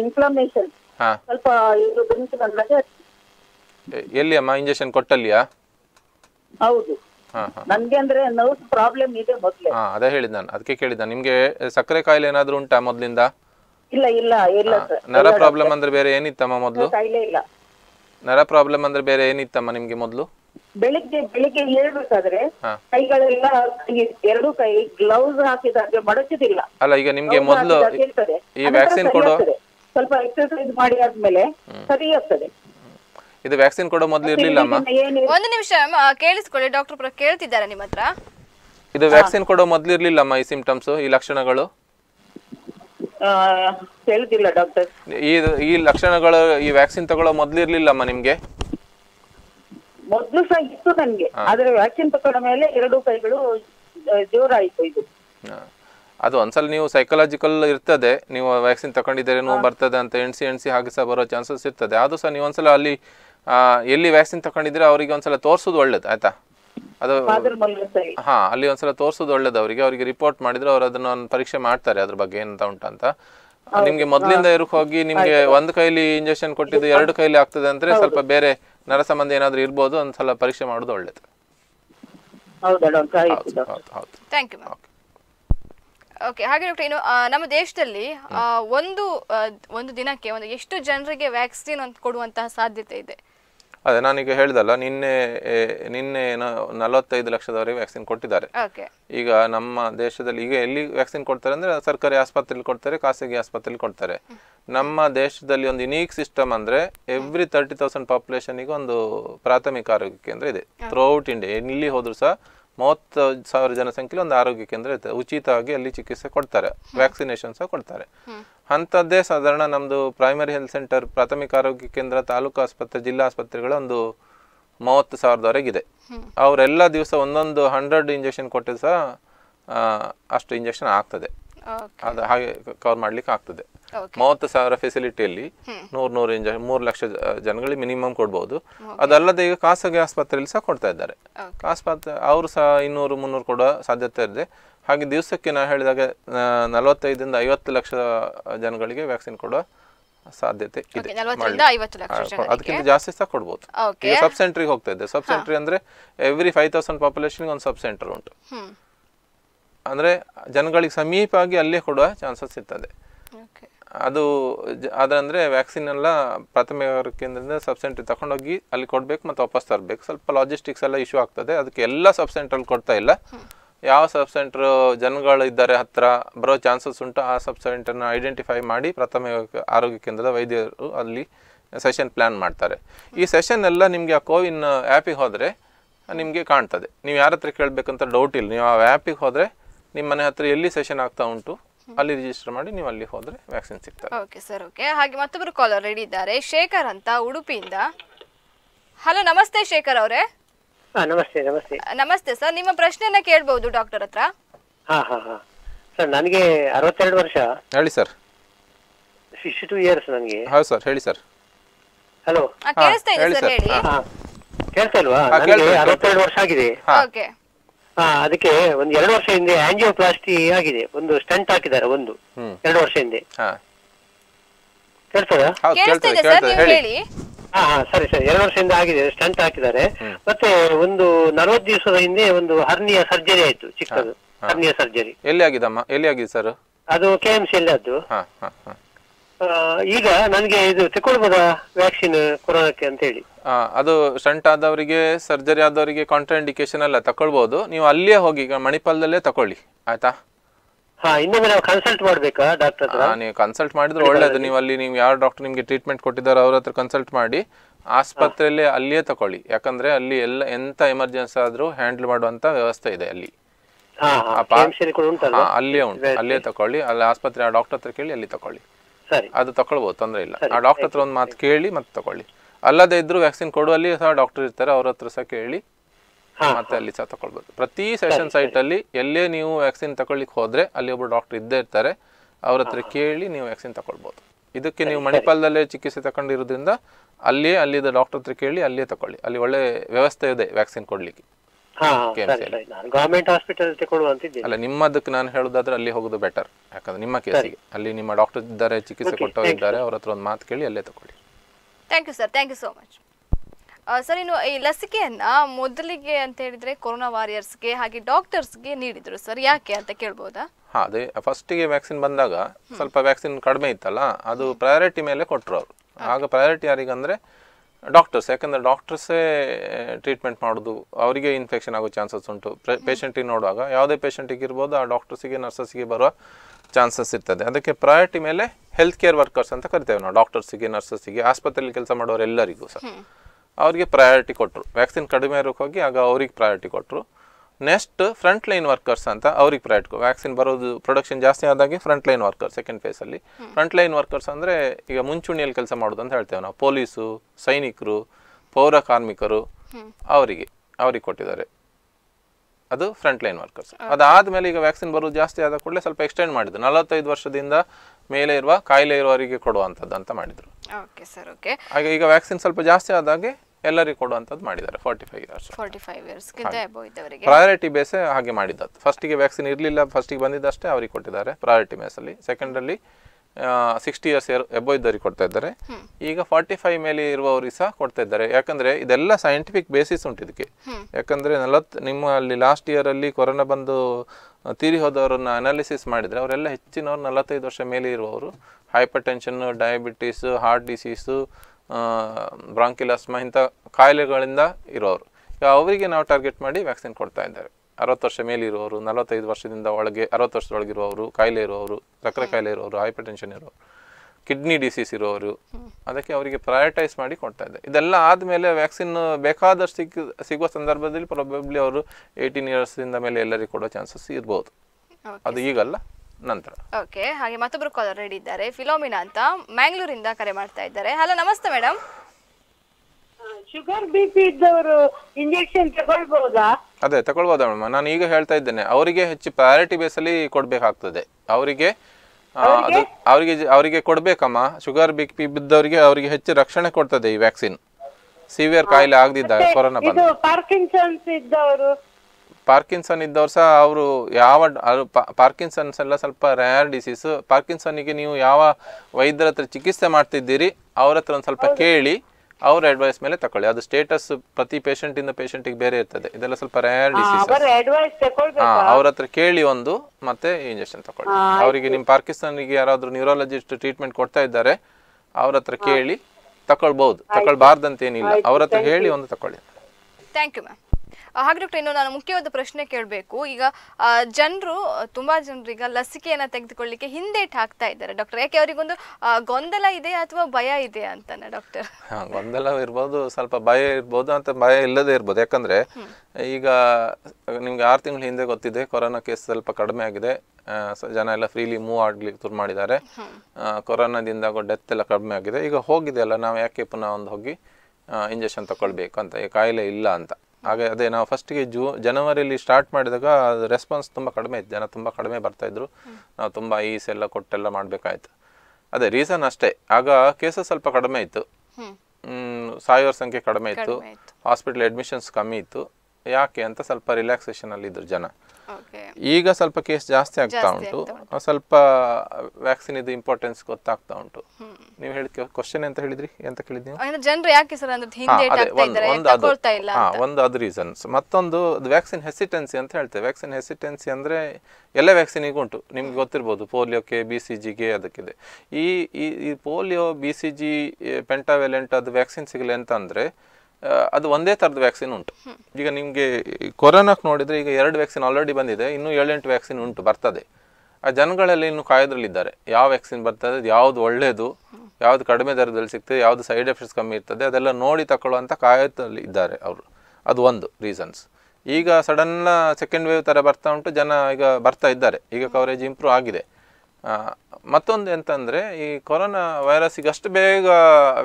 ಇನ್ಫ್ಲಮೇಷನ್ ಸ್ವಲ್ಪ ಇದು ಬಂದಾಗ ಎಲ್ಲಿ ಅಮ್ಮ ಇಂಜೆಕ್ಷನ್ ಕೊಟ್ಟಲ್ಲಿಯಾ ಹೌದು ನನ್ಗೆ ಅಂದ್ರೆ ನರ್ವ್ ಪ್ರಾಬ್ಲಮ್ ಇದೆ ಮೊದ್ಲೇ ಹಾ ಅದೇ ಹೇಳಿದ್ ನಾನು ಅದಕ್ಕೆ ಕೇಳಿದ್ದ ನಿಮ್ಗೆ ಸಕ್ಕರೆ ಕಾಯಿಲೆ ಏನಾದ್ರೂ ಉಂಟಾ ಮೊದ್ಲಿಂದ ಇಲ್ಲ ಇಲ್ಲ ಇಲ್ಲ ಸರ್ ನರ ಪ್ರಾಬ್ಲಮ್ ಅಂದ್ರೆ ಬೇರೆ ಏನಿತ್ತಮ್ಮ ಮೊದ್ಲು ಕಾಯಿಲೆ ಇಲ್ಲ ನರ ಪ್ರಾಬ್ಲಮ್ ಅಂದ್ರೆ ಬೇರೆ ಏನಿತ್ತಮ್ಮ ನಿಮ್ಗೆ ಮೊದ್ಲು ಬೆಳಿಗ್ಗೆ ಬೆಳಿಗ್ಗೆ ಏಳ್ಬೇಕಾದ್ರೆ ಕೈಗಳೆಲ್ಲ ಎರಡು ಕೈ ಗ್ಲೌಸ್ ಹಾಕಿದಾಗ ಮಡಚುದಿಲ್ಲ ಅಲ್ಲ ಈಗ ನಿಮ್ಗೆ ಮೊದಲು ಈ ವ್ಯಾಕ್ಸಿನ್ ಕೊಡೋ ಸ್ವಲ್ಪ ಎಕ್ಸರ್ಸೈಸ್ ಮಾಡಿ ಆದ್ಮೇಲೆ ಸರಿ ಆಗ್ತದೆ ಇದು ವ್ಯಾಕ್ಸಿನ್ ಕೊಡೋ ಮೊದಲು ಇರಲಿಲ್ಲ ಅಮ್ಮ ಒಂದು ನಿಮಿಷ ಅಮ್ಮ ಕೇಳಿಸ್ಕೊಳ್ಳಿ ಡಾಕ್ಟರ್ ಕೇಳ್ತಿದ್ದಾರೆ ನಿಮ್ಮ ಹತ್ರ ಇದು ವ್ಯಾಕ್ಸಿನ್ ಕೊಡೋ ಮೊದಲು ಇರಲಿಲ್ಲ ಅಮ್ಮ ಈ ಸಿಂಪ್ಟಮ್ಸ್ ಈ ಲಕ್ಷಣಗಳು ಹೇಳ್ತಿಲ್ಲ ಡಾಕ್ಟರ್ ಈ ಈ ಲಕ್ಷಣಗಳು ಈ ವ್ಯಾಕ್ಸಿನ್ ತಗೊಳ್ಳೋ ಮೊದಲು ಇರಲಿಲ್ಲ ಅಮ್ಮ ನಿಮಗೆ ಮೊದಲು ಸಹ ಇತ್ತು ನನಗೆ ಆದರೆ ವ್ಯಾಕ್ಸಿನ್ ತಗೊಂಡ ಮೇಲೆ ಎರಡು ಕೈಗಳು ಜೋರಾಯಿತು ಇದು ಅದು ಒಂದ್ಸಲ ನೀವು ಸೈಕಲಾಜಿಕಲ್ ಇರ್ತದೆ ನೀವು ವ್ಯಾಕ್ಸಿನ್ ತಗೊಂಡಿದ್ದೀರಿ ನೋವು ಬರ್ತದೆ ಅಂತ ಎಣಿಸಿ ಎಣ್ಸಿ ಹಾಗೆ ಸಹ ಬರೋ ಚಾನ್ಸಸ್ ಇರ್ತದೆ ಅದು ಸಹ ನೀವು ಒಂದ್ಸಲ ಅಲ್ಲಿ ಎಲ್ಲಿ ವ್ಯಾಕ್ಸಿನ್ ತಕೊಂಡಿದ್ರೆ ಅವರಿಗೆ ಒಂದ್ಸಲ ತೋರಿಸೋದು ಒಳ್ಳೇದು ಆಯ್ತಾ ಅದು ಹಾ ಅಲ್ಲಿ ಒಂದ್ಸಲ ತೋರಿಸೋದು ಒಳ್ಳೇದು ಅವರಿಗೆ ಅವರಿಗೆ ರಿಪೋರ್ಟ್ ಮಾಡಿದ್ರೆ ಅವ್ರು ಅದನ್ನ ಒಂದು ಪರೀಕ್ಷೆ ಮಾಡ್ತಾರೆ ಅದ್ರ ಬಗ್ಗೆ ಏನಂತ ಅಂತ ನಿಮ್ಗೆ ಮೊದ್ಲಿಂದ ಇರಕ್ ಹೋಗಿ ನಿಮ್ಗೆ ಒಂದ್ ಕೈಲಿ ಇಂಜೆಕ್ಷನ್ ಕೊಟ್ಟಿದ್ದು ಎರಡು ಕೈಲಿ ಆಗ್ತದೆ ಅಂದ್ರೆ ಸ್ವಲ್ಪ ಬೇರೆ ನರ ಸಂಬಂಧ ಏನಾದ್ರೂ ಇರ್ಬೋದು ಒಂದ್ಸಲ ಪರೀಕ್ಷೆ ಮಾಡೋದು ಒಳ್ಳೇದು ಓಕೆ ಹಾಗೆ ಡಾಕ್ಟರ್ ಇನ್ನು ನಮ್ಮ ದೇಶದಲ್ಲಿ ಒಂದು ಒಂದು ದಿನಕ್ಕೆ ಒಂದು ಎಷ್ಟು ಜನರಿಗೆ ವ್ಯಾಕ್ಸಿನ್ ಅಂತ ಕೊಡುವಂತಹ ಸಾಧ್ಯತೆ ಇದೆ ಅದೇ ನಾನೀಗ ಹೇಳ್ದಲ್ಲ ನಿನ್ನೆ ನಿನ್ನೆ ನಲವತ್ತೈದು ಲಕ್ಷದವರೆಗೆ ವ್ಯಾಕ್ಸಿನ್ ಕೊಟ್ಟಿದ್ದಾರೆ ಈಗ ನಮ್ಮ ದೇಶದಲ್ಲಿ ಈಗ ಎಲ್ಲಿ ವ್ಯಾಕ್ಸಿನ್ ಕೊಡ್ತಾರೆ ಅಂದ್ರೆ ಸರ್ಕಾರಿ ಆಸ್ಪತ್ರೆಯಲ್ಲಿ ಕೊಡ್ತಾರೆ ಖಾಸಗಿ ಆಸ್ಪತ್ರೆಯಲ್ಲಿ ಕೊಡ್ತಾರೆ ನಮ್ಮ ದೇಶದಲ್ಲಿ ಒಂದು ಯುನೀಕ್ ಸಿಸ್ಟಮ್ ಅಂದ್ರೆ ಎವ್ರಿ ತರ್ಟಿ ತೌಸಂಡ್ ಗೆ ಒಂದು ಪ್ರಾಥಮಿಕ ಆರೋಗ್ಯ ಕೇಂದ್ರ ಇದೆ ಥ್ರೂಔಟ್ ಇಂಡಿಯಾ ಎಲ್ಲಿ ಹೋದ್ರು ಸಹ ಮೂವತ್ತು ಸಾವಿರ ಜನಸಂಖ್ಯೆಯಲ್ಲಿ ಒಂದು ಆರೋಗ್ಯ ಕೇಂದ್ರ ಇರುತ್ತೆ ಉಚಿತವಾಗಿ ಅಲ್ಲಿ ಚಿಕಿತ್ಸೆ ಕೊಡ್ತಾರೆ ವ್ಯಾಕ್ಸಿನೇಷನ್ ಸಹ ಕೊಡ್ತಾರೆ ಅಂಥದ್ದೇ ಸಾಧಾರಣ ನಮ್ಮದು ಪ್ರೈಮರಿ ಹೆಲ್ತ್ ಸೆಂಟರ್ ಪ್ರಾಥಮಿಕ ಆರೋಗ್ಯ ಕೇಂದ್ರ ತಾಲೂಕು ಆಸ್ಪತ್ರೆ ಜಿಲ್ಲಾ ಆಸ್ಪತ್ರೆಗಳ ಒಂದು ಮೂವತ್ತು ಸಾವಿರದವರೆಗಿದೆ ಅವರೆಲ್ಲ ದಿವಸ ಒಂದೊಂದು ಹಂಡ್ರೆಡ್ ಇಂಜೆಕ್ಷನ್ ಕೊಟ್ಟರೆ ಸಹ ಅಷ್ಟು ಇಂಜೆಕ್ಷನ್ ಆಗ್ತದೆ ಅದು ಹಾಗೆ ಕವರ್ ಮಾಡ್ಲಿಕ್ಕೆ ಆಗ್ತದೆ ಮೂವತ್ತು ಸಾವಿರ ಫೆಸಿಲಿಟಿಯಲ್ಲಿ ನೂರು ನೂರು ಇಂಜ ಮೂರು ಲಕ್ಷ ಜನಗಳಿಗೆ ಮಿನಿಮಮ್ ಕೊಡ್ಬೋದು ಅದಲ್ಲದೆ ಈಗ ಖಾಸಗಿ ಆಸ್ಪತ್ರೆಯಲ್ಲಿ ಸಹ ಕೊಡ್ತಾ ಇದ್ದಾರೆ ಆಸ್ಪತ್ರೆ ಅವರು ಸಹ ಇನ್ನೂರು ಮುನ್ನೂರು ಕೊಡೋ ಸಾಧ್ಯತೆ ಇದೆ ಹಾಗೆ ದಿವಸಕ್ಕೆ ನಾನು ಹೇಳಿದಾಗ ನಲವತ್ತೈದರಿಂದ ಐವತ್ತು ಲಕ್ಷ ಜನಗಳಿಗೆ ವ್ಯಾಕ್ಸಿನ್ ಕೊಡುವ ಸಾಧ್ಯತೆ ಇದೆ ಅದಕ್ಕಿಂತ ಜಾಸ್ತಿ ಸಹ ಕೊಡ್ಬೋದು ಸಬ್ ಸೆಂಟ್ರಿಗೆ ಹೋಗ್ತಾ ಇದ್ದೆ ಸಬ್ ಸೆಂಟ್ರಿ ಅಂದ್ರೆ ಎವ್ರಿ ಫೈವ್ ತೌಸಂಡ್ ಪಾಪ್ಯುಲೇಷನ್ಗೆ ಒಂದು ಸಬ್ ಸೆಂಟರ್ ಉಂಟು ಅಂದ್ರೆ ಜನಗಳಿಗೆ ಸಮೀಪವಾಗಿ ಅಲ್ಲೇ ಕೊಡುವ ಚಾನ್ಸಸ್ ಇರ್ತದೆ ಅದು ಅದಂದ್ರೆ ವ್ಯಾಕ್ಸಿನ್ ಎಲ್ಲ ಪ್ರಥಮ ಕೇಂದ್ರದಿಂದ ಸಬ್ ಸೆಂಟ್ರಿ ತಗೊಂಡೋಗಿ ಅಲ್ಲಿ ಕೊಡ್ಬೇಕು ಮತ್ತೆ ವಾಪಸ್ ತರಬೇಕು ಸ್ವಲ್ಪ ಲಾಜಿಸ್ಟಿಕ್ಸ್ ಎಲ್ಲ ಇಶ್ಯೂ ಆಗ್ತದೆ ಅದಕ್ಕೆ ಎಲ್ಲ ಸಬ್ ಸೆಂಟ್ರಲ್ ಕೊಡ್ತಾ ಇಲ್ಲ ಯಾವ ಸಬ್ ಸೆಂಟರ್ ಜನಗಳು ಇದ್ದಾರೆ ಹತ್ತಿರ ಬರೋ ಚಾನ್ಸಸ್ ಉಂಟು ಆ ಸಬ್ ಸೆಂಟರ್ನ ಐಡೆಂಟಿಫೈ ಮಾಡಿ ಪ್ರಥಮ ಆರೋಗ್ಯ ಕೇಂದ್ರದ ವೈದ್ಯರು ಅಲ್ಲಿ ಸೆಷನ್ ಪ್ಲ್ಯಾನ್ ಮಾಡ್ತಾರೆ ಈ ಸೆಷನ್ ಎಲ್ಲ ನಿಮಗೆ ಆ ಕೋವಿನ್ ಆ್ಯಪಿಗೆ ಹೋದರೆ ನಿಮಗೆ ಕಾಣ್ತದೆ ನೀವು ಯಾರ ಹತ್ರ ಕೇಳಬೇಕಂತ ಡೌಟ್ ಇಲ್ಲ ನೀವು ಆ ಆ್ಯಪಿಗೆ ಹೋದರೆ ನಿಮ್ಮ ಮನೆ ಹತ್ರ ಎಲ್ಲಿ ಸೆಷನ್ ಆಗ್ತಾ ಉಂಟು ಅಲ್ಲಿ ರಿಜಿಸ್ಟರ್ ಮಾಡಿ ನೀವು ಅಲ್ಲಿ ಹೋದರೆ ವ್ಯಾಕ್ಸಿನ್ ಸಿಗ್ತದೆ ಓಕೆ ಸರ್ ಓಕೆ ಹಾಗೆ ಮತ್ತೊಬ್ಬರು ಕಾಲರ್ ರೆಡಿ ಇದ್ದಾರೆ ಶೇಖರ್ ಅಂತ ಉಡುಪಿಯಿಂದ ಹಲೋ ನಮಸ್ತೆ ಶೇಖರ್ ಅವರೇ ನಮಸ್ತೆ ನಮಸ್ತೆ ನಮಸ್ತೆ ಸರ್ ನಿಮ್ಮ ಪ್ರಶ್ನೆಯನ್ನ ಕೇಳಬಹುದು ಡಾಕ್ಟರ್ ಹತ್ರ ಹಾ ಹಾ ಹಾ ಸರ್ ನನಗೆ ಅರವತ್ತೆರಡು ವರ್ಷ ಹೇಳಿ ಸರ್ ಸಿಕ್ಸ್ಟಿ ಟು ಇಯರ್ಸ್ ನನಗೆ ಹೌದು ಸರ್ ಹೇಳಿ ಸರ್ ಹಲೋ ಕೇಳಿಸ್ತಾ ಇದೆ ಸರ್ ಹೇಳಿ ಕೇಳ್ತಾ ಇಲ್ವಾ ನನಗೆ ಅರವತ್ತೆರಡು ವರ್ಷ ಆಗಿದೆ ಓಕೆ ಹಾ ಅದಕ್ಕೆ ಒಂದ್ ಎರಡು ವರ್ಷ ಹಿಂದೆ ಆಂಜಿಯೋಪ್ಲಾಸ್ಟಿ ಆಗಿದೆ ಒಂದು ಸ್ಟಂಟ್ ಹಾಕಿದ್ದಾರೆ ಒಂದು ಎರಡು ವರ್ಷ ಹಿಂದೆ ಹಾ ಕೇಳ್ತಾ ಸರ್ ಹೇಳಿ ಹಾ ಹಾ ಸರಿ ಸರಿ ಎರಡು ವರ್ಷದಿಂದ ಆಗಿದೆ ಸ್ಟಂಟ್ ಹಾಕಿದ್ದಾರೆ ಮತ್ತೆ ಒಂದು ನಲವತ್ತು ದಿವಸದ ಹಿಂದೆ ಒಂದು ಹರ್ನಿಯ ಸರ್ಜರಿ ಆಯ್ತು ಚಿಕ್ಕದು ಹರ್ನಿಯ ಸರ್ಜರಿ ಎಲ್ಲಿ ಆಗಿದಮ್ಮ ಎಲ್ಲಿ ಆಗಿದೆ ಸರ್ ಅದು ಕೆ ಎಂ ಸಿ ಅದು ಈಗ ನನಗೆ ಇದು ತಗೊಳ್ಬೋದಾ ವ್ಯಾಕ್ಸಿನ್ ಕೊರೋನಾಕ್ಕೆ ಅಂತ ಹೇಳಿ ಅದು ಸ್ಟಂಟ್ ಆದವರಿಗೆ ಸರ್ಜರಿ ಆದವರಿಗೆ ಕಾಂಟ್ರಾ ಇಂಡಿಕೇಶನ್ ಎಲ್ಲ ತಕೊಳ್ಬಹುದು ನೀವು ಅಲ್ಲೇ ಹೋಗಿ ಮಣಿಪಾಲದಲ್ಲೇ ತಕೊಳ್ಳಿ ಆಯ್ತಾ ಕನ್ಸಲ್ಟ್ ಮಾಡಿದ್ರೆ ಒಳ್ಳೇದು ನೀವು ಅಲ್ಲಿ ನೀವು ಯಾವ ಡಾಕ್ಟರ್ ನಿಮಗೆ ಟ್ರೀಟ್ಮೆಂಟ್ ಕೊಟ್ಟಿದ್ದಾರೆ ಅವ್ರ ಹತ್ರ ಕನ್ಸಲ್ಟ್ ಮಾಡಿ ಆಸ್ಪತ್ರೆಯಲ್ಲಿ ಅಲ್ಲಿಯೇ ತಕೊಳ್ಳಿ ಯಾಕಂದ್ರೆ ಅಲ್ಲಿ ಎಲ್ಲ ಎಂತ ಎಮರ್ಜೆನ್ಸಿ ಆದ್ರೂ ಹ್ಯಾಂಡಲ್ ಮಾಡುವಂತ ವ್ಯವಸ್ಥೆ ಇದೆ ಅಲ್ಲಿ ಅಲ್ಲಿಯೇ ಉಂಟು ಅಲ್ಲಿಯೇ ತಕೊಳ್ಳಿ ಅಲ್ಲಿ ಆಸ್ಪತ್ರೆ ಆ ಡಾಕ್ಟರ್ ಹತ್ರ ಕೇಳಿ ಅಲ್ಲಿ ತಕೊಳ್ಳಿ ಅದು ತಕೊಳ್ಬಹುದು ತೊಂದರೆ ಇಲ್ಲ ಆ ಡಾಕ್ಟರ್ ಹತ್ರ ಒಂದು ಮಾತು ಕೇಳಿ ಮತ್ತೆ ತಕೊಳ್ಳಿ ಅಲ್ಲದೆ ಇದ್ರೂ ವ್ಯಾಕ್ಸಿನ್ ಕೊಡುವಲ್ಲಿ ಸಹ ಡಾಕ್ಟರ್ ಇರ್ತಾರೆ ಅವ್ರ ಹತ್ರ ಸಹ ಕೇಳಿ ಮತ್ತೆ ಅಲ್ಲಿ ಸಹ ತಗೊಳ್ಬೋದು ಪ್ರತಿ ಸೆಷನ್ ಸೈಟ್ ಅಲ್ಲಿ ಎಲ್ಲೇ ನೀವು ವ್ಯಾಕ್ಸಿನ್ ತಗೊಳ್ಳಿಕ್ಕೆ ಹೋದ್ರೆ ಅಲ್ಲಿ ಒಬ್ಬ ಡಾಕ್ಟರ್ ಇದ್ದೇ ಇರ್ತಾರೆ ಅವ್ರ ಹತ್ರ ಕೇಳಿ ನೀವು ವ್ಯಾಕ್ಸಿನ್ ತಕೊಳ್ಬೋದು ಇದಕ್ಕೆ ನೀವು ಮಣಿಪಾಲದಲ್ಲೇ ಚಿಕಿತ್ಸೆ ತಕೊಂಡಿರೋದ್ರಿಂದ ಅಲ್ಲಿಯೇ ಅಲ್ಲಿದ್ದ ಡಾಕ್ಟರ್ ಹತ್ರ ಕೇಳಿ ಅಲ್ಲಿಯೇ ತಗೊಳ್ಳಿ ಅಲ್ಲಿ ಒಳ್ಳೆ ವ್ಯವಸ್ಥೆ ಇದೆ ವ್ಯಾಕ್ಸಿನ್ ಕೊಡ್ಲಿಕ್ಕೆ ಅಲ್ಲ ನಿಮ್ಮದಕ್ಕೆ ನಾನು ಹೇಳುದಾದ್ರೆ ಅಲ್ಲಿ ಹೋಗೋದು ಬೆಟರ್ ಯಾಕಂದ್ರೆ ನಿಮ್ಮ ಕೇಸಿಗೆ ಅಲ್ಲಿ ನಿಮ್ಮ ಡಾಕ್ಟರ್ ಇದ್ದಾರೆ ಚಿಕಿತ್ಸೆ ಕೊಟ್ಟವರು ಇದ್ದಾರೆ ಅವ್ರ ಹತ್ರ ಒಂದು ಮಾತು ಕೇಳಿ ಅಲ್ಲೇ ತಗೊಳ್ಳಿ thank you sir thank you so much sir ಇನ್ನು ಈ ಲಸಿಕೆಯನ್ನ ಮೊದಲಿಗೆ ಅಂತ ಹೇಳಿದ್ರೆ ಕೊರೋನಾ ವಾರಿಯರ್ಸ್ಗೆ ಹಾಗೆ ಡಾಕ್ಟರ್ಸ್ಗೆ ನೀಡಿದ್ರು ಸರ್ ಯಾಕೆ ಅಂತ ಕೇಳ್ಬೋದಾ ಹಾ ಅದೇ ಫಸ್ಟಿಗೆ ವ್ಯಾಕ್ಸಿನ್ ಬಂದಾಗ ಸ್ವಲ್ಪ ವ್ಯಾಕ್ಸಿನ್ ಕಡಿಮೆ ಇತ್ತಲ್ಲ ಅದು ಪ್ರಯಾರಿಟಿ ಮೇಲೆ ಕೊಟ್ಟರು ಅವರು ಆಗ ಪ್ರಯಾರಿಟಿ ಯಾರಿಗಂದ್ರೆ ಡಾಕ್ಟರ್ಸ್ ಯಾಕಂದರೆ ಡಾಕ್ಟರ್ಸೇ ಟ್ರೀಟ್ಮೆಂಟ್ ಮಾಡೋದು ಅವರಿಗೆ ಇನ್ಫೆಕ್ಷನ್ ಆಗೋ ಚಾನ್ಸಸ್ ಉಂಟು ಪೇಷಂಟಿಗೆ ನೋಡುವಾಗ ಯಾವುದೇ ಪೇಷಂಟಿಗೆ ಇರ್ಬೋದು ಆ ಡಾಕ್ಟರ್ಸಿಗೆ ನರ್ಸಸ್ಗೆ ಬರುವ ಚಾನ್ಸಸ್ ಇರ್ತದೆ ಅದಕ್ಕೆ ಪ್ರಯಾರಿಟಿ ಮೇಲೆ ಹೆಲ್ತ್ ಕೇರ್ ವರ್ಕರ್ಸ್ ಅಂತ ಕರಿತೇವೆ ನಾವು ಡಾಕ್ಟರ್ಸಿಗೆ ನರ್ಸಸ್ಸಿಗೆ ಆಸ್ಪತ್ರೆಯಲ್ಲಿ ಕೆಲಸ ಮಾಡೋರೆಲ್ಲರಿಗೂ ಸಹ ಅವರಿಗೆ ಪ್ರಯಾರಿಟಿ ಕೊಟ್ಟರು ವ್ಯಾಕ್ಸಿನ್ ಕಡಿಮೆ ಇರೋಕ್ಕೆ ಹೋಗಿ ಆಗ ಅವ್ರಿಗೆ ಪ್ರಯಾರಿಟಿ ಕೊಟ್ಟರು ನೆಕ್ಸ್ಟ್ ಫ್ರಂಟ್ ಲೈನ್ ವರ್ಕರ್ಸ್ ಅಂತ ಅವ್ರಿಗೆ ಪ್ರಯಾರಿಟಿ ವ್ಯಾಕ್ಸಿನ್ ಬರೋದು ಪ್ರೊಡಕ್ಷನ್ ಜಾಸ್ತಿ ಆದಾಗೆ ಫ್ರಂಟ್ ಲೈನ್ ವರ್ಕರ್ ಸೆಕೆಂಡ್ ಫೇಸಲ್ಲಿ ಫ್ರಂಟ್ ಲೈನ್ ವರ್ಕರ್ಸ್ ಅಂದರೆ ಈಗ ಮುಂಚೂಣಿಯಲ್ಲಿ ಕೆಲಸ ಮಾಡೋದು ಅಂತ ಹೇಳ್ತೇವೆ ನಾವು ಪೊಲೀಸು ಸೈನಿಕರು ಪೌರ ಕಾರ್ಮಿಕರು ಅವರಿಗೆ ಅವ್ರಿಗೆ ಕೊಟ್ಟಿದ್ದಾರೆ ಅದು ಫ್ರಂಟ್ ಲೈನ್ ವರ್ಕರ್ಸ್ ಅದಾದಮೇಲೆ ಈಗ ವ್ಯಾಕ್ಸಿನ್ ಬರೋದು ಜಾಸ್ತಿ ಆದ ಕೂಡಲೇ ಸ್ವಲ್ಪ ಎಕ್ಸ್ಟೆಂಡ್ ಮಾಡಿದ್ರು ನಲವತ್ತೈದು ವರ್ಷದಿಂದ ಮೇಲೆ ಇರುವ ಕಾಯಿಲೆ ಇರುವವರಿಗೆ ಕೊಡುವಂಥದ್ದು ಅಂತ ಮಾಡಿದರು ಓಕೆ ಸರ್ ಓಕೆ ಹಾಗೆ ಈಗ ವ್ಯಾಕ್ಸಿನ್ ಸ್ವಲ್ಪ ಜಾಸ್ತಿ ಆದಾಗೆ ಎಲ್ಲರಿಗೂ ಕೊಡುವಂಥದ್ದು ಮಾಡಿದ್ದಾರೆ forty five years forty five years priority base ಹಾಗೆ ಮಾಡಿದ್ದು ಫಸ್ಟಿಗೆ ವ್ಯಾಕ್ಸಿನ್ ಇರಲಿಲ್ಲ ಫಸ್ಟಿಗೆ ಬಂದಿದ್ದಷ್ಟೇ ಅವರಿಗೆ ಕೊಟ್ಟಿದ್ದಾರೆ ಪ್ರಯಾರಿಟಿ ಬೇಸಲ್ಲಿ ಸೆಕೆಂಡಲ್ಲಿ ಸಿಕ್ಸ್ಟಿ ಇಯರ್ಸ್ ಎಬೋ ಇದ್ದವರಿಗೆ ಕೊಡ್ತಾ ಇದ್ದಾರೆ ಈಗ ಫಾರ್ಟಿ ಫೈವ್ ಮೇಲೆ ಇರುವವರಿಗೆ ಸಹ ಕೊಡ್ತಾ ಇದ್ದಾರೆ ಯಾಕಂದ್ರೆ ಇದೆಲ್ಲ ಸೈಂಟಿಫಿಕ್ ಬೇಸಿಸ್ ಉಂಟು ಇದಕ್ಕೆ ಯಾಕಂದ್ರೆ ನಲವತ್ತು ನಿಮ್ಮ ಅಲ್ಲಿ ಲಾಸ್ಟ್ ಇಯರ್ ಅಲ್ಲಿ ಕೊರೋನಾ ಬಂದು ತೀರಿ ಹೋದವರನ್ನ ಅನಾಲಿಸಿಸ್ ಮಾಡಿದರೆ ಅವರೆಲ್ಲ ಹೆಚ್ಚಿನವರು ನಲವತ್ತೈದು ವರ್ಷ ಮೇಲೆ ಇರುವವರು hypertension diabetes heart disease bronchial asthma ಇಂಥ ಕಾಯಿಲೆಗಳಿಂದ ಇರೋರು ಅವರಿಗೆ ನಾವು ಟಾರ್ಗೆಟ್ ಮಾಡಿ ವ್ಯಾಕ್ಸಿನ್ ಕೊಡ್ತಾ ಇದ್ದಾರೆ ಅರವತ್ತು ವರ್ಷ ಮೇಲಿರುವವರು ನಲವತ್ತೈದು ವರ್ಷದಿಂದ ಒಳಗೆ ಅರವತ್ತು ವರ್ಷದೊಳಗಿರುವವರು ಕಾಯಿಲೆ ಇರುವವರು ಸಕ್ಕರೆ ಕಾಯಿಲೆ ಇರುವವರು ಹೈಪರ್ ಟೆನ್ಷನ್ ಇರೋರು ಕಿಡ್ನಿ ಡಿಸೀಸ್ ಇರೋರು ಅದಕ್ಕೆ ಅವರಿಗೆ ಪ್ರಯಾರಿಟೈಸ್ ಮಾಡಿ ಕೊಡ್ತಾ ಇದೆ ಇದೆಲ್ಲ ಆದಮೇಲೆ ವ್ಯಾಕ್ಸಿನ್ ಬೇಕಾದಷ್ಟು ಸಿಕ್ಕ ಸಿಗುವ ಸಂದರ್ಭದಲ್ಲಿ ಪ್ರಾಬಬ್ಲಿ ಅವರು ಏಯ್ಟೀನ್ ಇಯರ್ಸಿಂದ ಮೇಲೆ ಎಲ್ಲರಿಗೂ ಕೊಡೋ ಚಾನ್ಸಸ್ ಇರ್ಬೋದು ಅದು ಈಗಲ್ಲ ನಂತರ ಓಕೆ ಹಾಗೆ ಮತ್ತೊಬ್ಬರು ಕಾಲರ್ ರೆಡಿ ಇದ್ದಾರೆ ಫಿಲೋಮಿನಾ ಅಂತ ಮ್ಯಾಂಗ್ಳೂರಿಂದ ಕರೆ ಮಾಡ್ತಾ ಇದ್ದಾರೆ ಹಲೋ ನಮಸ್ತೆ ಮೇಡಮ್ ಶುಗರ್ ಅದೇ ತಗೊಳ್ಬೋದಾ ನಾನು ಈಗ ಹೇಳ್ತಾ ಇದ್ದೇನೆ ಅವರಿಗೆ ಹೆಚ್ಚು ಪ್ರಯಾರಿಟಿ ಬೇಸಲ್ಲಿ ಕೊಡಬೇಕಾಗ್ತದೆ ಅವರಿಗೆ ಅವರಿಗೆ ಅವರಿಗೆ ಕೊಡಬೇಕಮ್ಮ ಶುಗರ್ ಬಿ ಪಿ ಬಿದ್ದವರಿಗೆ ಅವರಿಗೆ ಹೆಚ್ಚು ರಕ್ಷಣೆ ಕೊಡ್ತದೆ ಈ ವ್ಯಾಕ್ಸಿನ್ ಸಿವಿಯರ್ ಕಾಯಿಲೆ ಆಗದಿದ್ದಾಗ ಕೊರೋನಾ ಬಂದು ಪಾರ್ಕಿನ್ಸನ್ಸ್ ಇದ್ದವರು ಪಾರ್ಕಿನ್ಸನ್ ಇದ್ದವ್ರು ಸಹ ಅವರು ಯಾವ ಪಾರ್ಕಿನ್ಸನ್ಸ್ ಎಲ್ಲ ಸ್ವಲ್ಪ ರೇರ್ ಡಿಸೀಸ್ ಪಾರ್ಕಿನ್ಸನ್ಗೆ ನೀವು ಯಾವ ವೈದ್ಯರ ಹತ್ರ ಚಿಕಿತ್ಸೆ ಮಾಡ್ತಿದ್ದೀರಿ ಅವ್ರ ಹತ್ರ ಒಂದು ಸ್ವಲ್ಪ ಕೇಳಿ ಅವ್ರ ಅಡ್ವೈಸ್ ಮೇಲೆ ತಕೊಳ್ಳಿ ಅದು ಸ್ಟೇಟಸ್ ಪ್ರತಿ ಪೇಷಂಟ್ ಇಂದ ಗೆ ಬೇರೆ ಇರ್ತದೆ ಇದೆಲ್ಲ ಸ್ವಲ್ಪ ರೇರ್ ಡಿಸೀಸ್ ಅವ್ರ ಹತ್ರ ಕೇಳಿ ಒಂದು ಮತ್ತೆ ಇಂಜೆಕ್ಷನ್ ತಕೊಳ್ಳಿ ಅವರಿಗೆ ನಿಮ್ಮ ಪಾಕಿಸ್ತಾನಿಗೆ ಯಾರಾದರೂ ನ್ಯೂರಾಲಜಿಸ್ಟ್ ಟ್ರೀಟ್ಮೆಂಟ್ ಕೊಡ್ತಾ ಇದ್ದಾರೆ ಅವ್ರ ಹತ್ರ ಕೇಳಿ ತಕೊಳ್ಬಹುದು ತಕೊಳ್ಬಾರ್ದಂತ ಏನಿಲ್ಲ ಅವ್ರ ಹತ್ರ ಹೇಳಿ ಒಂದು ತಕೊಳ್ಳಿ ಥ್ಯಾಂಕ್ ಯು ಮ್ಯಾಮ್ ಹಾಗೆ ಡಾಕ್ಟರ್ ನಾನು ಮುಖ್ಯವಾದ ಪ್ರಶ್ನೆ ಕೇಳಬೇಕು ಈಗ ಜನರು ತುಂಬಾ ಈಗ ಲಸಿಕೆಯನ್ನು ತೆಗೆದುಕೊಳ್ಳಿಕ್ಕೆ ಹಿಂದೇಟ್ ಹಾಕ್ತಾ ಇದ್ದಾರೆ ಡಾಕ್ಟರ್ ಯಾಕೆ ಅವರಿಗೊಂದು ಗೊಂದಲ ಇದೆ ಅಥವಾ ಭಯ ಇದೆ ಅಂತಾನೆ ಡಾಕ್ಟರ್ ಗೊಂದಲ ಇರ್ಬೋದು ಸ್ವಲ್ಪ ಭಯ ಇರ್ಬೋದು ಅಂತ ಭಯ ಇಲ್ಲದೆ ಇರ್ಬೋದು ಯಾಕಂದ್ರೆ ಈಗ ನಿಮ್ಗೆ ಆರು ತಿಂಗಳ ಹಿಂದೆ ಗೊತ್ತಿದೆ ಕೊರೋನಾ ಕೇಸ್ ಸ್ವಲ್ಪ ಕಡಿಮೆ ಆಗಿದೆ ಜನ ಎಲ್ಲ ಫ್ರೀಲಿ ಮೂವ್ ಆಗ್ಲಿಕ್ಕೆ ಶುರು ಮಾಡಿದ್ದಾರೆ ಕೊರೋನಾದಿಂದ ಡೆತ್ ಎಲ್ಲ ಕಡಿಮೆ ಆಗಿದೆ ಈಗ ಹೋಗಿದೆ ಅಲ್ಲ ನಾವು ಯಾಕೆ ಪುನಃ ಒಂದು ಹೋಗಿ ಇಂಜೆಕ್ಷನ್ ತಗೊಳ್ಬೇಕು ಅಂತ ಈ ಕಾಯಿಲೆ ಇಲ್ಲ ಅಂತ ಹಾಗೆ ಅದೇ ನಾವು ಫಸ್ಟಿಗೆ ಜೂ ಜನವರಿಲಿ ಸ್ಟಾರ್ಟ್ ಮಾಡಿದಾಗ ರೆಸ್ಪಾನ್ಸ್ ತುಂಬ ಕಡಿಮೆ ಇತ್ತು ಜನ ತುಂಬ ಕಡಿಮೆ ಬರ್ತಾಯಿದ್ರು ನಾವು ತುಂಬ ಐಸ್ ಎಲ್ಲ ಕೊಟ್ಟೆಲ್ಲ ಮಾಡಬೇಕಾಯ್ತು ಅದೇ ರೀಸನ್ ಅಷ್ಟೇ ಆಗ ಕೇಸಸ್ ಸ್ವಲ್ಪ ಕಡಿಮೆ ಇತ್ತು ಸಾವಿರ ಸಂಖ್ಯೆ ಕಡಿಮೆ ಇತ್ತು ಹಾಸ್ಪಿಟಲ್ ಅಡ್ಮಿಷನ್ಸ್ ಕಮ್ಮಿ ಇತ್ತು ಯಾಕೆ ಅಂತ ಸ್ವಲ್ಪ ರಿಲ್ಯಾಕ್ಸೇಷನ್ ಅಲ್ಲಿ ಇದ್ರು ಜನ ಈಗ ಸ್ವಲ್ಪ ಕೇಸ್ ಜಾಸ್ತಿ ಆಗ್ತಾ ಉಂಟು ಸ್ವಲ್ಪ ವ್ಯಾಕ್ಸಿನ್ ಇದು ಇಂಪಾರ್ಟೆನ್ಸ್ ಗೊತ್ತಾಗ್ತಾ ಉಂಟು ನೀವು ಹೇಳಿದ ಕ್ವಶನ್ ಎಂತ ಹೇಳಿದ್ರಿ ಎಂತ ಕೇಳಿದ್ರಿ ಒಂದು ಅದು ರೀಸನ್ಸ್ ಮತ್ತೊಂದು ವ್ಯಾಕ್ಸಿನ್ ಹೆಸಿಟೆನ್ಸಿ ಅಂತ ಹೇಳ್ತೇವೆ ವ್ಯಾಕ್ಸಿನ್ ಹೆಸಿಟೆನ್ಸಿ ಅಂದ್ರೆ ಎಲ್ಲ ವ್ಯಾಕ್ಸಿನಿಗೂ ಉಂಟು ನಿಮ್ಗೆ ಗೊತ್ತಿರ್ಬೋದು ಪೋಲಿಯೋಕ್ಕೆ ಬಿ ಸಿ ಜಿಗೆ ಅದಕ್ಕಿದೆ ಈ ಈ polio B C G pentavalent ಅದು ವ್ಯಾಕ್ಸಿನ್ ಸಿಗಲಿ ಅಂತ ಅಂದ್ರೆ ಅದು ಒಂದೇ ಥರದ ವ್ಯಾಕ್ಸಿನ್ ಉಂಟು ಈಗ ನಿಮಗೆ ಕೊರೋನಾಕ್ಕೆ ನೋಡಿದರೆ ಈಗ ಎರಡು ವ್ಯಾಕ್ಸಿನ್ ಆಲ್ರೆಡಿ ಬಂದಿದೆ ಇನ್ನೂ ಏಳೆಂಟು ವ್ಯಾಕ್ಸಿನ್ ಉಂಟು ಬರ್ತದೆ ಆ ಜನಗಳಲ್ಲಿ ಇನ್ನು ಕಾಯೋದ್ರಲ್ಲಿದ್ದಾರೆ ಯಾವ ವ್ಯಾಕ್ಸಿನ್ ಬರ್ತದೆ ಯಾವುದು ಒಳ್ಳೆಯದು ಯಾವುದು ಕಡಿಮೆ ದರದಲ್ಲಿ ಸಿಗ್ತದೆ ಯಾವುದು ಸೈಡ್ ಎಫೆಕ್ಟ್ಸ್ ಕಮ್ಮಿ ಇರ್ತದೆ ಅದೆಲ್ಲ ನೋಡಿ ತಗೊಳ್ಳುವಂಥ ಕಾಯ್ದಲ್ಲಿ ಇದ್ದಾರೆ ಅವರು ಅದು ಒಂದು ರೀಸನ್ಸ್ ಈಗ ಸಡನ್ನ ಸೆಕೆಂಡ್ ವೇವ್ ಥರ ಬರ್ತಾ ಉಂಟು ಜನ ಈಗ ಬರ್ತಾ ಇದ್ದಾರೆ ಈಗ ಕವರೇಜ್ ಇಂಪ್ರೂವ್ ಆಗಿದೆ ಮತ್ತೊಂದು ಎಂತಂದರೆ ಈ ಕೊರೋನಾ ವೈರಸ್ಸಿಗೆ ಅಷ್ಟು ಬೇಗ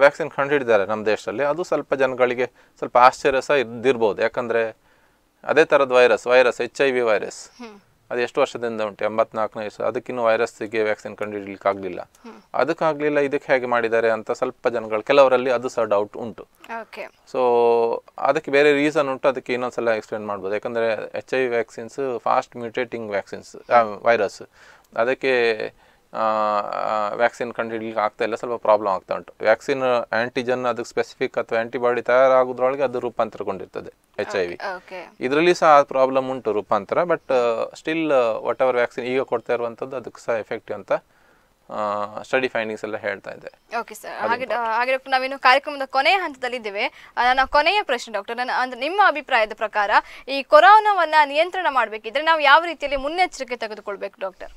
ವ್ಯಾಕ್ಸಿನ್ ಕಂಡುಹಿಡಿದ್ದಾರೆ ನಮ್ಮ ದೇಶದಲ್ಲಿ ಅದು ಸ್ವಲ್ಪ ಜನಗಳಿಗೆ ಸ್ವಲ್ಪ ಆಶ್ಚರ್ಯ ಸಹ ಇದ್ದಿರ್ಬೋದು ಯಾಕಂದರೆ ಅದೇ ಥರದ virus virus H I V virus ಅದು ಎಷ್ಟು ವರ್ಷದಿಂದ ಉಂಟು ಎಂಬತ್ನಾಲ್ಕನೇ ವರ್ಷ ಅದಕ್ಕಿನ್ನೂ ವೈರಸ್ಸಿಗೆ ವ್ಯಾಕ್ಸಿನ್ ಕಂಡುಹಿಡಲಿಕ್ಕೆ ಅದಕ್ಕಾಗ್ಲಿಲ್ಲ ಇದಕ್ಕೆ ಹೇಗೆ ಮಾಡಿದ್ದಾರೆ ಅಂತ ಸ್ವಲ್ಪ ಜನಗಳು ಕೆಲವರಲ್ಲಿ ಅದು ಸಹ ಡೌಟ್ ಉಂಟು ಸೊ ಅದಕ್ಕೆ ಬೇರೆ ರೀಸನ್ ಉಂಟು ಅದಕ್ಕೆ ಇನ್ನೊಂದ್ಸಲ ಎಕ್ಸ್ಪ್ಲೇನ್ ಮಾಡ್ಬೋದು ಯಾಕಂದರೆ H I V vaccines fast mutating vaccines virus ಅದಕ್ಕೆ ವ್ಯಾಕ್ಸಿನ್ ಹಿಡಲಿಕ್ಕೆ ಆಗ್ತಾ ಇಲ್ಲ ಸ್ವಲ್ಪ ಪ್ರಾಬ್ಲಮ್ ಆಗ್ತಾ ಉಂಟು ವ್ಯಾಕ್ಸಿನ್ ಆ್ಯಂಟಿಜನ್ ಅದಕ್ಕೆ ಸ್ಪೆಸಿಫಿಕ್ ಅಥವಾ ಆ್ಯಂಟಿಬಾಡಿ ತಯಾರಾಗೋದ್ರೊಳಗೆ ಅದು ರೂಪಾಂತರಗೊಂಡಿರ್ತದೆ ಎಚ್ ಐ ವಿ ಇದರಲ್ಲಿ ಸಹ ಆ ಪ್ರಾಬ್ಲಮ್ ಉಂಟು ರೂಪಾಂತರ but still whatever vaccine ಈಗ ಕೊಡ್ತಾ ಇರುವಂಥದ್ದು ಅದಕ್ಕೆ ಸಹ ಎಫೆಕ್ಟಿವ್ ಅಂತ ಸ್ಟಡಿ ಫೈಂಡಿಂಗ್ಸ್ ಎಲ್ಲ ಹೇಳ್ತಾ ಇದೆ ಓಕೆ ಸರ್ ಹಾಗೆ ಹಾಗೆ ಡಾಕ್ಟರ್ ನಾವಿನ್ನು ಕಾರ್ಯಕ್ರಮದ ಕೊನೆಯ ಹಂತದಲ್ಲಿ ಇದ್ದೇವೆ ನನ್ನ ಕೊನೆಯ ಪ್ರಶ್ನೆ ಡಾಕ್ಟರ್ ನನ್ನ ಅಂದ್ರೆ ನಿಮ್ಮ ಅಭಿಪ್ರಾಯದ ಪ್ರಕಾರ ಈ ಕೊರೋನಾವನ್ನ ನಿಯಂತ್ರಣ ಮಾಡಬೇಕಿದ್ರೆ ನಾವು ಯಾವ ರೀತಿಯಲ್ಲಿ ಮುನ್ನೆಚ್ಚರಿಕೆ ತೆಗೆದುಕೊಳ್ಬೇಕು ಡಾಕ್ಟರ್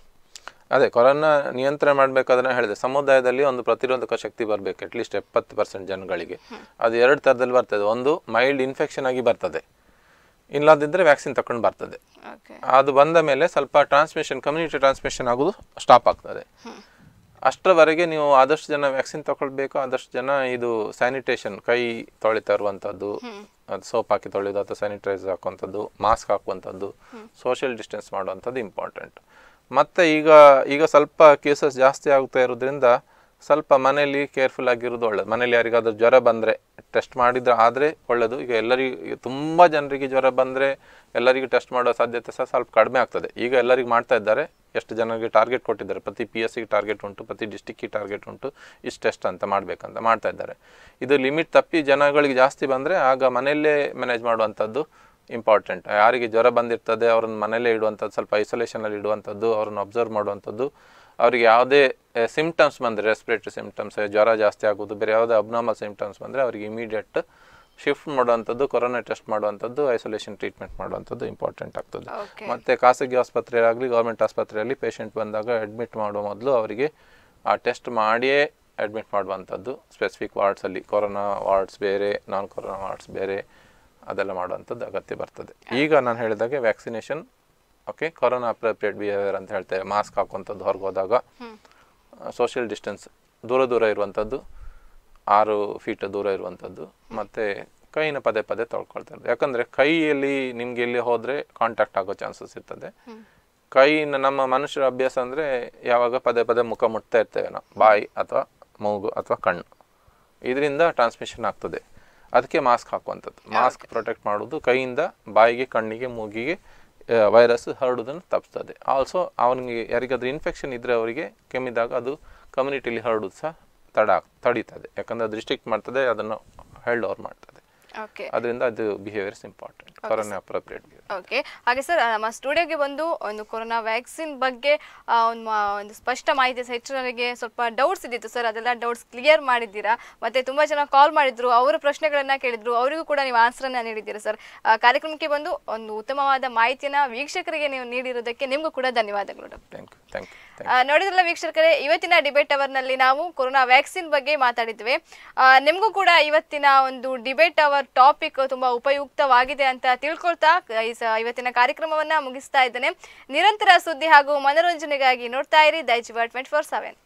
ಅದೇ ಕೊರೋನಾ ನಿಯಂತ್ರಣ ಮಾಡಬೇಕಾದ್ರೆ ಹೇಳಿದೆ ಸಮುದಾಯದಲ್ಲಿ ಒಂದು ಪ್ರತಿರೋಧಕ ಶಕ್ತಿ ಬರಬೇಕು ಅಟ್ಲೀಸ್ಟ್ ಎಪ್ಪತ್ತು ಪರ್ಸೆಂಟ್ ಜನಗಳಿಗೆ ಅದು ಎರಡು ಥರದಲ್ಲಿ ಬರ್ತದೆ ಒಂದು ಮೈಲ್ಡ್ ಇನ್ಫೆಕ್ಷನ್ ಆಗಿ ಬರ್ತದೆ ಇಲ್ಲದಿದ್ದರೆ ವ್ಯಾಕ್ಸಿನ್ ತಕೊಂಡು ಬರ್ತದೆ ಅದು ಬಂದ ಮೇಲೆ ಸ್ವಲ್ಪ ಟ್ರಾನ್ಸ್ಮಿಷನ್ ಕಮ್ಯುನಿಟಿ ಟ್ರಾನ್ಸ್ಮಿಷನ್ ಆಗೋದು ಸ್ಟಾಪ್ ಆಗ್ತದೆ ಅಷ್ಟರವರೆಗೆ ನೀವು ಆದಷ್ಟು ಜನ ವ್ಯಾಕ್ಸಿನ್ ತಗೊಳ್ಬೇಕು ಆದಷ್ಟು ಜನ ಇದು ಸ್ಯಾನಿಟೇಷನ್ ಕೈ ತೊಳಿತಾ ಇರುವಂಥದ್ದು ಸೋಪ್ ಹಾಕಿ ತೊಳೆಯೋದು ಅಥವಾ ಸ್ಯಾನಿಟೈಸ್ ಹಾಕುವಂಥದ್ದು ಮಾಸ್ಕ್ ಹಾಕುವಂಥದ್ದು ಸೋಷಿಯಲ್ ಡಿಸ್ಟೆನ್ಸ್ ಮಾಡುವಂಥದ್ದು ಇಂಪಾರ್ಟೆಂಟ್ ಮತ್ತು ಈಗ ಈಗ ಸ್ವಲ್ಪ ಕೇಸಸ್ ಜಾಸ್ತಿ ಆಗ್ತಾ ಇರೋದ್ರಿಂದ ಸ್ವಲ್ಪ ಮನೇಲಿ ಕೇರ್ಫುಲ್ ಆಗಿರೋದು ಒಳ್ಳೆದು ಮನೇಲಿ ಯಾರಿಗಾದರೂ ಜ್ವರ ಬಂದರೆ ಟೆಸ್ಟ್ ಮಾಡಿದ್ರೆ ಆದರೆ ಒಳ್ಳೆಯದು ಈಗ ಎಲ್ಲರಿಗೆ ತುಂಬ ಜನರಿಗೆ ಜ್ವರ ಬಂದರೆ ಎಲ್ಲರಿಗೂ ಟೆಸ್ಟ್ ಮಾಡೋ ಸಾಧ್ಯತೆ ಸಹ ಸ್ವಲ್ಪ ಕಡಿಮೆ ಆಗ್ತದೆ ಈಗ ಎಲ್ಲರಿಗೂ ಮಾಡ್ತಾ ಇದ್ದಾರೆ ಎಷ್ಟು ಜನರಿಗೆ ಟಾರ್ಗೆಟ್ ಕೊಟ್ಟಿದ್ದಾರೆ ಪ್ರತಿ ಪಿ ಎಸ್ ಸಿಗೆ ಟಾರ್ಗೆಟ್ ಉಂಟು ಪ್ರತಿ ಡಿಸ್ಟಿಕ್ಕಿಗೆ ಟಾರ್ಗೆಟ್ ಉಂಟು ಇಷ್ಟು ಟೆಸ್ಟ್ ಅಂತ ಮಾಡಬೇಕಂತ ಮಾಡ್ತಾ ಇದ್ದಾರೆ ಇದು ಲಿಮಿಟ್ ತಪ್ಪಿ ಜನಗಳಿಗೆ ಜಾಸ್ತಿ ಬಂದರೆ ಆಗ ಮನೆಯಲ್ಲೇ ಮ್ಯಾನೇಜ್ ಮಾಡುವಂಥದ್ದು ಇಂಪಾರ್ಟೆಂಟ್ ಯಾರಿಗೆ ಜ್ವರ ಬಂದಿರ್ತದೆ ಅವ್ರನ್ನ ಮನೇಲೇ ಇಡುವಂಥದ್ದು ಸ್ವಲ್ಪ ಐಸೋಲೇಷನಲ್ಲಿ ಇಡುವಂಥದ್ದು ಅವ್ರನ್ನ ಅಬ್ಸರ್ವ್ ಮಾಡುವಂಥದ್ದು ಅವ್ರಿಗೆ ಯಾವುದೇ ಸಿಮ್ಟಮ್ಸ್ ಬಂದರೆ ರೆಸ್ಪಿರೇಟ್ರಿ ಸಿಮ್ಟಮ್ಸ್ ಜ್ವರ ಜಾಸ್ತಿ ಆಗೋದು ಬೇರೆ ಯಾವುದೇ ಅಬ್ನಾರ್ಮಲ್ ಸಿಮ್ಟಮ್ಸ್ ಬಂದರೆ ಅವ್ರಿಗೆ ಇಮಿಡಿಯೇಟ್ ಶಿಫ್ಟ್ ಮಾಡುವಂಥದ್ದು ಕೊರೋನಾ ಟೆಸ್ಟ್ ಮಾಡುವಂಥದ್ದು ಐಸೋಲೇಷನ್ ಟ್ರೀಟ್ಮೆಂಟ್ ಮಾಡುವಂಥದ್ದು ಇಂಪಾರ್ಟೆಂಟ್ ಆಗ್ತದೆ ಮತ್ತು ಖಾಸಗಿ ಆಸ್ಪತ್ರೆ ಗೌರ್ಮೆಂಟ್ ಆಸ್ಪತ್ರೆಯಲ್ಲಿ ಪೇಷಂಟ್ ಬಂದಾಗ ಅಡ್ಮಿಟ್ ಮಾಡುವ ಮೊದಲು ಅವರಿಗೆ ಆ ಟೆಸ್ಟ್ ಮಾಡಿಯೇ ಅಡ್ಮಿಟ್ ಮಾಡುವಂಥದ್ದು ಸ್ಪೆಸಿಫಿಕ್ ವಾರ್ಡ್ಸಲ್ಲಿ ಕೊರೋನಾ ವಾರ್ಡ್ಸ್ ಬೇರೆ ನಾನ್ ಕೊರೋನಾ ವಾರ್ಡ್ಸ್ ಬೇರೆ ಅದೆಲ್ಲ ಮಾಡುವಂಥದ್ದು ಅಗತ್ಯ ಬರ್ತದೆ ಈಗ ನಾನು ಹೇಳಿದಾಗೆ vaccination okay corona appropriate behaviour ಅಂತ ಹೇಳ್ತೇವೆ ಮಾಸ್ಕ್ ಹಾಕುವಂಥದ್ದು ಹೊರಗೆ ಹೋದಾಗ ಸೋಷಿಯಲ್ ಡಿಸ್ಟೆನ್ಸ್ ದೂರ ದೂರ ಇರುವಂಥದ್ದು ಆರು ಫೀಟ್ ದೂರ ಇರುವಂಥದ್ದು ಮತ್ತು ಕೈನ ಪದೇ ಪದೇ ತೊಳ್ಕೊಳ್ತಾ ಇರೋದು ಯಾಕಂದರೆ ಕೈಯಲ್ಲಿ ನಿಮ್ಗೆ ಎಲ್ಲಿ ಹೋದರೆ ಕಾಂಟ್ಯಾಕ್ಟ್ ಆಗೋ ಚಾನ್ಸಸ್ ಇರ್ತದೆ ಕೈನ ನಮ್ಮ ಮನುಷ್ಯರ ಅಭ್ಯಾಸ ಅಂದರೆ ಯಾವಾಗ ಪದೇ ಪದೇ ಮುಖ ಮುಟ್ತಾ ಇರ್ತೇವೆ ನಾವು ಬಾಯಿ ಅಥವಾ ಮೂಗು ಅಥವಾ ಕಣ್ಣು ಇದರಿಂದ ಟ್ರಾನ್ಸ್ಮಿಷನ್ ಆಗ್ತದೆ ಅದಕ್ಕೆ ಮಾಸ್ಕ್ ಹಾಕುವಂಥದ್ದು ಮಾಸ್ಕ್ ಪ್ರೊಟೆಕ್ಟ್ ಮಾಡೋದು ಕೈಯಿಂದ ಬಾಯಿಗೆ ಕಣ್ಣಿಗೆ ಮೂಗಿಗೆ ವೈರಸ್ ಹರಡೋದನ್ನು ತಪ್ಪಿಸ್ತದೆ ಆಲ್ಸೋ ಅವನಿಗೆ ಯಾರಿಗಾದ್ರೂ ಇನ್ಫೆಕ್ಷನ್ ಇದ್ದರೆ ಅವರಿಗೆ ಕೆಮ್ಮಿದಾಗ ಅದು ಕಮ್ಯುನಿಟಿಲಿ ಹರಡೋದು ಸಹ ತಡ ತಡೀತದೆ ಯಾಕಂದರೆ ಅದು ರಿಸ್ಟ್ರಿಕ್ಟ್ ಮಾಡ್ತದೆ ಅದನ್ನು ಓವರ್ ಮಾಡ್ತದೆ ಅದರಿಂದ ಅದು behaviours important corona appropriate okay ಹಾಗೆ ಸರ್ ನಮ್ಮ ಸ್ಟುಡಿಯೋಗೆ ಬಂದು ಒಂದು ಕೊರೋನಾ ವ್ಯಾಕ್ಸಿನ್ ಬಗ್ಗೆ ಒಂದು ಸ್ಪಷ್ಟ ಮಾಹಿತಿ ಹೆಚ್ಚು ನನಗೆ ಸ್ವಲ್ಪ ಡೌಟ್ಸ್ ಇದ್ದಿತ್ತು ಸರ್ ಅದೆಲ್ಲ ಡೌಟ್ಸ್ ಕ್ಲಿಯರ್ ಮಾಡಿದ್ದೀರಾ ಮತ್ತೆ ತುಂಬಾ ಜನ ಕಾಲ್ ಮಾಡಿದ್ರು ಅವರ ಪ್ರಶ್ನೆಗಳನ್ನ ಕೇಳಿದ್ರು ಅವರಿಗೂ ಕೂಡ ನೀವು ಆನ್ಸರ್ ಅನ್ನ ನೀಡಿದ್ದೀರಾ ಸರ್ ಕಾರ್ಯಕ್ರಮಕ್ಕೆ ಬಂದು ಒಂದು ಉತ್ತಮವಾದ ಮಾಹಿತಿಯನ್ನ ವೀಕ್ಷಕರಿಗೆ ನೀವು ನೀಡಿರೋದಕ್ಕೆ ನಿಮ್ಗೂ ಕೂಡ ಧನ್ಯವಾದಗಳು ನೋಡಿದ್ರಲ್ಲ ವೀಕ್ಷಕರೇ ಇವತ್ತಿನ ಡಿಬೇಟ್ ಅವರ್ನಲ್ಲಿ ನಾವು ಕೊರೋನಾ ವ್ಯಾಕ್ಸಿನ್ ಬಗ್ಗೆ ಮಾತಾಡಿದ್ವಿ ನಿಮ್ಗೂ ಕೂಡ ಇವತ್ತಿನ ಒಂದು ಡಿಬೇಟ್ ಅವರ್ ಟಾಪಿಕ್ ತುಂಬಾ ಉಪಯುಕ್ತವಾಗಿದೆ ಅಂತ ತಿಳ್ಕೊಳ್ತಾ ಇವತ್ತಿನ ಕಾರ್ಯಕ್ರಮವನ್ನ ಮುಗಿಸ್ತಾ ಇದ್ದೇನೆ ನಿರಂತರ ಸುದ್ದಿ ಹಾಗೂ ಮನೋರಂಜನೆಗಾಗಿ ನೋಡ್ತಾ ಇರಿ ದೈಜ್ ಟ್ವೆಂಟಿ ಫೋರ್ ಸೆವೆನ್